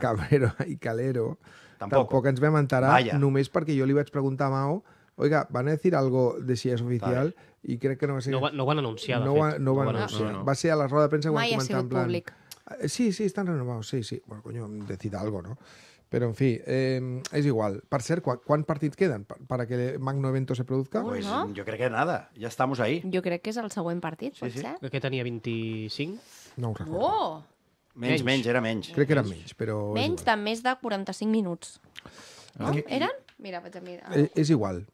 i Calero, tampoc, tampoc ens vam enterar, Vaya. només perquè jo li vaig preguntar a Mao Oiga, van a decir algo de si és oficial vale. i crec que no va ser... No, no ho van anunciar, de no fet. Va, no, no van no anunciar. No, no. Va ser a la roda de premsa quan comentàvem en plan... Públic Eh, sí, sí, estan renovats, sí, sí. Bueno, coño, decida algo, ¿no? Pero en fi, eh, és igual. Per cert, quan, quan partits queden per, a que Magno Evento se produzca? Pues no? jo crec que nada, ja estem ahí. Jo crec que és el següent partit, sí, potser. sí. que tenia 25. No ho recordo. Oh! Menys, menys, menys era menys. Crec que era menys, però... Menys de més de 45 minuts. Ah. No? Ah. Eren? Mira, vaig a mirar. Eh, és igual.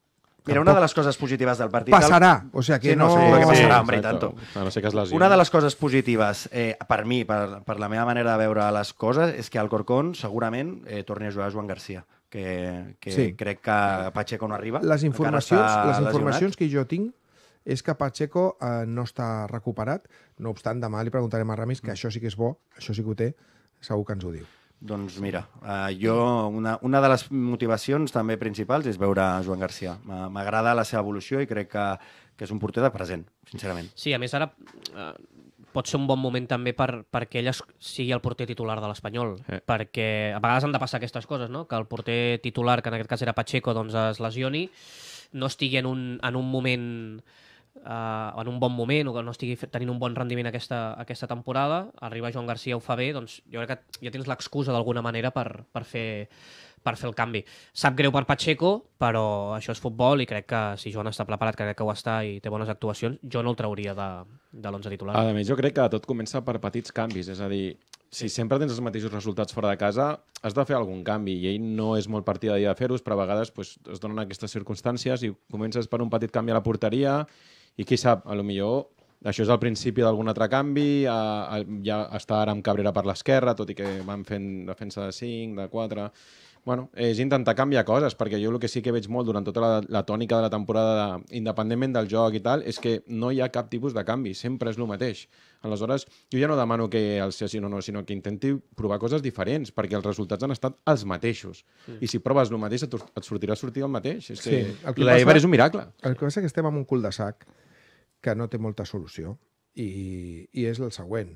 Mira, una de les coses positives del partit... Passarà, o sigui, que sí, no... no sé, sí, que passarà, sí, hombre, tanto. no sé lesió. Una de les coses positives, eh, per mi, per, per la meva manera de veure les coses, és que el Corcón segurament eh, torni a jugar a Joan Garcia que, que sí. crec que Pacheco no arriba. Les informacions, les informacions que jo tinc és que Pacheco eh, no està recuperat, no obstant demà li preguntarem a Ramis, que mm. això sí que és bo, això sí que ho té, segur que ens ho diu. Doncs mira, eh, jo una, una de les motivacions també principals és veure Joan Garcia. M'agrada la seva evolució i crec que, que és un porter de present, sincerament. Sí, a més ara eh, pot ser un bon moment també per, perquè ell sigui el porter titular de l'Espanyol, eh. perquè a vegades han de passar aquestes coses, no? que el porter titular, que en aquest cas era Pacheco, doncs es lesioni, no estigui en un, en un moment eh, en un bon moment o que no estigui tenint un bon rendiment aquesta, aquesta temporada, arriba Joan Garcia ho fa bé, doncs jo crec que ja tens l'excusa d'alguna manera per, per, fer, per fer el canvi. Sap greu per Pacheco, però això és futbol i crec que si Joan està preparat, que crec que ho està i té bones actuacions, jo no el trauria de, de l'11 titular. A més, jo crec que tot comença per petits canvis, és a dir, si sempre tens els mateixos resultats fora de casa, has de fer algun canvi i ell no és molt partida de fer-ho, però a vegades pues, es donen aquestes circumstàncies i comences per un petit canvi a la porteria i qui sap, a lo millor això és el principi d'algun altre canvi, a, a, ja està ara amb Cabrera per l'esquerra, tot i que van fent defensa de 5, de 4... Bueno, és intentar canviar coses, perquè jo el que sí que veig molt durant tota la, la tònica de la temporada, de, independentment del joc i tal, és que no hi ha cap tipus de canvi, sempre és el mateix. Aleshores, jo ja no demano que el sí o no, sinó que intenti provar coses diferents, perquè els resultats han estat els mateixos. Sí. Mm. I si proves el mateix, et, et sortirà sortir el mateix. És que sí. que és un miracle. El que passa és que estem amb un cul de sac que no té molta solució i, i és el següent.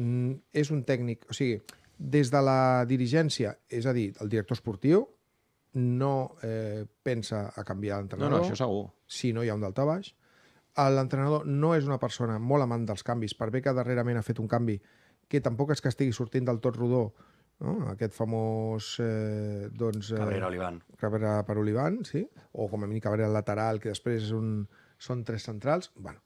Mm, és un tècnic, o sigui, des de la dirigència, és a dir, el director esportiu, no eh, pensa a canviar l'entrenador. No, no, això segur. Si no hi ha un delta baix. Eh, l'entrenador no és una persona molt amant dels canvis, per bé que darrerament ha fet un canvi que tampoc és que estigui sortint del tot rodó, no? aquest famós... Eh, doncs, eh, Cabrera Olivan. Cabrera per Olivan, sí. O com a mínim Cabrera lateral, que després és un, són tres centrals. Bueno,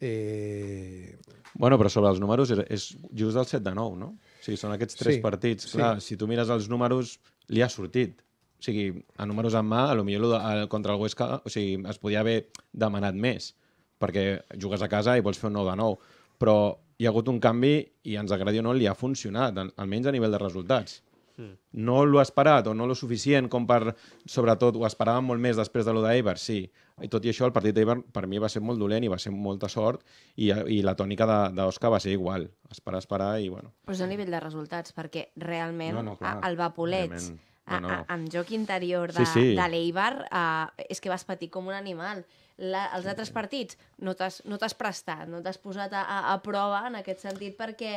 eh... bueno però sobre els números és, és just del 7 de 9, no? O sigui, són aquests tres sí, partits. Clar, sí. si tu mires els números, li ha sortit. O sigui, a números en mà, a lo millor contra el Huesca o sigui, es podia haver demanat més, perquè jugues a casa i vols fer un 9 de 9. Però hi ha hagut un canvi i ens agradi o no, li ha funcionat, almenys a nivell de resultats. Mm. No l'ho ha esperat, o no lo suficient, com per... Sobretot, ho esperàvem molt més després de lo d'Eibar, sí. I tot i això, el partit d'Eibar per mi va ser molt dolent i va ser molta sort, i, i la tònica d'Òscar va ser igual. Esperar, esperar, i bueno. Però és a nivell de resultats, perquè realment no, no, clar, el Vapolets... No, no. amb joc interior de, sí, sí. de l'Eibar, uh, és que vas patir com un animal la, els altres partits no t'has no prestat, no t'has posat a, a, a prova en aquest sentit perquè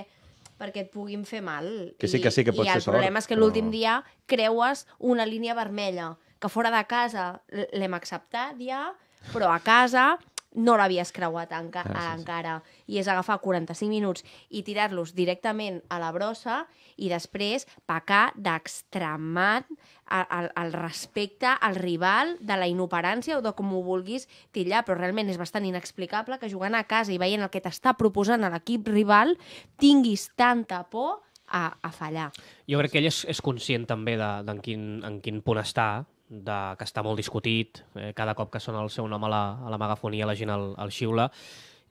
perquè et puguin fer mal. Que sí, que sí, que pot ser sort. I el problema és que l'últim però... dia creues una línia vermella, que fora de casa l'hem acceptat ja, però a casa no l'havies creuat enca ah, sí, sí. encara. I és agafar 45 minuts i tirar-los directament a la brossa i després pecar d'extremat el, el respecte al rival, de la inoperància o de com ho vulguis tillar, però realment és bastant inexplicable que jugant a casa i veient el que t'està proposant a l'equip rival tinguis tanta por a, a fallar. Jo crec que ell és, és conscient també de, de en, quin, en quin punt està de, que està molt discutit, eh, cada cop que sona el seu nom a la, a la megafonia la gent el, el xiula,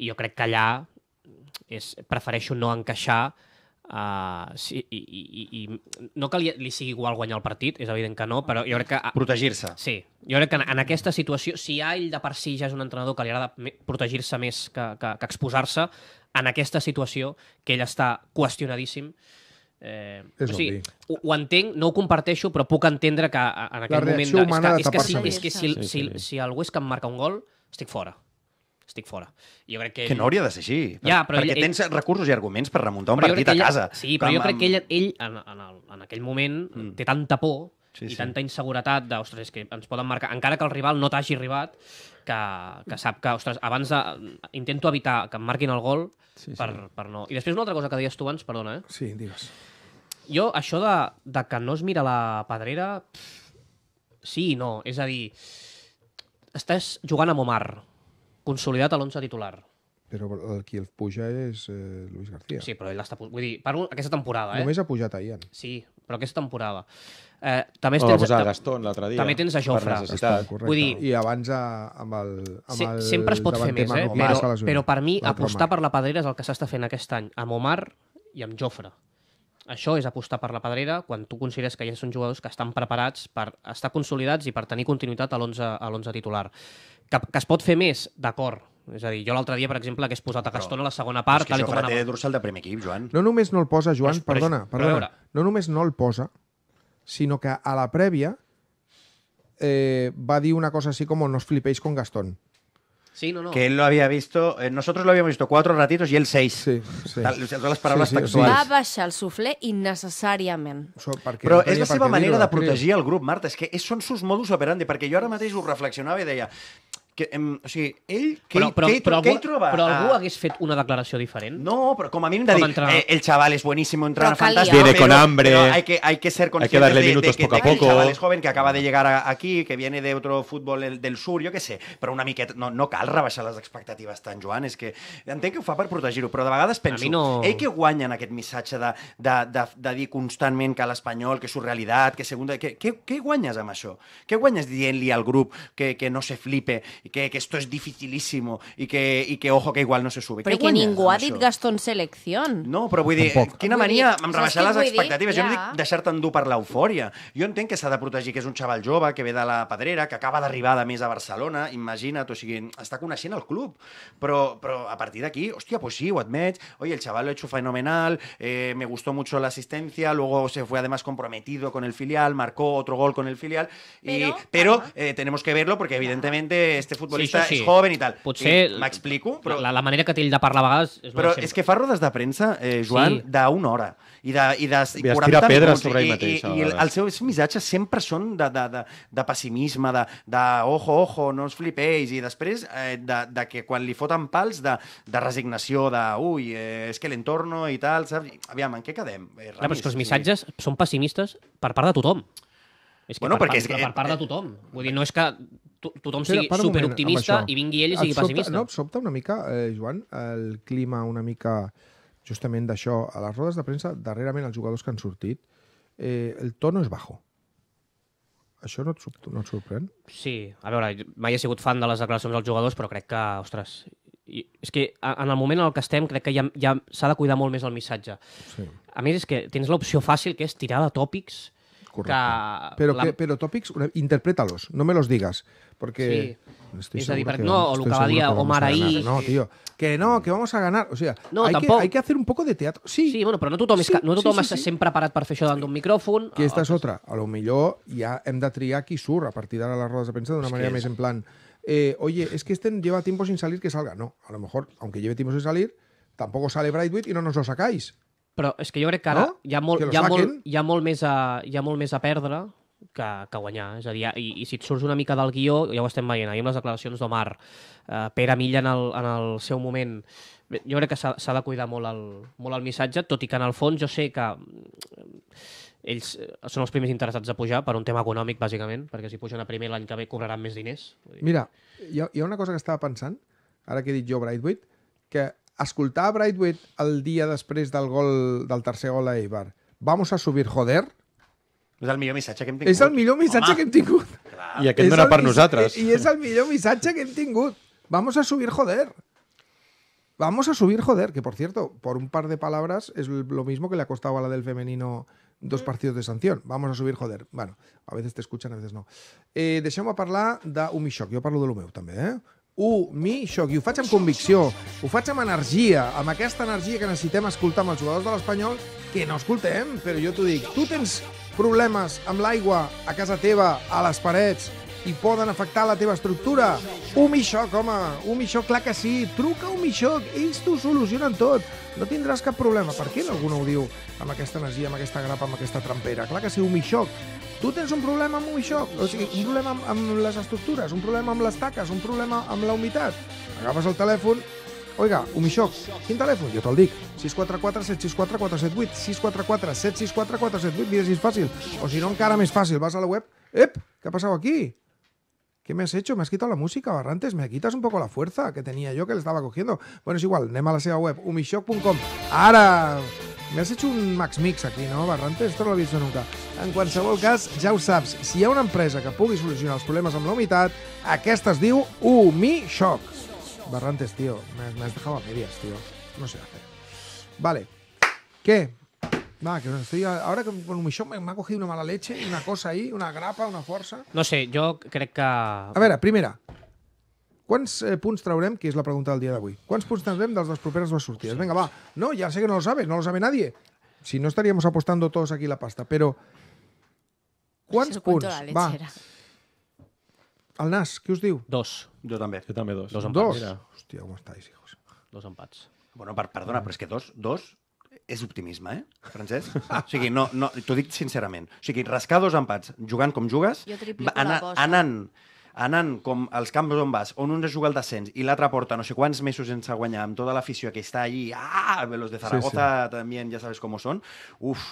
i jo crec que allà és, prefereixo no encaixar Uh, sí, i, i, i, no que li, li sigui igual guanyar el partit, és evident que no, però jo crec que... Protegir-se. Sí, jo crec que en, en aquesta situació, si a ell de per si ja és un entrenador que li agrada protegir-se més que, que, que exposar-se, en aquesta situació, que ell està qüestionadíssim, Eh, és o sigui, ho, ho entenc, no ho comparteixo, però puc entendre que en aquell moment... De, és que, és que, si, és que si, sí, sí. si, si el Huesca em marca un gol, estic fora estic fora. Jo crec que, ell... que no hauria de ser així, ja, però perquè ell, tens ell... recursos i arguments per remuntar un partit ella... a casa. Sí, però, però jo amb... crec que ell, ell en, en, el, en aquell moment mm. té tanta por sí, i sí. tanta inseguretat de, ostres, que ens poden marcar, encara que el rival no t'hagi arribat, que, que sap que, ostres, abans de, intento evitar que em marquin el gol sí, sí. Per, per no... I després una altra cosa que deies tu abans, perdona, eh? Sí, digues jo, això de, de que no es mira la pedrera... Pff, sí i no. És a dir, estàs jugant a Momar, consolidat a l'11 titular. Però el qui el puja és eh, Luis García. Sí, però ell està... Vull dir, parlo aquesta temporada, eh? Només ha pujat a Ian. Eh? Sí, però aquesta temporada. Eh, també oh, tens, a Gaston l'altre dia. També tens a Jofre. Estat, Vull dir, I abans a, amb el, amb se, el sempre es pot fer més, eh? Però, però per mi apostar per la pedrera és el que s'està fent aquest any amb Omar i amb Jofre això és apostar per la pedrera quan tu consideres que ja són jugadors que estan preparats per estar consolidats i per tenir continuïtat a l'11 titular. Que, que es pot fer més, d'acord, és a dir, jo l'altre dia, per exemple, que hagués posat a Castona a la segona part... És que això com té de primer equip, Joan. No només no el posa, Joan, però, perdona, perdona. Veure... No només no el posa, sinó que a la prèvia eh, va dir una cosa així com no es flipeix con Gastón. Sí, no, no. Que él lo había visto, eh, nosotros lo habíamos visto cuatro ratitos y él seis. Sí, sí. Tal, totes les paraules sí, sí, textuals. Va baixar el suflé innecessàriament. So, perquè, Però és la seva manera de protegir el grup, Marta, és que són sus modus operandi, perquè jo ara mateix ho reflexionava i deia, que, em, o sigui, ell, què, però, però, però, què hi troba? Però algú hagués fet una declaració diferent? No, però com a mínim de dir, eh, el és es buenísimo, entrará fantástico. Viene con hambre. però hay, que, hay que ser conscientes hay que darle de, minutos de, de, poco de a que poco. el chaval joven que acaba de llegar a, aquí, que viene de otro futbol del sur, jo què sé, però una miqueta... No, no cal rebaixar les expectatives tan, Joan, és que entenc que ho fa per protegir-ho, però de vegades penso, no... ell que guanya en aquest missatge de, de, de, de dir constantment que l'espanyol, que és su realitat, que segunda... Què guanyes amb això? Què guanyes dient-li al grup que, que no se flipe, que, esto es dificilísimo y que, que ojo que igual no se sube. Pero que, que ningú ha en Selección. No, pero vull dir, Tampoc. quina mania vull dir, amb em rebaixar les expectatives. Dir, ja. Jo no dic deixar que s'ha de protegir, que es un chaval jove, que ve de la padrera, que acaba de arribada a Barcelona, imagínate, o con una coneixent al club. pero pero a partir de aquí, hostia, pues sí, ho oye, el chaval lo ha hecho fenomenal, eh, me gustó mucho la asistencia, luego se fue además comprometido con el filial, marcó otro gol con el filial, y, pero, eh, tenemos que verlo porque evidentemente este este futbolista sí, sí. és joven i tal. Potser... M'explico? Però... La, la manera que té ell de parlar a vegades... És però és que fa rodes de premsa, eh, Joan, sí. d'una hora i de, i de i 40 tira pedres sobre i, ell mateix. I, i, i els seus missatges sempre són de, de, de, de pessimisme, de, de ojo, ojo, no us flipeix, i després eh, de, de que quan li foten pals de, de resignació, de ui, eh, és que l'entorno i tal, saps? Aviam, en què quedem? Eh, Ramis, no, però és que els missatges sí. són pessimistes per part de tothom. És que bueno, per, perquè part, és que... per part de tothom. Vull dir, no és que tothom sigui Espera, superoptimista moment, i vingui ell i sigui sobta, pessimista. No, sobta una mica, eh, Joan, el clima una mica justament d'això. A les rodes de premsa, darrerament els jugadors que han sortit, eh, el tono és bajo. Això no et, no et sorprèn? Sí, a veure, mai he sigut fan de les declaracions dels jugadors, però crec que, ostres, i és que en el moment en el que estem crec que ja, ja s'ha de cuidar molt més el missatge. Sí. A més, és que tens l'opció fàcil que és tirar de tòpics Correcte. Que pero, la... que, pero tòpics, interprétalos, no me los digas, porque... Sí. Es decir, que, no, lo que va a día Omar ahí... No, tío, que no, que vamos a ganar. O sea, no, hay, que, hay que hacer un poco de teatro. Sí, sí bueno, pero no tomes, sí, no tú sí, sí, sí. sempre parat para hacer eso dando un micrófono. Que esta és ah, otra. A lo mejor ya hem de triar qui surt a partir las rodas de rodes de una d'una manera más en plan... Eh, oye, es que este lleva tiempo sin salir, que salga. No, a lo mejor, aunque lleve tiempo sin salir, tampoco sale Brightwood y no nos lo sacáis. Però és que jo crec que ara no? hi, ha molt, hi, ha molt, hi, ha molt més a, hi ha molt més a perdre que, que guanyar. És a dir, i, i si et surts una mica del guió, ja ho estem veient, ahir amb les declaracions d'Omar, eh, Pere Milla en el, en el seu moment, jo crec que s'ha de cuidar molt el, molt el missatge, tot i que en el fons jo sé que mm, ells eh, són els primers interessats a pujar per un tema econòmic, bàsicament, perquè si pugen a primer l'any que ve cobraran més diners. Mira, hi ha, hi ha una cosa que estava pensant, ara que he dit jo Brightwood, que escoltar a Brightwood el dia després del gol del tercer gol a Eibar vamos a subir, joder és el millor missatge que hem tingut és el millor missatge Home. que hem tingut i aquest no era per nosaltres i és el millor missatge que hem tingut vamos a subir, joder Vamos a subir, joder, que por cierto, por un par de palabras es lo mismo que le ha costado a la del femenino dos partidos de sanción. Vamos a subir, joder. Bueno, a veces te escuchan, a veces no. Eh, deixeu-me parlar d'un de Jo parlo de lo meu, també, eh? ho mi-xoc, i ho faig amb convicció, ho faig amb energia, amb aquesta energia que necessitem escoltar amb els jugadors de l'Espanyol, que no escoltem, però jo t'ho dic, tu tens problemes amb l'aigua a casa teva, a les parets, i poden afectar la teva estructura. Un mixoc, home, un mi clar que sí, truca un mixoc, ells t'ho solucionen tot, no tindràs cap problema. Per què algú no ho diu amb aquesta energia, amb aquesta grapa, amb aquesta trampera? Clar que sí, un mixoc. Tu tens un problema amb un xoc, o sigui, un problema amb, amb les estructures, un problema amb les taques, un problema amb la humitat. Agafes el telèfon, oiga, xoc, quin telèfon? Jo te'l dic, 644-764-478, 644-764-478, mira si és fàcil. O si no, encara més fàcil, vas a la web, ep, què ha passat aquí? ¿Qué me has hecho? Me has quitado la música, Barrantes. Me quitas un poco la fuerza que tenía yo que le estaba cogiendo. Bueno, es igual, a la seva web, umishock.com. Ara, M'has hecho un Max Mix aquí, no, Barrantes? Esto no l'he vist nunca. En qualsevol cas, ja ho saps, si hi ha una empresa que pugui solucionar els problemes amb la humitat, aquesta es diu Humishock. Barrantes, tio, m'has dejado a medias, tio. No sé hacer. Vale. ¿Qué? Va, que estoy ahora que con Humishock me, me ha cogido una mala leche, una cosa ahí, una grapa, una fuerza. No sé, yo crec que... A ver, primera, Quants eh, punts traurem, que és la pregunta del dia d'avui? Quants punts traurem dels dos properes dues sortides? Venga, va. No, ja sé que no lo sabes, no lo sabe nadie. Si no estaríamos apostando todos aquí la pasta, però... Quants punts? Va. El Nas, què us diu? Dos. Jo també. Jo també dos. Dos empats. Dos? Hòstia, com estàs, hijos? Dos empats. Bueno, per, perdona, però és que dos, dos és optimisme, eh, Francesc? (laughs) o sigui, no, no, t'ho dic sincerament. O sigui, rascar dos empats jugant com jugues, jo anant, anant anant com als camps on vas, on un es juga el descens i l'altre porta no sé quants mesos sense guanyar amb tota l'afició que està allí, ah, los de Zaragoza sí, sí. també ja sabes com són, uf,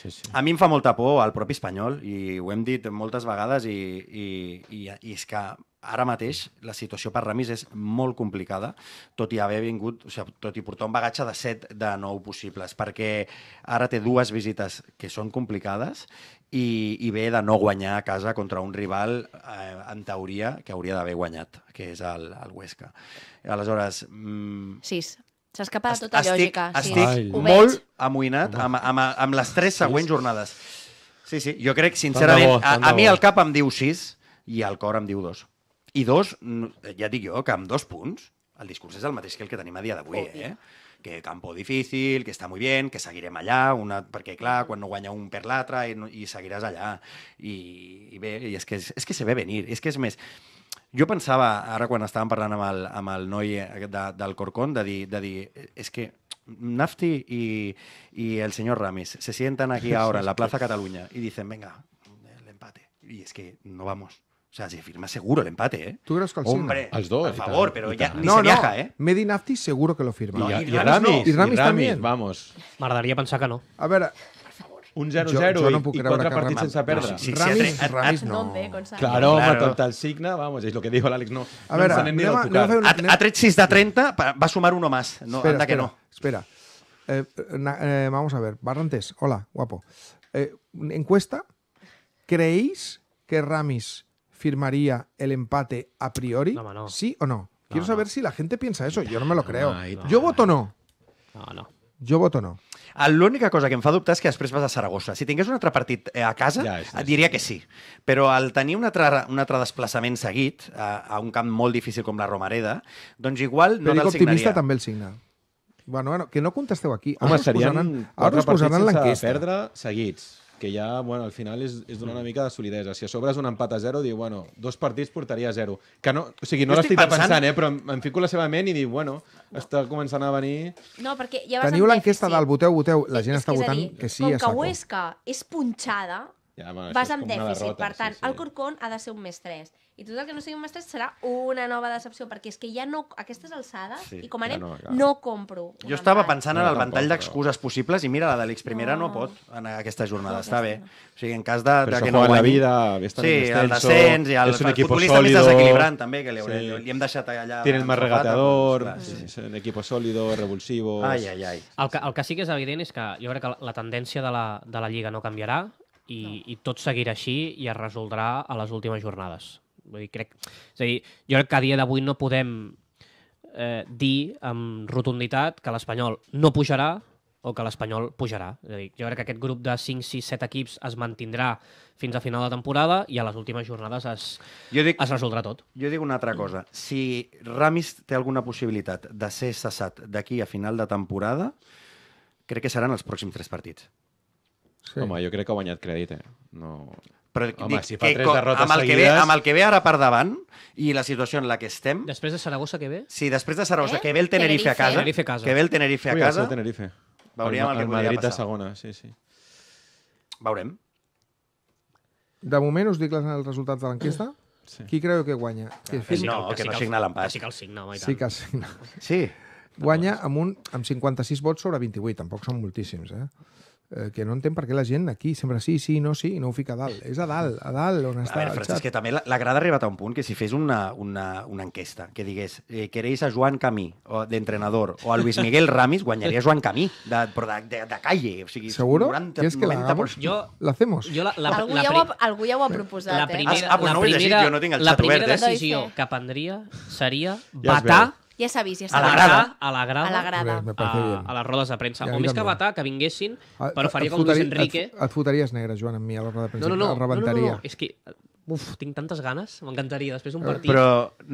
sí, sí. a mi em fa molta por al propi espanyol i ho hem dit moltes vegades i, i, i, i és que ara mateix la situació per Ramis és molt complicada, tot i haver vingut, o sigui, tot i portar un bagatge de 7 de 9 possibles, perquè ara té dues visites que són complicades i, i ve de no guanyar a casa contra un rival, eh, en teoria, que hauria d'haver guanyat, que és el, el Huesca. Aleshores... Mm, Sis. S'escapa escapat tota estic, lògica. Estic sí. molt amoïnat amb, amb, amb les tres següents jornades. Sí, sí, jo crec, sincerament, bo, a, a mi el cap em diu sis i el cor em diu dos. I dos, ja dic jo, que amb dos punts, el discurs és el mateix que el que tenim a dia d'avui, eh? que campo difícil, que està molt bé, que seguirem allà, una, perquè clar, quan no guanya un per l'altre i, i seguiràs allà. I, i bé, i és que, és que se ve venir, és que és més... Jo pensava, ara quan estàvem parlant amb el, amb el noi eh, de, del Corcón, de dir, de dir és que Nafti i, i el senyor Ramis se sienten aquí (laughs) ahora en la Plaza Catalunya y dicen, venga, el empate. Y es que no vamos. O sea, se firma seguro el empate, ¿eh? ¿Tú crees que Hombre, Los dos, por favor, pero ya ni no, se viaja, ¿eh? Medi Nafti seguro que lo firma. No, I, i, i, Ramis, no. I, Ramis, i Ramis también. Vamos. M'agradaria pensar que no. A veure, un 0-0 no i, i quatre partits sense perdre. No, sí, sí, Ramis, sí, Ramis, no. Eh, claro, home, claro. tot el signe, vamos, és el que diu l'Àlex, no. A veure, no anem, anem a fer una, anem... ha tret 6 de 30, va sumar uno más. No, espera, anda que no. Espera, eh, eh, vamos a ver, Barrantes, hola, guapo. Eh, encuesta, ¿creéis que Ramis firmaría el empate a priori? No, no. ¿Sí o no? Quiero no, saber si la gente piensa eso. Yo no me lo creo. Yo voto no. No, no. Jo voto no. Ah, l'única cosa que em fa dubtar és que després vas a Saragossa. Si tingués un altre partit eh, a casa, ja, és, et diria que sí. Però al tenir un altre, un altre desplaçament seguit a, eh, a un camp molt difícil com la Romareda, doncs igual no Perico te'l signaria. optimista també el signa. Bueno, bueno, que no contesteu aquí. Home, ara us posaran, ara us posaran l'enquesta. perdre seguits que ja, bueno, al final és, és donar una mm. mica de solidesa. Si a sobre és un empat a zero, diu, bueno, dos partits portaria a zero. Que no, o sigui, no l'estic pensant... pensant, eh, però em, em fico la seva ment i dic, bueno, no. està començant a venir... No, perquè ja vas Teniu l'enquesta del voteu, voteu, la gent és, està és votant dir, que sí a saco. Com que Huesca és punxada, ja, bueno, vas amb dèficit. Derrota, per tant, sí, sí. el Corcón ha de ser un més 3 i tot el que no sigui un mestre serà una nova decepció, perquè és que ja no... Aquestes alçades, sí, i com anem, no, ja. no compro. Jo estava mat. pensant no, en el ventall d'excuses possibles i mira, la de primera no. no pot en aquesta jornada, no, està bé. O sigui, en cas de, Però de que no guanyi... la vida, sí, el descens i el, és un el futbolista sólido, més desequilibrant també, que li, hauré, sí. li hem deixat allà... Tenen més regatador, doncs, sí, sí, sí. un equip sòlid, revulsivo... Ai, ai, ai. El que, el que sí que és evident és que jo crec que la tendència de la, de la Lliga no canviarà i, no. i tot seguirà així i es resoldrà a les últimes jornades Vull dir, crec... És a dir, jo crec que a dia d'avui no podem eh, dir amb rotunditat que l'Espanyol no pujarà o que l'Espanyol pujarà. És a dir, jo crec que aquest grup de 5, 6, 7 equips es mantindrà fins a final de temporada i a les últimes jornades es, jo dic, es resoldrà tot. Jo dic una altra cosa. Si Ramis té alguna possibilitat de ser cessat d'aquí a final de temporada, crec que seran els pròxims tres partits. Sí. Home, jo crec que ha guanyat crèdit, eh? No... Però Home, dic, si fa que, tres derrotes amb el seguides... Que ve, amb el que ve ara per davant i la situació en la que estem... Després de Saragossa, que ve? Sí, després de Saragossa, eh? que ve el Tenerife, Tenerife. a casa. Tenerife a casa. Que ve el Tenerife a casa. Ui, el Tenerife. Veuríem el, el, el que Madrid passar. de segona, sí, sí. Veurem. De moment us dic les, els resultats de l'enquesta. (clears throat) Sí. Qui creu que guanya? Que sí, no, que, que no signa l'empat. Sí que el signa, home, Sí que el signa. Sí. Guanya amb, un, amb 56 vots sobre 28, tampoc són moltíssims, eh? Eh, que no entenc per què la gent aquí sempre sí, sí, no, sí, no ho fica a dalt. És a dalt, a dalt on està a veure, Francesc, que també l'agrada arribat a un punt que si fes una, una, una enquesta que digués eh, queréis a Joan Camí d'entrenador o a Luis Miguel Ramis, guanyaria Joan Camí, de, però de, de, de calle. O sigui, ¿Seguro? 90, ¿Quieres que la hagamos? Jo, la hacemos. Jo la, la, la, la, ja ho, algú ja ho ha proposat, la eh? primera, eh? Ah, la no primera, ho he llegit, jo no tinc el xat obert, eh? decisió que prendria seria ja ja s'ha vist, ja s'ha A la grada. A la grada. A la grada. Bé, a, a les rodes de premsa. Ja, o més que també. que vinguessin, ah, però faria com Luis Enrique. Et, et fotaries negre, Joan, amb mi a la roda de premsa. No, no, no. no, no, no, és que Uf, tinc tantes ganes, m'encantaria, després un eh, partit. Però,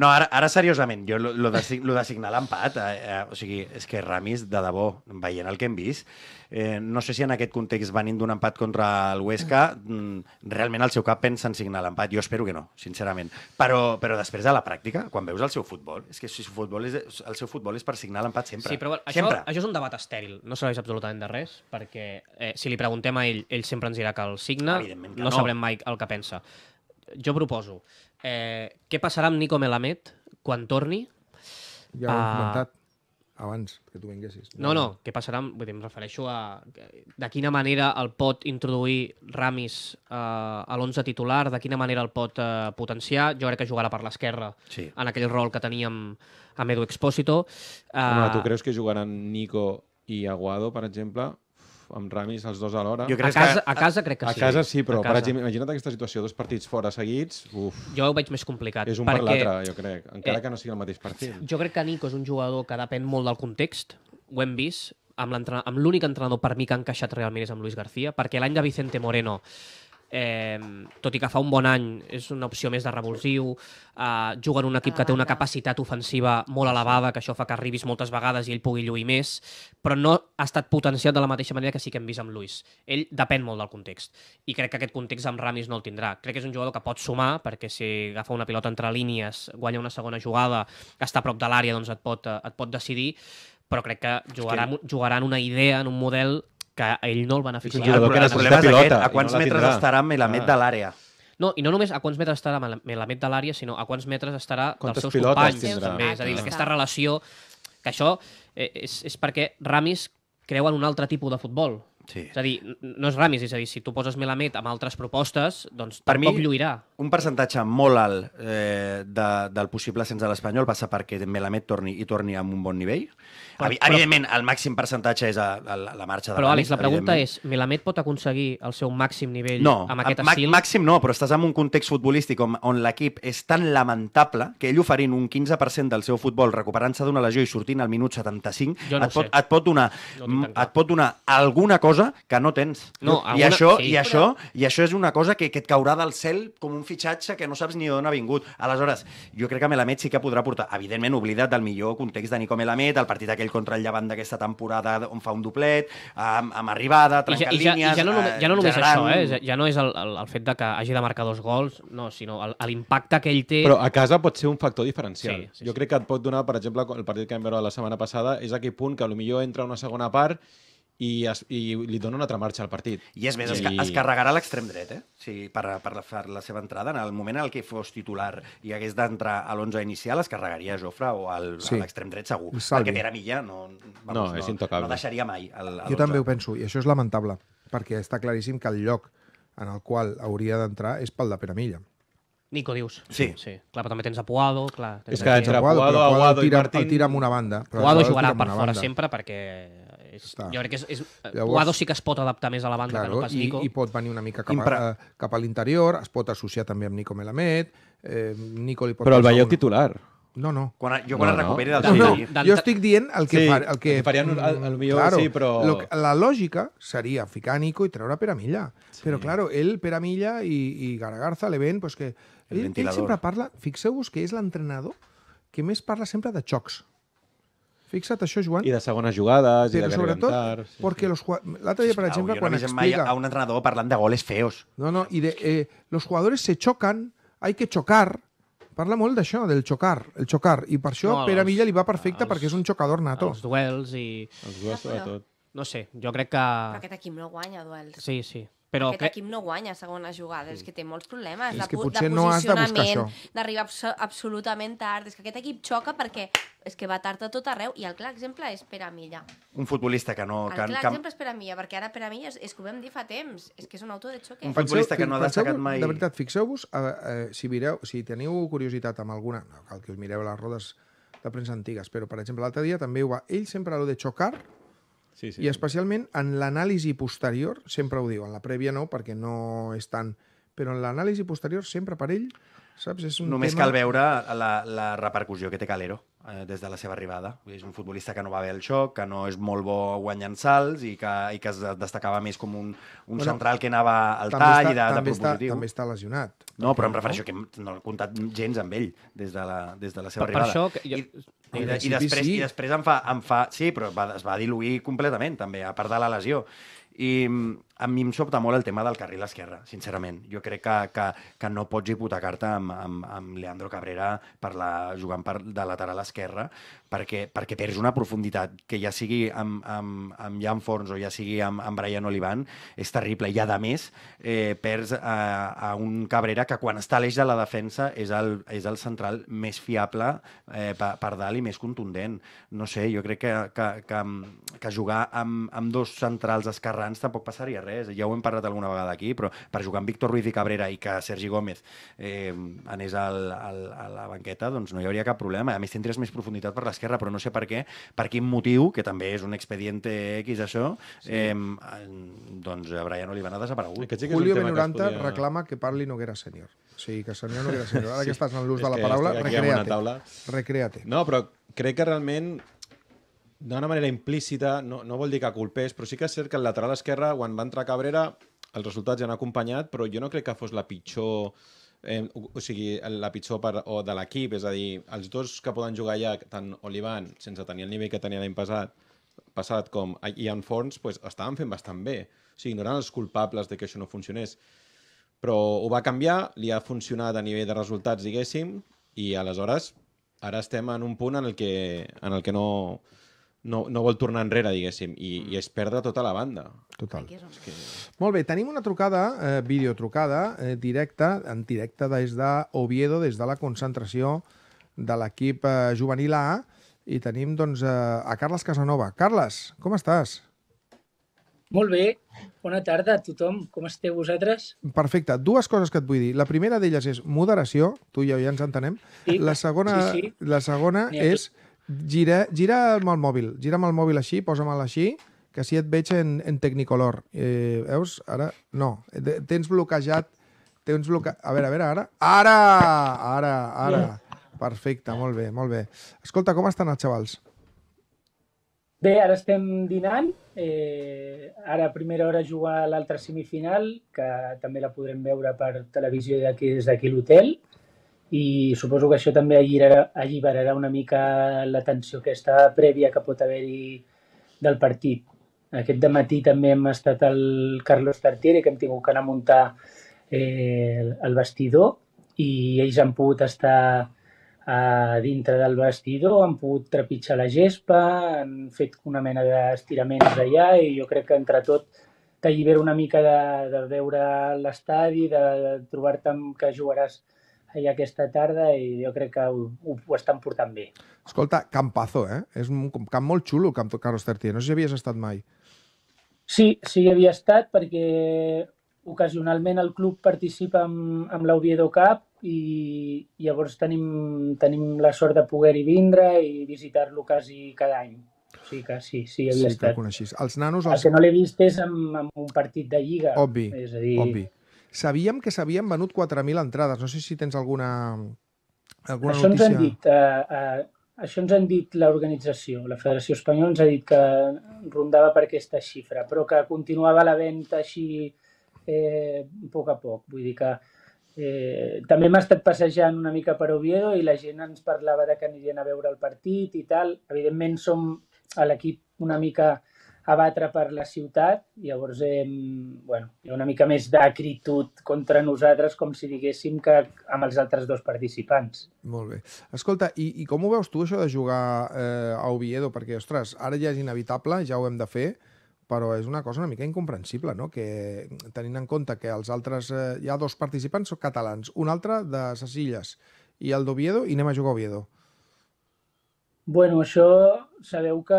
no, ara, ara seriosament, jo lo, lo de, lo signar l'empat, eh, eh, o sigui, és que Ramis, de debò, veient el que hem vist, eh, no sé si en aquest context venint d'un empat contra el Huesca, mm, realment al seu cap pensa en signar l'empat, jo espero que no, sincerament. Però, però després de la pràctica, quan veus el seu futbol, és que el seu futbol és, el seu futbol és per signar l'empat sempre. Sí, però això, sempre. això és un debat estèril, no serveix absolutament de res, perquè eh, si li preguntem a ell, ell sempre ens dirà que el signa, no, no sabrem mai el que pensa jo proposo, eh, què passarà amb Nico Melamed quan torni? Ja ho he ah. comentat abans que tu vinguessis. No, no, què passarà? Vull dir, em refereixo a de quina manera el pot introduir Ramis eh, a l'11 titular, de quina manera el pot eh, potenciar. Jo crec que jugarà per l'esquerra sí. en aquell rol que teníem amb Edu Expósito. Eh, tu creus que jugaran Nico i Aguado, per exemple, amb Ramis els dos alhora. Jo crec a, casa, que... a casa crec que sí. A casa sí, però casa. per imagina't aquesta situació, dos partits fora seguits... Uf, jo ho veig més complicat. És un perquè... per l'altre, jo crec, encara eh, que no sigui el mateix partit. Jo crec que Nico és un jugador que depèn molt del context, ho hem vist, amb l'únic entrenador per mi que ha encaixat realment és amb Luis García, perquè l'any de Vicente Moreno eh, tot i que fa un bon any és una opció més de revulsiu, eh, juga en un equip que té una ah. capacitat ofensiva molt elevada, que això fa que arribis moltes vegades i ell pugui lluir més, però no ha estat potenciat de la mateixa manera que sí que hem vist amb Luis. Ell depèn molt del context, i crec que aquest context amb Ramis no el tindrà. Crec que és un jugador que pot sumar, perquè si agafa una pilota entre línies, guanya una segona jugada, està a prop de l'àrea, doncs et pot, eh, et pot decidir, però crec que jugarà, jugarà en una idea, en un model que a ell no el beneficia. El, el problema és aquest, a quants no metres estarà Melamed ah. de l'àrea? No, i no només a quants metres estarà Melamed de l'àrea, sinó a quants metres estarà Quantes dels seus companys. També. És a dir, ah. aquesta relació... Que això eh, és, és perquè Ramis creu en un altre tipus de futbol Sí. És a dir, no és ramis, és a dir, si tu poses Melamed amb altres propostes, doncs per mi, lluirà. un percentatge molt alt eh, de, del possible ascens de l'Espanyol passa perquè Melamed torni i torni amb un bon nivell. Però, Evi però, evidentment, el màxim percentatge és a, a, a la marxa de Però, Àlex, la pregunta és, Melamed pot aconseguir el seu màxim nivell no, amb aquest estil? No, màxim no, però estàs en un context futbolístic on, on l'equip és tan lamentable que ell oferint un 15% del seu futbol recuperant-se d'una lesió i sortint al minut 75 no et, pot, et pot donar, no et pot donar alguna cosa cosa que no tens. No, alguna... I, això, sí, i, això, però... I això és una cosa que, que et caurà del cel com un fitxatge que no saps ni d'on ha vingut. Aleshores, jo crec que Melamed sí que podrà portar, evidentment, oblidat del millor context de Nico Melamed, el partit aquell contra el Llevant d'aquesta temporada on fa un doblet, amb, amb arribada, trencant I ja, línies... I ja, i ja no, eh, ja no només eh, generant... això, eh? ja no és el, el, el fet de que hagi de marcar dos gols, no, sinó l'impacte que ell té... Però a casa pot ser un factor diferencial. Sí, sí, jo sí. crec que et pot donar, per exemple, el partit que vam veure la setmana passada, és aquell punt que millor entra una segona part i, es, i li dona una altra marxa al partit. I és més, I... es, es carregarà l'extrem dret, eh? O sigui, per, per, la, la seva entrada, en el moment en què fos titular i hagués d'entrar a l'11 inicial, es carregaria a Jofre o al, sí. a l'extrem dret segur. Salvi. Perquè Pere Milla no, vamos, no, és no, intocable. no deixaria mai el, el Jo també ho penso, i això és lamentable, perquè està claríssim que el lloc en el qual hauria d'entrar és pel de Pere Milla. Nico, dius. Sí. sí. Clar, però també tens a Puado, clar. Tens és que entre Puado, Puado, Puado, Puado, Puado i Martín... El tira amb una banda. Però Puado, Puado jugarà per fora banda. sempre perquè és, Està. jo crec que és, és, Llavors, Guado sí que es pot adaptar més a la banda claro, que no pas Nico. I, I pot venir una mica cap a, cap a l'interior, es pot associar també amb Nico Melamed, eh, Nico li pot... Però el veieu un... titular. No, no. Quan, jo quan no, es recuperi del no, no. Jo estic dient el que, sí, far, el que... farien el, el millor, claro, sí, però... Lo, la lògica seria ficar Nico i treure Peramilla. Sí. Però, claro, ell, Peramilla i, i Garagarza, le pues que... El ell, ell sempre parla... Fixeu-vos que és l'entrenador que més parla sempre de xocs. Fixa't això, Joan. I de segones jugades, però i de sobretot, sí, perquè los l'altre dia, per exemple, quan no explica... a un entrenador parlant de goles feos. No, no, i de... Eh, los jugadores se chocan, hay que chocar, parla molt d'això, del xocar, el xocar, i per això no, els, Pere Milla li va perfecte els, perquè és un xocador nato. Els duels i... Els duels, sobretot. No sé, jo crec que... Però aquest equip no guanya duels. Sí, sí. Però Aquest que... equip no guanya segones jugades, sí. és que té molts problemes. És de, que potser de no has de buscar això. D'arribar abs absolutament tard. És que aquest equip xoca perquè és que va tard a tot arreu. I el clar exemple és Pere Milla. Un futbolista que no... El que, clar que... exemple és Pere Milla, perquè ara Pere Milla és, és que ho vam dir fa temps. És que és un auto de xoque. Un futbolista que no ha destacat mai... De veritat, fixeu-vos, eh, eh, si, mireu, si teniu curiositat amb alguna... No cal que us mireu les rodes de premsa antigues, però, per exemple, l'altre dia també ho va... Ell sempre, a lo de xocar, Sí, sí, I especialment en l'anàlisi posterior, sempre ho diu, en la prèvia no, perquè no és tant, però en l'anàlisi posterior sempre per ell Saps? És un Només tema... cal veure la, la repercussió que té Calero eh, des de la seva arribada. És un futbolista que no va bé al xoc, que no és molt bo guanyant salts i que, i que es destacava més com un, un bueno, central que anava al tall està, i de, també de propositiu. Està, també està lesionat. No, però em refereixo que no he comptat gens amb ell des de la, des de la seva per, arribada. Per això... Que jo... I, i, de, i, després, sí. I després em fa, em fa... Sí, però va, es va diluir completament, també, a part de la lesió. I, a mi em sobta molt el tema del carril esquerre, sincerament. Jo crec que, que, que no pots hipotecar-te amb, amb, amb Leandro Cabrera per la, jugant per, de lateral esquerra perquè, perquè perds una profunditat que ja sigui amb, amb, amb Jan Forns o ja sigui amb, amb Brian Olivan és terrible. I a més eh, perds a, a un Cabrera que quan està a l'eix de la defensa és el, és el central més fiable eh, per, per dalt i més contundent. No sé, jo crec que, que, que, que jugar amb, amb dos centrals esquerrans tampoc passaria res, ja ho hem parlat alguna vegada aquí, però per jugar amb Víctor Ruiz i Cabrera i que Sergi Gómez eh, anés al, al, a la banqueta, doncs no hi hauria cap problema. A més, tindries més profunditat per l'esquerra, però no sé per què, per quin motiu, que també és un expedient X això, sí. eh, doncs a Brian Olivana ha desaparegut. sí Julio Benuranta podia... reclama que parli Noguera Sènior. O sigui, que Sènior Noguera Sènior. Ara sí. que estàs en l'ús de la paraula, recreate. Recreate. No, però crec que realment d'una manera implícita, no, no vol dir que culpés, però sí que és cert que el lateral esquerre, quan va entrar Cabrera, els resultats ja han acompanyat, però jo no crec que fos la pitjor eh, o, o sigui, la pitjor per, o de l'equip, és a dir, els dos que poden jugar ja, tant Olivan, sense tenir el nivell que tenia l'any passat, passat com Ian Forns, pues, estaven fent bastant bé. O sigui, no eren els culpables de que això no funcionés. Però ho va canviar, li ha funcionat a nivell de resultats, diguéssim, i aleshores ara estem en un punt en el que, en el que no no, no vol tornar enrere, diguéssim, i, mm. i és perdre tota la banda. Total. És que... Molt bé, tenim una trucada, eh, videotrucada, eh, directa, en directe des d'Oviedo, des de la concentració de l'equip eh, juvenil A, i tenim doncs, eh, a Carles Casanova. Carles, com estàs? Molt bé, bona tarda a tothom. Com esteu vosaltres? Perfecte. Dues coses que et vull dir. La primera d'elles és moderació, tu i jo ja ens entenem. Sí, la segona, sí, sí. La segona és... Aquí Gira, gira amb el mòbil, gira amb el mòbil així, posa-me'l així, que si et veig en, en tecnicolor. Eh, veus? Ara, no. Tens bloquejat... Tens bloque... A veure, a veure, ara... Ara! Ara, ara. Perfecte, molt bé, molt bé. Escolta, com estan els xavals? Bé, ara estem dinant. Eh, ara a primera hora jugar l'altra semifinal, que també la podrem veure per televisió d'aquí des d'aquí l'hotel. Mm i suposo que això també alliberarà, alliberarà una mica la tensió aquesta prèvia que pot haver-hi del partit. Aquest de matí també hem estat el Carlos Tartiere, que hem tingut que anar a muntar eh, el vestidor i ells han pogut estar a eh, dintre del vestidor, han pogut trepitjar la gespa, han fet una mena d'estiraments allà i jo crec que entre tot t'allibera una mica de, de veure l'estadi, de, de trobar-te amb que jugaràs ahir aquesta tarda i jo crec que ho, ho estan portant bé. Escolta, Campazo, eh? És un camp molt xulo, Camp Carlos Tertier. Eh? No sé si havies estat mai. Sí, sí hi havia estat perquè ocasionalment el club participa amb, amb l'Oviedo Cup i llavors tenim, tenim la sort de poder-hi vindre i visitar-lo quasi cada any. O sigui que sí, sí, havia sí, estat. Que el coneixis. Els nanos... Els... El que no l'he vist és en, en un partit de Lliga. Obvi, és a dir, obvi. Sabíem que s'havien venut 4.000 entrades. No sé si tens alguna, alguna això notícia. Ens han dit, uh, uh, això ens han dit l'organització. La Federació Espanyola ens ha dit que rondava per aquesta xifra, però que continuava la venda així eh, a poc a poc. Vull dir que eh, també m'ha estat passejant una mica per Oviedo i la gent ens parlava de que anirien a veure el partit i tal. Evidentment som a l'equip una mica a batre per la ciutat. Llavors, hem, bueno, hi ha una mica més d'acritud contra nosaltres, com si diguéssim que amb els altres dos participants. Molt bé. Escolta, i, i com ho veus tu, això de jugar eh, a Oviedo? Perquè, ostres, ara ja és inevitable, ja ho hem de fer, però és una cosa una mica incomprensible, no? Que, tenint en compte que els altres... Eh, hi ha dos participants, són catalans, un altre de Cecilles i el d'Oviedo, i anem a jugar a Oviedo. Bueno, això sabeu que,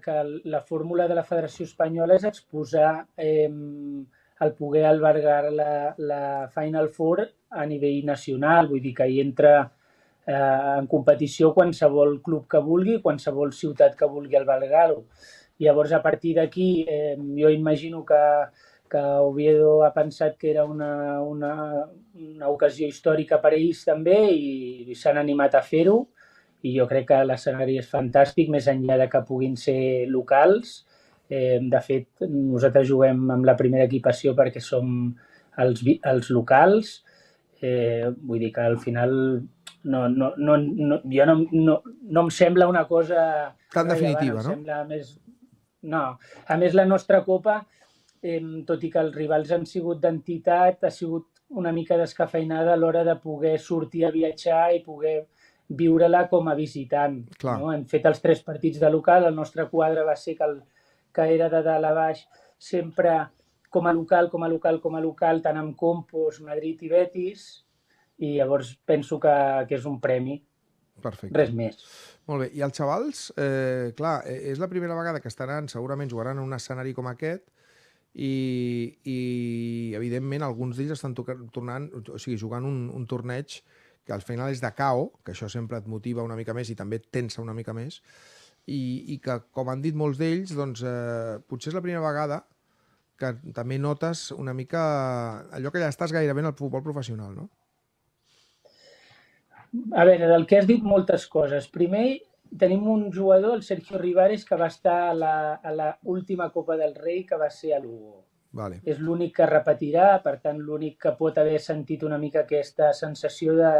que la fórmula de la Federació Espanyola és exposar eh, el poder albergar la, la Final Four a nivell nacional, vull dir que hi entra eh, en competició qualsevol club que vulgui, qualsevol ciutat que vulgui albergar-ho. Llavors, a partir d'aquí, eh, jo imagino que, que Oviedo ha pensat que era una, una, una ocasió històrica per ells també i s'han animat a fer-ho i jo crec que l'escenari és fantàstic, més enllà de que puguin ser locals. Eh, de fet, nosaltres juguem amb la primera equipació perquè som els, els locals. Eh, vull dir que al final no, no, no, no, jo no, no, no em sembla una cosa... Tan definitiva, no? Sembla més... No, a més la nostra copa, eh, tot i que els rivals han sigut d'entitat, ha sigut una mica descafeinada a l'hora de poder sortir a viatjar i poder viure-la com a visitant. Clar. No? Hem fet els tres partits de local, el nostre quadre va ser que, el, que era de dalt a baix sempre com a local, com a local, com a local, tant amb Compos, Madrid i Betis, i llavors penso que, que és un premi. Perfecte. Res més. Molt bé. I els xavals, eh, clar, eh, és la primera vegada que estaran, segurament jugaran en un escenari com aquest, i, i evidentment alguns d'ells estan tornant, o sigui, jugant un, un torneig eh, que al final és de cao, que això sempre et motiva una mica més i també et tensa una mica més, i, i que, com han dit molts d'ells, doncs, eh, potser és la primera vegada que també notes una mica allò que ja estàs gairebé en el futbol professional, no? A veure, del que has dit moltes coses. Primer, tenim un jugador, el Sergio Rivares, que va estar a la, a la última Copa del Rei, que va ser a Lugo. Vale. És l'únic que repetirà, per tant, l'únic que pot haver sentit una mica aquesta sensació de,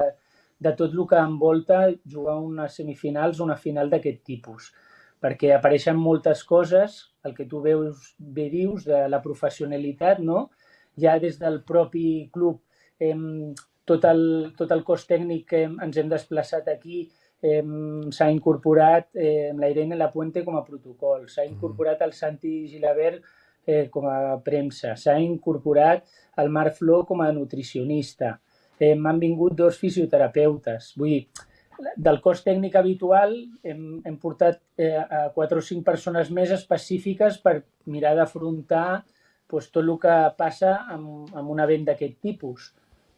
de tot el que envolta jugar unes semifinals, una final d'aquest tipus. Perquè apareixen moltes coses, el que tu veus bé dius, de la professionalitat, no? Ja des del propi club, hem, tot, el, tot el cos tècnic que hem, ens hem desplaçat aquí s'ha incorporat eh, la Irene La Puente com a protocol, s'ha mm. incorporat el Santi Gilabert eh, com a premsa. S'ha incorporat el Marc Fló com a nutricionista. Eh, M'han vingut dos fisioterapeutes. Vull dir, del cos tècnic habitual hem, hem portat eh, a quatre o cinc persones més específiques per mirar d'afrontar pues, tot el que passa amb, amb un event d'aquest tipus.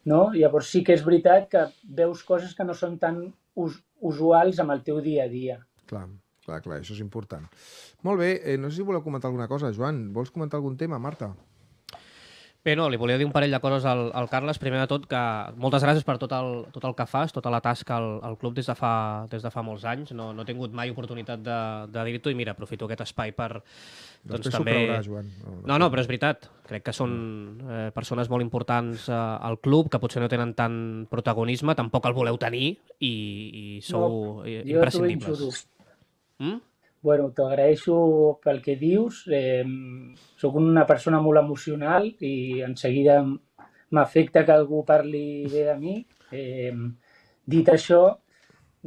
No? Llavors sí que és veritat que veus coses que no són tan us, usuals amb el teu dia a dia. Clar, clar, clar, això és important. Molt bé, eh, no sé si voleu comentar alguna cosa, Joan. Vols comentar algun tema, Marta? Bé, no, li volia dir un parell de coses al, al Carles. Primer de tot, que moltes gràcies per tot el, tot el que fas, tota la tasca al, al club des de, fa, des de fa molts anys. No, no he tingut mai oportunitat de, de dir-t'ho i mira, aprofito aquest espai per... Doncs, Després també... creurà, Joan. No, no, però és veritat. Crec que són mm. eh, persones molt importants eh, al club, que potser no tenen tant protagonisme, tampoc el voleu tenir i, i sou no, imprescindibles. Jo t'ho Bueno, agraeixo pel que dius. Eh, soc una persona molt emocional i en seguida m'afecta que algú parli bé de mi. Eh, dit això,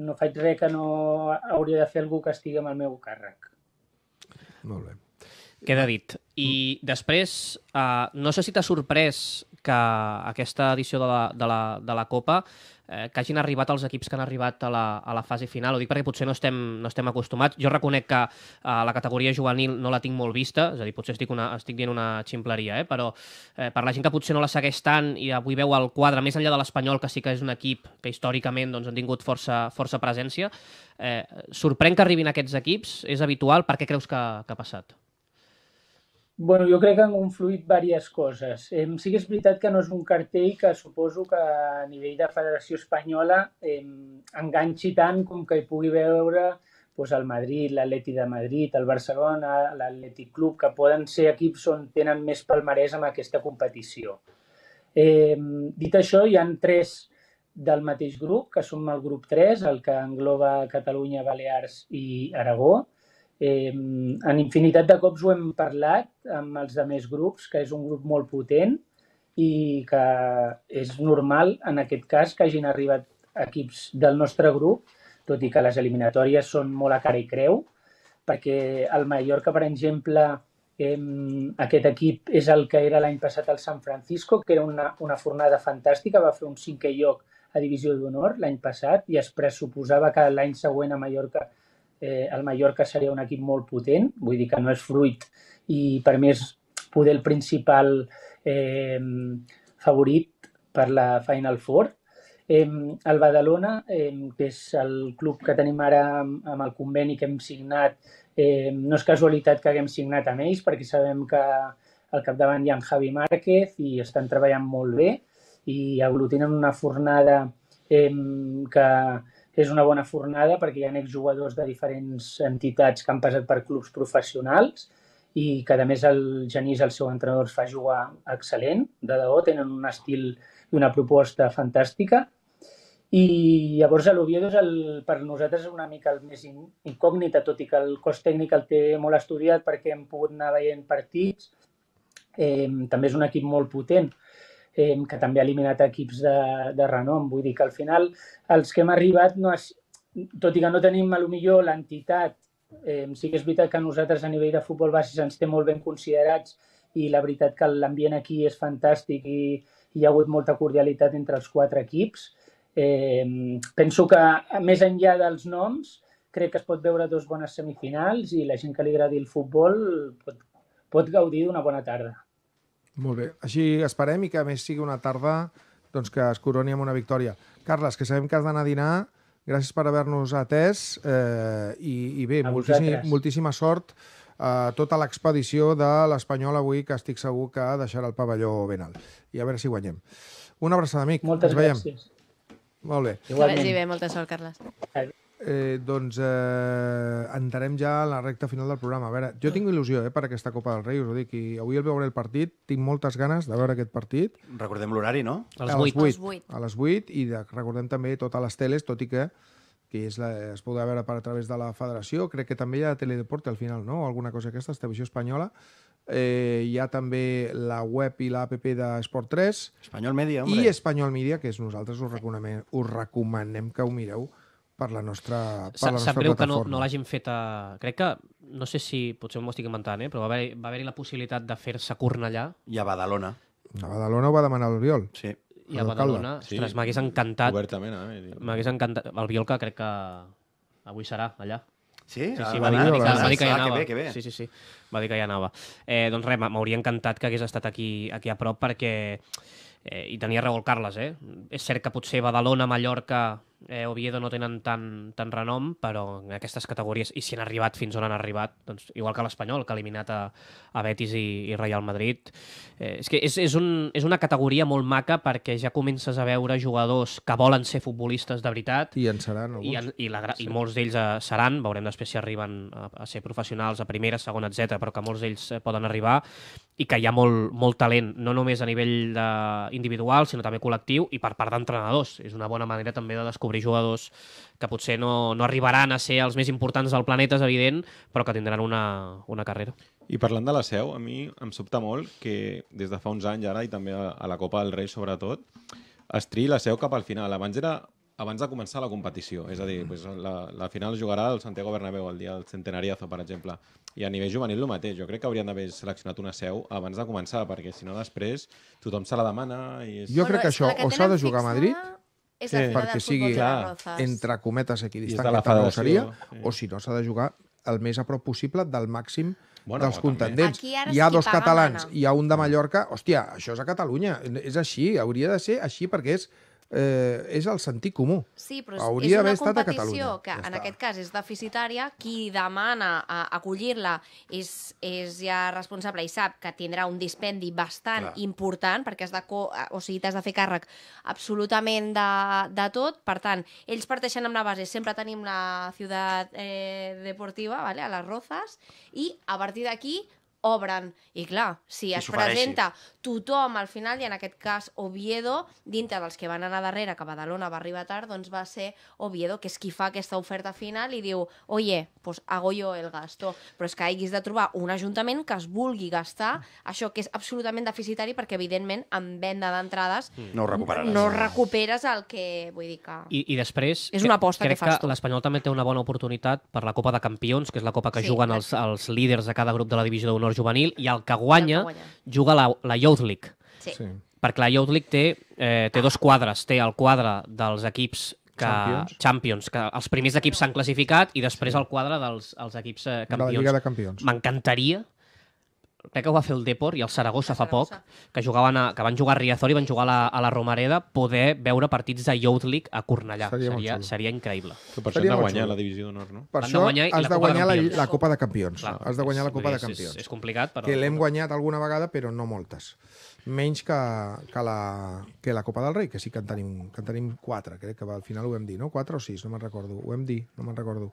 no faig res que no hauria de fer algú que estigui amb el meu càrrec. Molt bé. Queda dit. I després, eh, no sé si t'ha sorprès que aquesta edició de la, de la, de la Copa eh, que hagin arribat els equips que han arribat a la, a la fase final. Ho dic perquè potser no estem, no estem acostumats. Jo reconec que eh, la categoria juvenil no la tinc molt vista, és a dir, potser estic, una, estic dient una ximpleria, eh? però eh, per la gent que potser no la segueix tant i avui veu el quadre, més enllà de l'Espanyol, que sí que és un equip que històricament doncs, han tingut força, força presència, eh, sorprèn que arribin aquests equips? És habitual? Per què creus que, que ha passat? Bueno, jo crec que han confluït diverses coses. Eh, sí que és veritat que no és un cartell que suposo que a nivell de Federació Espanyola eh, enganxi tant com que hi pugui veure doncs, el Madrid, l'Atleti de Madrid, el Barcelona, l'Atleti Club, que poden ser equips on tenen més palmarès amb aquesta competició. Eh, dit això, hi han tres del mateix grup, que som el grup 3, el que engloba Catalunya, Balears i Aragó, Eh, en infinitat de cops ho hem parlat amb els de més grups, que és un grup molt potent i que és normal en aquest cas que hagin arribat equips del nostre grup, tot i que les eliminatòries són molt a cara i creu, perquè el Mallorca, per exemple, eh, aquest equip és el que era l'any passat al San Francisco, que era una, una fornada fantàstica, va fer un cinquè lloc a Divisió d'Honor l'any passat i es pressuposava que l'any següent a Mallorca eh, el Mallorca seria un equip molt potent, vull dir que no és fruit i per mi és poder el principal eh, favorit per la Final Four. Eh, el Badalona, eh, que és el club que tenim ara amb, amb el conveni que hem signat, eh, no és casualitat que haguem signat amb ells perquè sabem que al capdavant hi ha en Javi Márquez i estan treballant molt bé i aglutinen una fornada eh, que és una bona fornada perquè hi ha exjugadors de diferents entitats que han passat per clubs professionals i que, a més, el Genís, el seu entrenador, es fa jugar excel·lent, de debò, tenen un estil i una proposta fantàstica. I llavors l'Oviedo és, el, per nosaltres, una mica el més incògnita, tot i que el cos tècnic el té molt estudiat perquè hem pogut anar veient partits. Eh, també és un equip molt potent, eh, que també ha eliminat equips de, de renom. Vull dir que al final els que hem arribat, no és, tot i que no tenim a lo millor l'entitat, eh, sí que és veritat que nosaltres a nivell de futbol base ens té molt ben considerats i la veritat que l'ambient aquí és fantàstic i, i hi ha hagut molta cordialitat entre els quatre equips. Eh, penso que més enllà dels noms, crec que es pot veure dos bones semifinals i la gent que li agradi el futbol pot, pot gaudir d'una bona tarda. Molt bé. Així esperem i que a més sigui una tarda doncs, que es coroni amb una victòria. Carles, que sabem que has d'anar a dinar, gràcies per haver-nos atès eh, i, i bé, moltíssim, moltíssima sort a tota l'expedició de l'Espanyol avui, que estic segur que deixarà el pavelló ben alt. I a veure si guanyem. Una abraçada, amic. Moltes Ens veiem. gràcies. Molt bé. Igualment. Que vagi bé. Molta sort, Carles eh, doncs eh, entrarem ja a la recta final del programa. A veure, jo tinc il·lusió eh, per aquesta Copa del Rei, us ho dic, i avui el veuré el partit, tinc moltes ganes de veure aquest partit. Recordem l'horari, no? A les, 8. a les 8. A les 8, i de, recordem també totes les teles, tot i que que és la, es podrà veure per a través de la federació, crec que també hi ha Teledeport al final, no? Alguna cosa aquesta, televisió espanyola. Eh, hi ha també la web i l'APP d'Esport 3. Espanyol Media, hombre. I Espanyol Media, que és nosaltres us recomanem, us recomanem que ho mireu per la nostra per Sa, la nostra Sap greu plataforma. que no, no l'hagin fet a... Crec que, no sé si, potser m'ho estic inventant, eh? però va haver-hi haver la possibilitat de fer-se a Cornellà. I a Badalona. A Badalona ho va demanar Viol. Sí. I a Badalona, sí. ostres, m'hagués encantat. Obertament, eh? M'hagués encantat. El Viol que crec que avui serà allà. Sí? Sí, sí, ah, va, dir, va, va dir ah, que hi anava. Ah, que bé, que bé. Sí, sí, sí. Va dir que hi anava. Eh, doncs res, m'hauria encantat que hagués estat aquí, aquí a prop perquè... Eh, I tenia raó el Carles, eh? És cert que potser Badalona, Mallorca, eh, Oviedo no tenen tant tan renom, però en aquestes categories, i si han arribat fins on han arribat, doncs, igual que l'Espanyol, que ha eliminat a, a Betis i, i Real Madrid, eh, és que és, és, un, és una categoria molt maca perquè ja comences a veure jugadors que volen ser futbolistes de veritat. I en seran alguns. I, en, i, la, sí. i molts d'ells eh, seran, veurem després si arriben a, a ser professionals a primera, segona, etc, però que molts d'ells eh, poden arribar i que hi ha molt, molt talent, no només a nivell de, individual, sinó també col·lectiu i per part d'entrenadors. És una bona manera també de descobrir descobrir jugadors que potser no, no arribaran a ser els més importants del planeta, és evident, però que tindran una, una carrera. I parlant de la seu, a mi em sobta molt que des de fa uns anys ara, i també a la Copa del Rei sobretot, es triï la seu cap al final. Abans era abans de començar la competició. És a dir, mm. pues, la, la final jugarà el Santiago Bernabéu el dia del centenariazo, per exemple. I a nivell juvenil el mateix. Jo crec que haurien d'haver seleccionat una seu abans de començar, perquè si no després tothom se la demana. I és... Jo crec que això o s'ha de jugar a Madrid és la fira sigui, de Entre cometes equidistant que la que seria, sí. o si no s'ha de jugar el més a prop possible del màxim bueno, dels contendents. Hi ha dos catalans, mana. hi ha un de Mallorca... Hòstia, això és a Catalunya, és així, hauria de ser així perquè és eh, és el sentit comú. Sí, però és, Hauria és una competició que, ja en està. aquest cas, és deficitària. Qui demana eh, acollir-la és, és ja responsable i sap que tindrà un dispendi bastant Clar. important, perquè has de, co eh, o sigui, de fer càrrec absolutament de, de tot. Per tant, ells parteixen amb la base. Sempre tenim la ciutat eh, deportiva, vale? a les Rozas, i a partir d'aquí obren. I clar, si es presenta tothom al final, i en aquest cas Oviedo, dintre dels que van anar darrere, que Badalona va arribar tard, doncs va ser Oviedo, que és qui fa aquesta oferta final i diu, oye, pues hago yo el gasto. Però és que haguis de trobar un ajuntament que es vulgui gastar això que és absolutament deficitari perquè, evidentment, amb venda d'entrades mm. no, no recuperes el que... Vull dir que... I, i després... És una aposta que, que fas tu. l'Espanyol també té una bona oportunitat per la Copa de Campions, que és la Copa que sí, juguen els, els líders de cada grup de la divisió d'honor el juvenil i el que guanya, el que guanya. juga la, la Youth League. Sí. sí. Perquè la Youth League té, eh, té dos quadres. Té el quadre dels equips que, Champions. Champions, que els primers equips s'han classificat i després el quadre dels els equips eh, campions. La Lliga de Campions. M'encantaria crec que ho va fer el Depor i el Saragossa, Saragossa. fa poc, que, jugaven a, que van jugar a Riazor i van jugar a la, a la Romareda, poder veure partits de Youth League a Cornellà. Seria, seria, seria increïble. Que per seria això han de guanyar la divisió d'honor, no? Per això has, has de guanyar la, la Copa de Campions. Clar, has de guanyar la Copa de Campions. És, és complicat, però... Que l'hem guanyat alguna vegada, però no moltes. Menys que, que, la, que la Copa del Rei, que sí que en tenim, que en tenim quatre, crec que al final ho vam dir, no? Quatre o sis, no me'n recordo. Ho vam dir, no me'n recordo.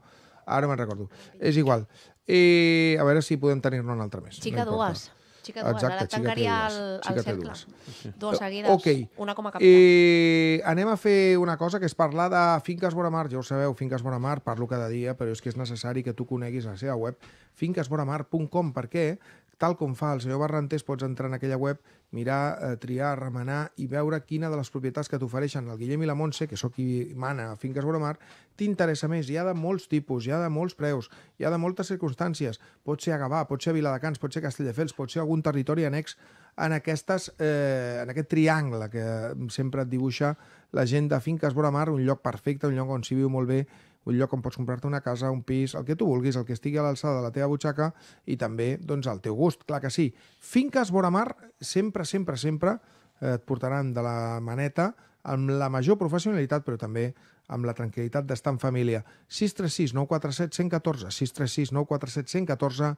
Ara me'n recordo. És igual. I eh, a veure si podem tenir-ne un altre més. Xica no dues. Xica dues. Exacte, Ara tancaria el, el cercle. Dues. dues eh, seguides, okay. una com a capital. I eh, anem a fer una cosa, que és parlar de Finques Mar. Ja ho sabeu, Finques Mar, parlo cada dia, però és que és necessari que tu coneguis la seva web, fincasbonamar.com, perquè tal com fa el senyor Barrantes, pots entrar en aquella web mirar, eh, triar, remenar i veure quina de les propietats que t'ofereixen el Guillem i la Montse, que sóc qui mana a Finques Boromar, t'interessa més. Hi ha de molts tipus, hi ha de molts preus, hi ha de moltes circumstàncies. Pot ser a Gavà, pot ser a Viladecans, pot ser a Castelldefels, pot ser a algun territori annex en, aquestes, eh, en aquest triangle que sempre et dibuixa la gent de Finques Boromar, un lloc perfecte, un lloc on s'hi viu molt bé un lloc on pots comprar-te una casa, un pis, el que tu vulguis, el que estigui a l'alçada de la teva butxaca i també doncs, al teu gust, clar que sí. Finques vora mar sempre, sempre, sempre eh, et portaran de la maneta amb la major professionalitat, però també amb la tranquil·litat d'estar en família. 636 947 114, 636 947 114,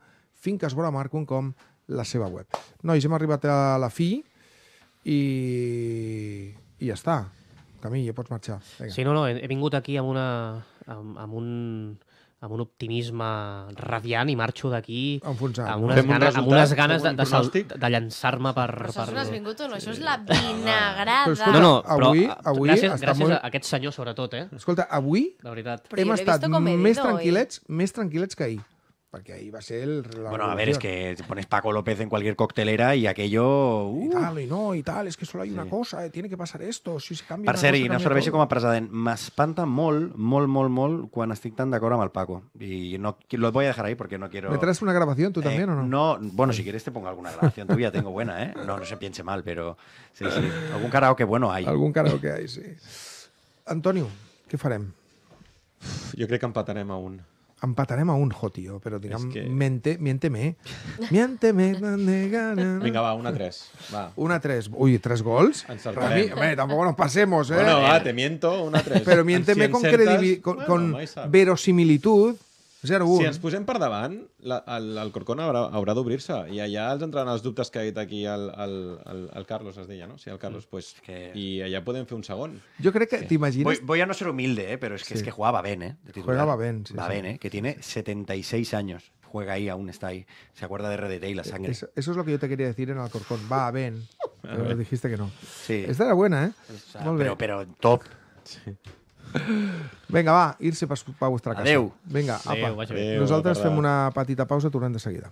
finquesvoramar.com, la seva web. Nois, hem arribat a la fi i, i ja està. Camí, ja pots marxar. Vinga. Sí, no, no, he vingut aquí amb una, amb, amb un amb un optimisme radiant i marxo d'aquí amb, amb unes ganes, un amb unes ganes de, de, de, de llançar-me per... Però per... no has vingut o no? Això és la vinagrada. Però, escolta, no, no, però avui, avui gràcies, gràcies molt... a aquest senyor, sobretot, eh? Escolta, avui hem estat més tranquil·lets, més tranquil·lets que ahir. Porque ahí va a ser el, Bueno, a ver, es que pones Paco López en cualquier coctelera y aquello... Y uh. tal, y no, y tal, es que solo hay una cosa, eh, tiene que pasar esto, si se cambia... Para ser, y una cervesa como a más más mol mol mol mol cuando tan de acuerdo mal Paco. Y no, lo voy a dejar ahí porque no quiero... ¿Me traes una grabación tú eh, también o no? No, bueno, si quieres te pongo alguna grabación tuya, tengo buena, ¿eh? No, no se piense mal, pero sí, sí. Algún que bueno hay. Algún que hay, sí. Antonio, ¿qué faremos? Yo creo que empataremos aún empataremos a un jo, tío. Pero es que... mente, miénteme. miénteme, (laughs) Vinga, va, una 3. Va. Una 3. Ui, 3 gols? Rami, home, tampoco nos pasemos, eh? Bueno, va, te miento, una 3. Pero miénteme con, con verosimilitud. 0-1. Si ens posem per davant, la, Corcón haurà, haurà d'obrir-se i allà els entraran els dubtes que ha dit aquí el, el, el, el Carlos, es deia, no? Sí, el Carlos, pues, que... i allà podem fer un segon. Jo crec que sí. t'imagines... Voy, voy a no ser humilde, eh, però es que, sí. es que jugava Ben, eh, de titular. Jugava Ben, sí. Va sí. Ben, eh, que tiene 76 anys. Juega ahí, aún está ahí. Se acuerda de RDT y la e-, sangre. Eso, eso es lo que yo te quería decir en Alcorcón. Va, Ben. (laughs) Pero dijiste que no. Sí. Esta era buena, ¿eh? O sea, Pero, pero top. Sí. Vinga, va, irse se per, vostra casa. Adéu. Vinga, apa. Adéu, Nosaltres fem una petita pausa, tornem de seguida.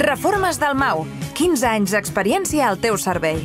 Reformes del Mau. 15 anys d'experiència al teu servei.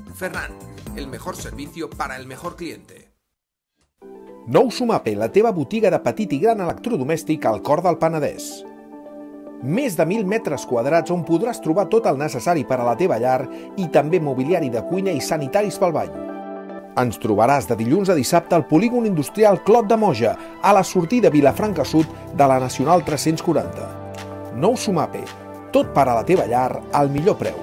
Ferran, el mejor servicio para el mejor cliente. Nou Sumape, la teva botiga de petit i gran electrodomèstic al cor del Penedès. Més de 1.000 metres quadrats on podràs trobar tot el necessari per a la teva llar i també mobiliari de cuina i sanitaris pel bany. Ens trobaràs de dilluns a dissabte al polígon industrial Clot de Moja, a la sortida Vilafranca Sud de la Nacional 340. Nou Sumape, tot per a la teva llar al millor preu.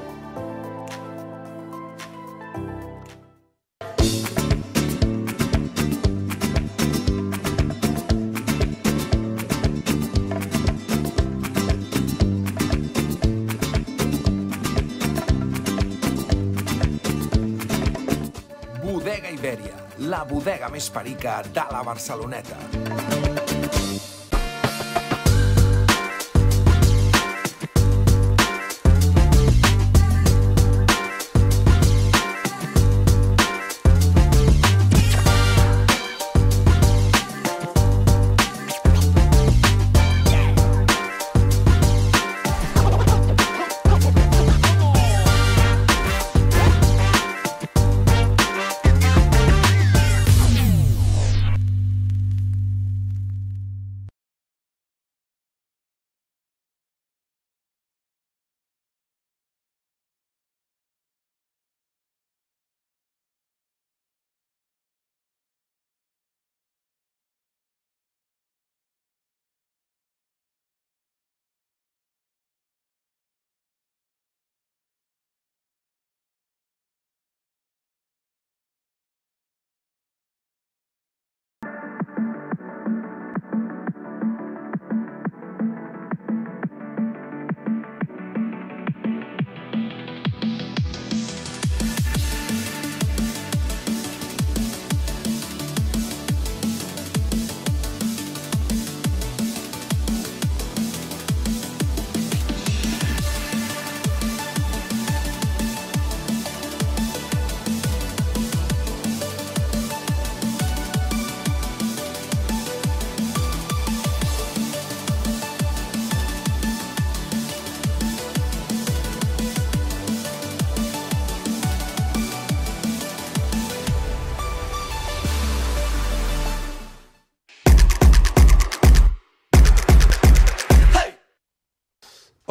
bodega més perica de la Barceloneta.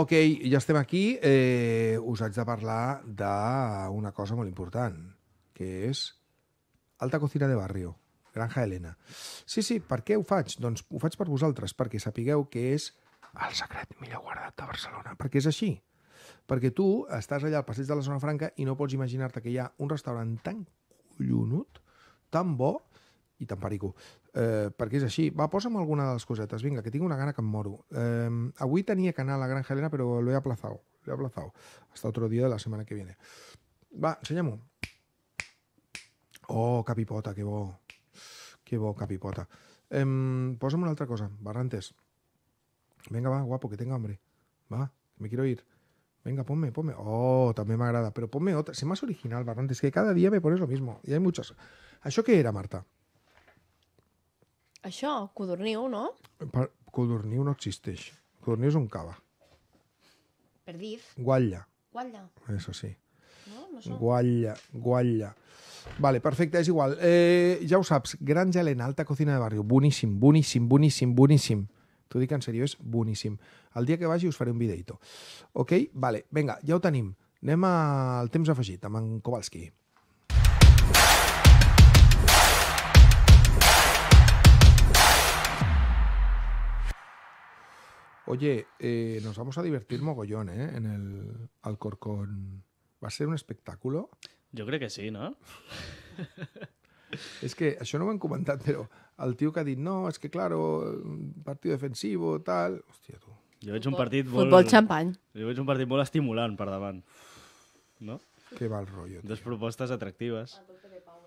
Ok, ja estem aquí. Eh, us haig de parlar d'una cosa molt important, que és Alta Cocina de Barrio, Granja Helena. Sí, sí, per què ho faig? Doncs ho faig per vosaltres, perquè sapigueu que és el secret millor guardat de Barcelona, perquè és així. Perquè tu estàs allà al passeig de la Zona Franca i no pots imaginar-te que hi ha un restaurant tan collonut, tan bo i tan perico, Eh, para que es así Va, posa'm alguna de las cosetas, venga, que tengo una gana que Moru. Em moro. ni em, avui que a la Gran pero lo he aplazado, lo he aplazado. Hasta otro día de la semana que viene. Va, se Oh, capipota, que bo. Que bo, capipota. Eh, una otra cosa, barrantes. Venga, va, guapo, que tenga hambre. Va, me quiero ir. Venga, ponme, ponme. Oh, también me agrada. Pero ponme otra. Sé más original, Barrantes, que cada día me pones lo mismo. Y hay muchas. ¿Eso qué era, Marta? Això, codorniu, no? Per, codorniu no existeix. Codorniu és un cava. Perdiz. Guatlla. Guatlla. Eso sí. No? No són... Guatlla, guatlla. Vale, perfecte, és igual. Eh, ja ho saps, Gran Gelena, alta cocina de barri. Boníssim, boníssim, boníssim, boníssim. T'ho dic en sèrio, és boníssim. El dia que vagi us faré un videito. Ok? Vale, venga, ja ho tenim. Anem al temps afegit amb en Kowalski. Oye, eh, nos vamos a divertir mogollón, ¿eh? En el Alcorcón. Va a ser un espectáculo. Yo creo que sí, no? (laughs) es que això no me hem comentat, però el tio que ha dit no, es que claro, partido defensivo, tal... Hòstia, Yo Jo veig un partit molt... Futbol xampany. Jo veig un partit molt estimulant per davant. No? Que mal rollo, rotllo, tio. Dos propostes atractives,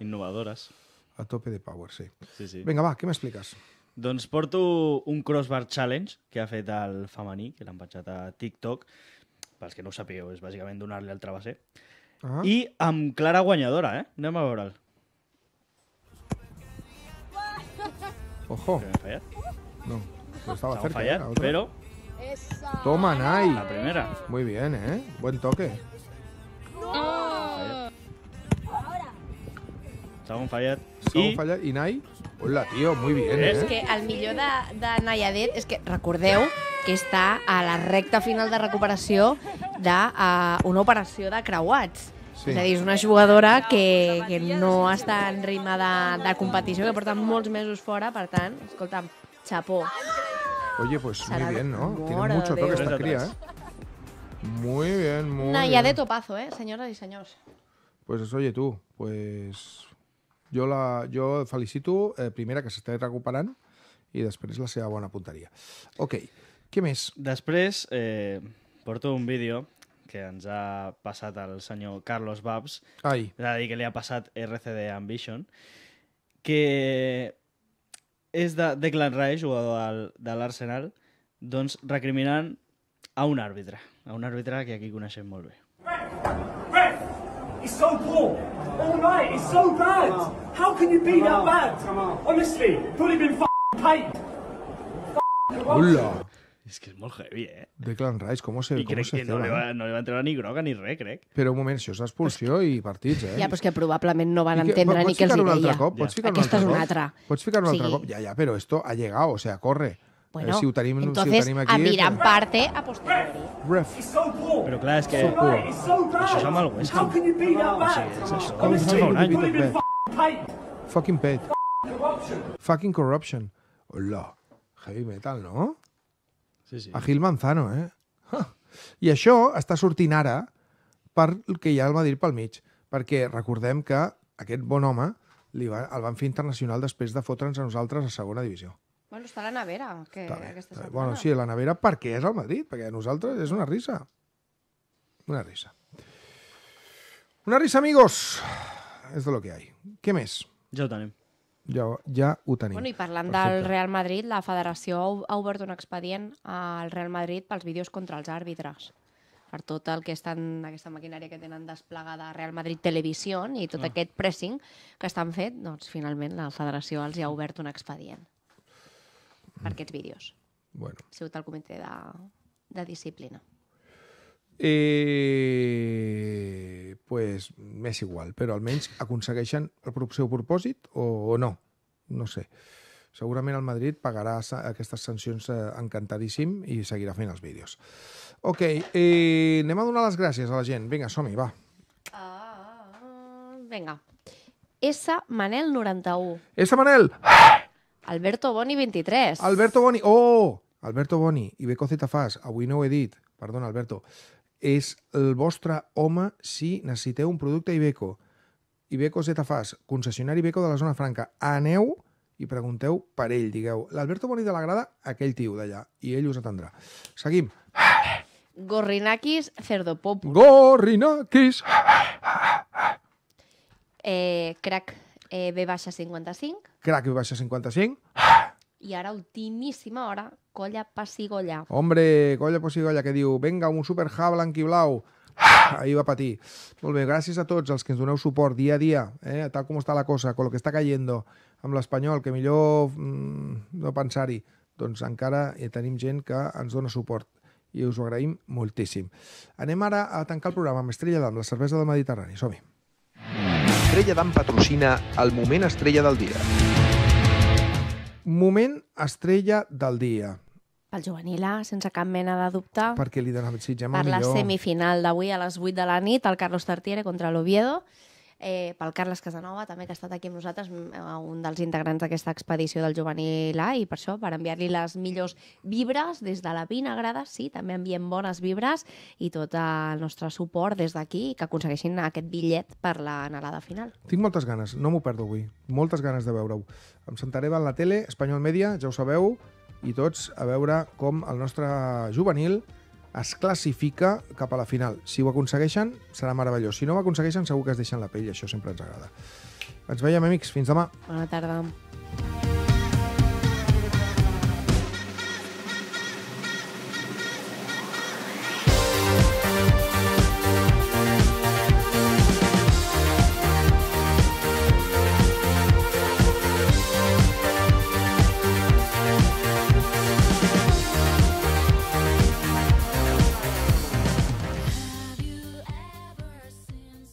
innovadores. A tope de power, sí. Sí, sí. Vinga, va, què m'expliques? Doncs porto un crossbar challenge que ha fet el femení, que l'han penjat a TikTok. Pels que no ho sapigueu, és bàsicament donar-li el travesser. Ah. I amb clara guanyadora, eh? Anem a veure'l. Ojo. No, però estava Estaba cerca. fallat, ¿eh? però... otra. Toma, Nai. la primera. Muy bien, ¿eh? Buen toque. Estava un fallat. Saúl fallat. I, I Nai? Hola, tio, muy bien, eh? És que el millor de, de Nayadet és que recordeu que està a la recta final de recuperació d'una eh, uh, operació de creuats. Sí. És a dir, és una jugadora que, que no està en ritme de, de competició, que porta molts mesos fora, per tant, escolta'm, chapó. Oye, pues muy bien, ¿no? Tiene mucho toque esta cría, ¿eh? Muy bien, muy bien. Nayadet topazo, eh, senyores y senyors. Pues oye tú, pues jo, la, jo felicito, eh, primera, que s'està recuperant, i després la seva bona punteria. Ok, què més? Després eh, porto un vídeo que ens ha passat el senyor Carlos Babs, Ai. és a dir, que li ha passat RCD Ambition, que és de Declan Rice, jugador del, de l'Arsenal, doncs recriminant a un àrbitre, a un àrbitre que aquí coneixem molt bé. Ref! Ref! It's so cool! all night. It's so bad. How can you be that bad? Honestly, probably been f***ing paid. Hola. És que és molt heavy, eh? Declan Rice, com se I crec se que no, li eh? va, no li va entrar ni groga ni res, crec. Però un moment, això és expulsió i partits, eh? Ja, però és que probablement no van I que, entendre ni què els hi deia. Cop? Pots ja. Aquesta és una altra. Pots ficar un altre cop? Ja, ja, però esto ha llegado, o sea, corre. Bueno, eh, si ho tenim, entonces, si ho tenim aquí... a mirar eh, en parte a posteriori. Ref. Però clar, és que... So cool. Això és amb el West Ham. No, o sigui, és això. Com fa un any? Fucking paid. Fucking corruption. Hola. Heavy metal, no? Sí, sí. A Gil Manzano, eh? Huh. I això està sortint ara per el que hi ha el Madrid pel mig. Perquè recordem que aquest bon home li va, el van fer internacional després de fotre'ns a nosaltres a segona divisió. Bueno, està la nevera. Que està bé, aquesta setmana. Bueno, sí, la nevera perquè és al Madrid, perquè a nosaltres és una risa. Una risa. Una risa, amigos. És de lo que hay. Què més? Ja ho tenim. Ja, ja ho tenim. Bueno, I parlant Perfecte. del Real Madrid, la federació ha obert un expedient al Real Madrid pels vídeos contra els àrbitres per tot el que estan, aquesta maquinària que tenen desplegada a Real Madrid Televisió i tot ah. aquest pressing que estan fet, doncs finalment la federació els hi ha obert un expedient. Mm. per aquests vídeos. Bueno. Ha sigut el comitè de, de disciplina. Eh, pues m'és igual, però almenys aconsegueixen el seu propòsit o, o no? No sé. Segurament el Madrid pagarà aquestes sancions eh, encantadíssim i seguirà fent els vídeos. Ok, eh, anem a donar les gràcies a la gent. Vinga, som-hi, va. Uh, vinga. S. Manel 91. S. Manel! Ah! Alberto Boni 23. Alberto Boni, oh! Alberto Boni i Beco Fas, avui no ho he dit, perdona Alberto, és el vostre home si necessiteu un producte Ibeco. Ibeco Zetafas, concessionari Ibeco de la zona franca. Aneu i pregunteu per ell, digueu, l'Alberto Boni de la Grada, aquell tio d'allà, i ell us atendrà. Seguim. Gorrinakis Cerdopop. Gorrinakis! Eh, crac eh, B-55. Crac i baixa 55. I ara, ultimíssima hora, colla passigolla. Hombre, colla passigolla, que diu, venga, un superja blanc i blau. Ahir va patir. Molt bé, gràcies a tots els que ens doneu suport dia a dia, eh? tal com està la cosa, con lo que està cayendo, amb l'espanyol, que millor mm, no pensar-hi. Doncs encara eh, tenim gent que ens dona suport i us ho agraïm moltíssim. Anem ara a tancar el programa amb Estrella d'Am, la cervesa del Mediterrani. Som-hi. Estrella d'en patrocina el moment estrella del dia. Moment estrella del dia. Pel juvenil A, eh? sense cap mena de dubte. Perquè li desitgem el millor. Per la semifinal d'avui a les 8 de la nit, el Carlos Tartiere contra l'Oviedo eh, pel Carles Casanova, també que ha estat aquí amb nosaltres, un dels integrants d'aquesta expedició del Juvenil A, i per això, per enviar-li les millors vibres des de la Vinagrada, sí, també enviem bones vibres i tot el nostre suport des d'aquí, que aconsegueixin aquest bitllet per l'anelada final. Tinc moltes ganes, no m'ho perdo avui, moltes ganes de veure-ho. Em sentaré a la tele, Espanyol Media, ja ho sabeu, i tots a veure com el nostre juvenil es classifica cap a la final. Si ho aconsegueixen, serà meravellós. Si no ho aconsegueixen, segur que es deixen la pell. Això sempre ens agrada. Ens veiem, amics. Fins demà. Bona tarda.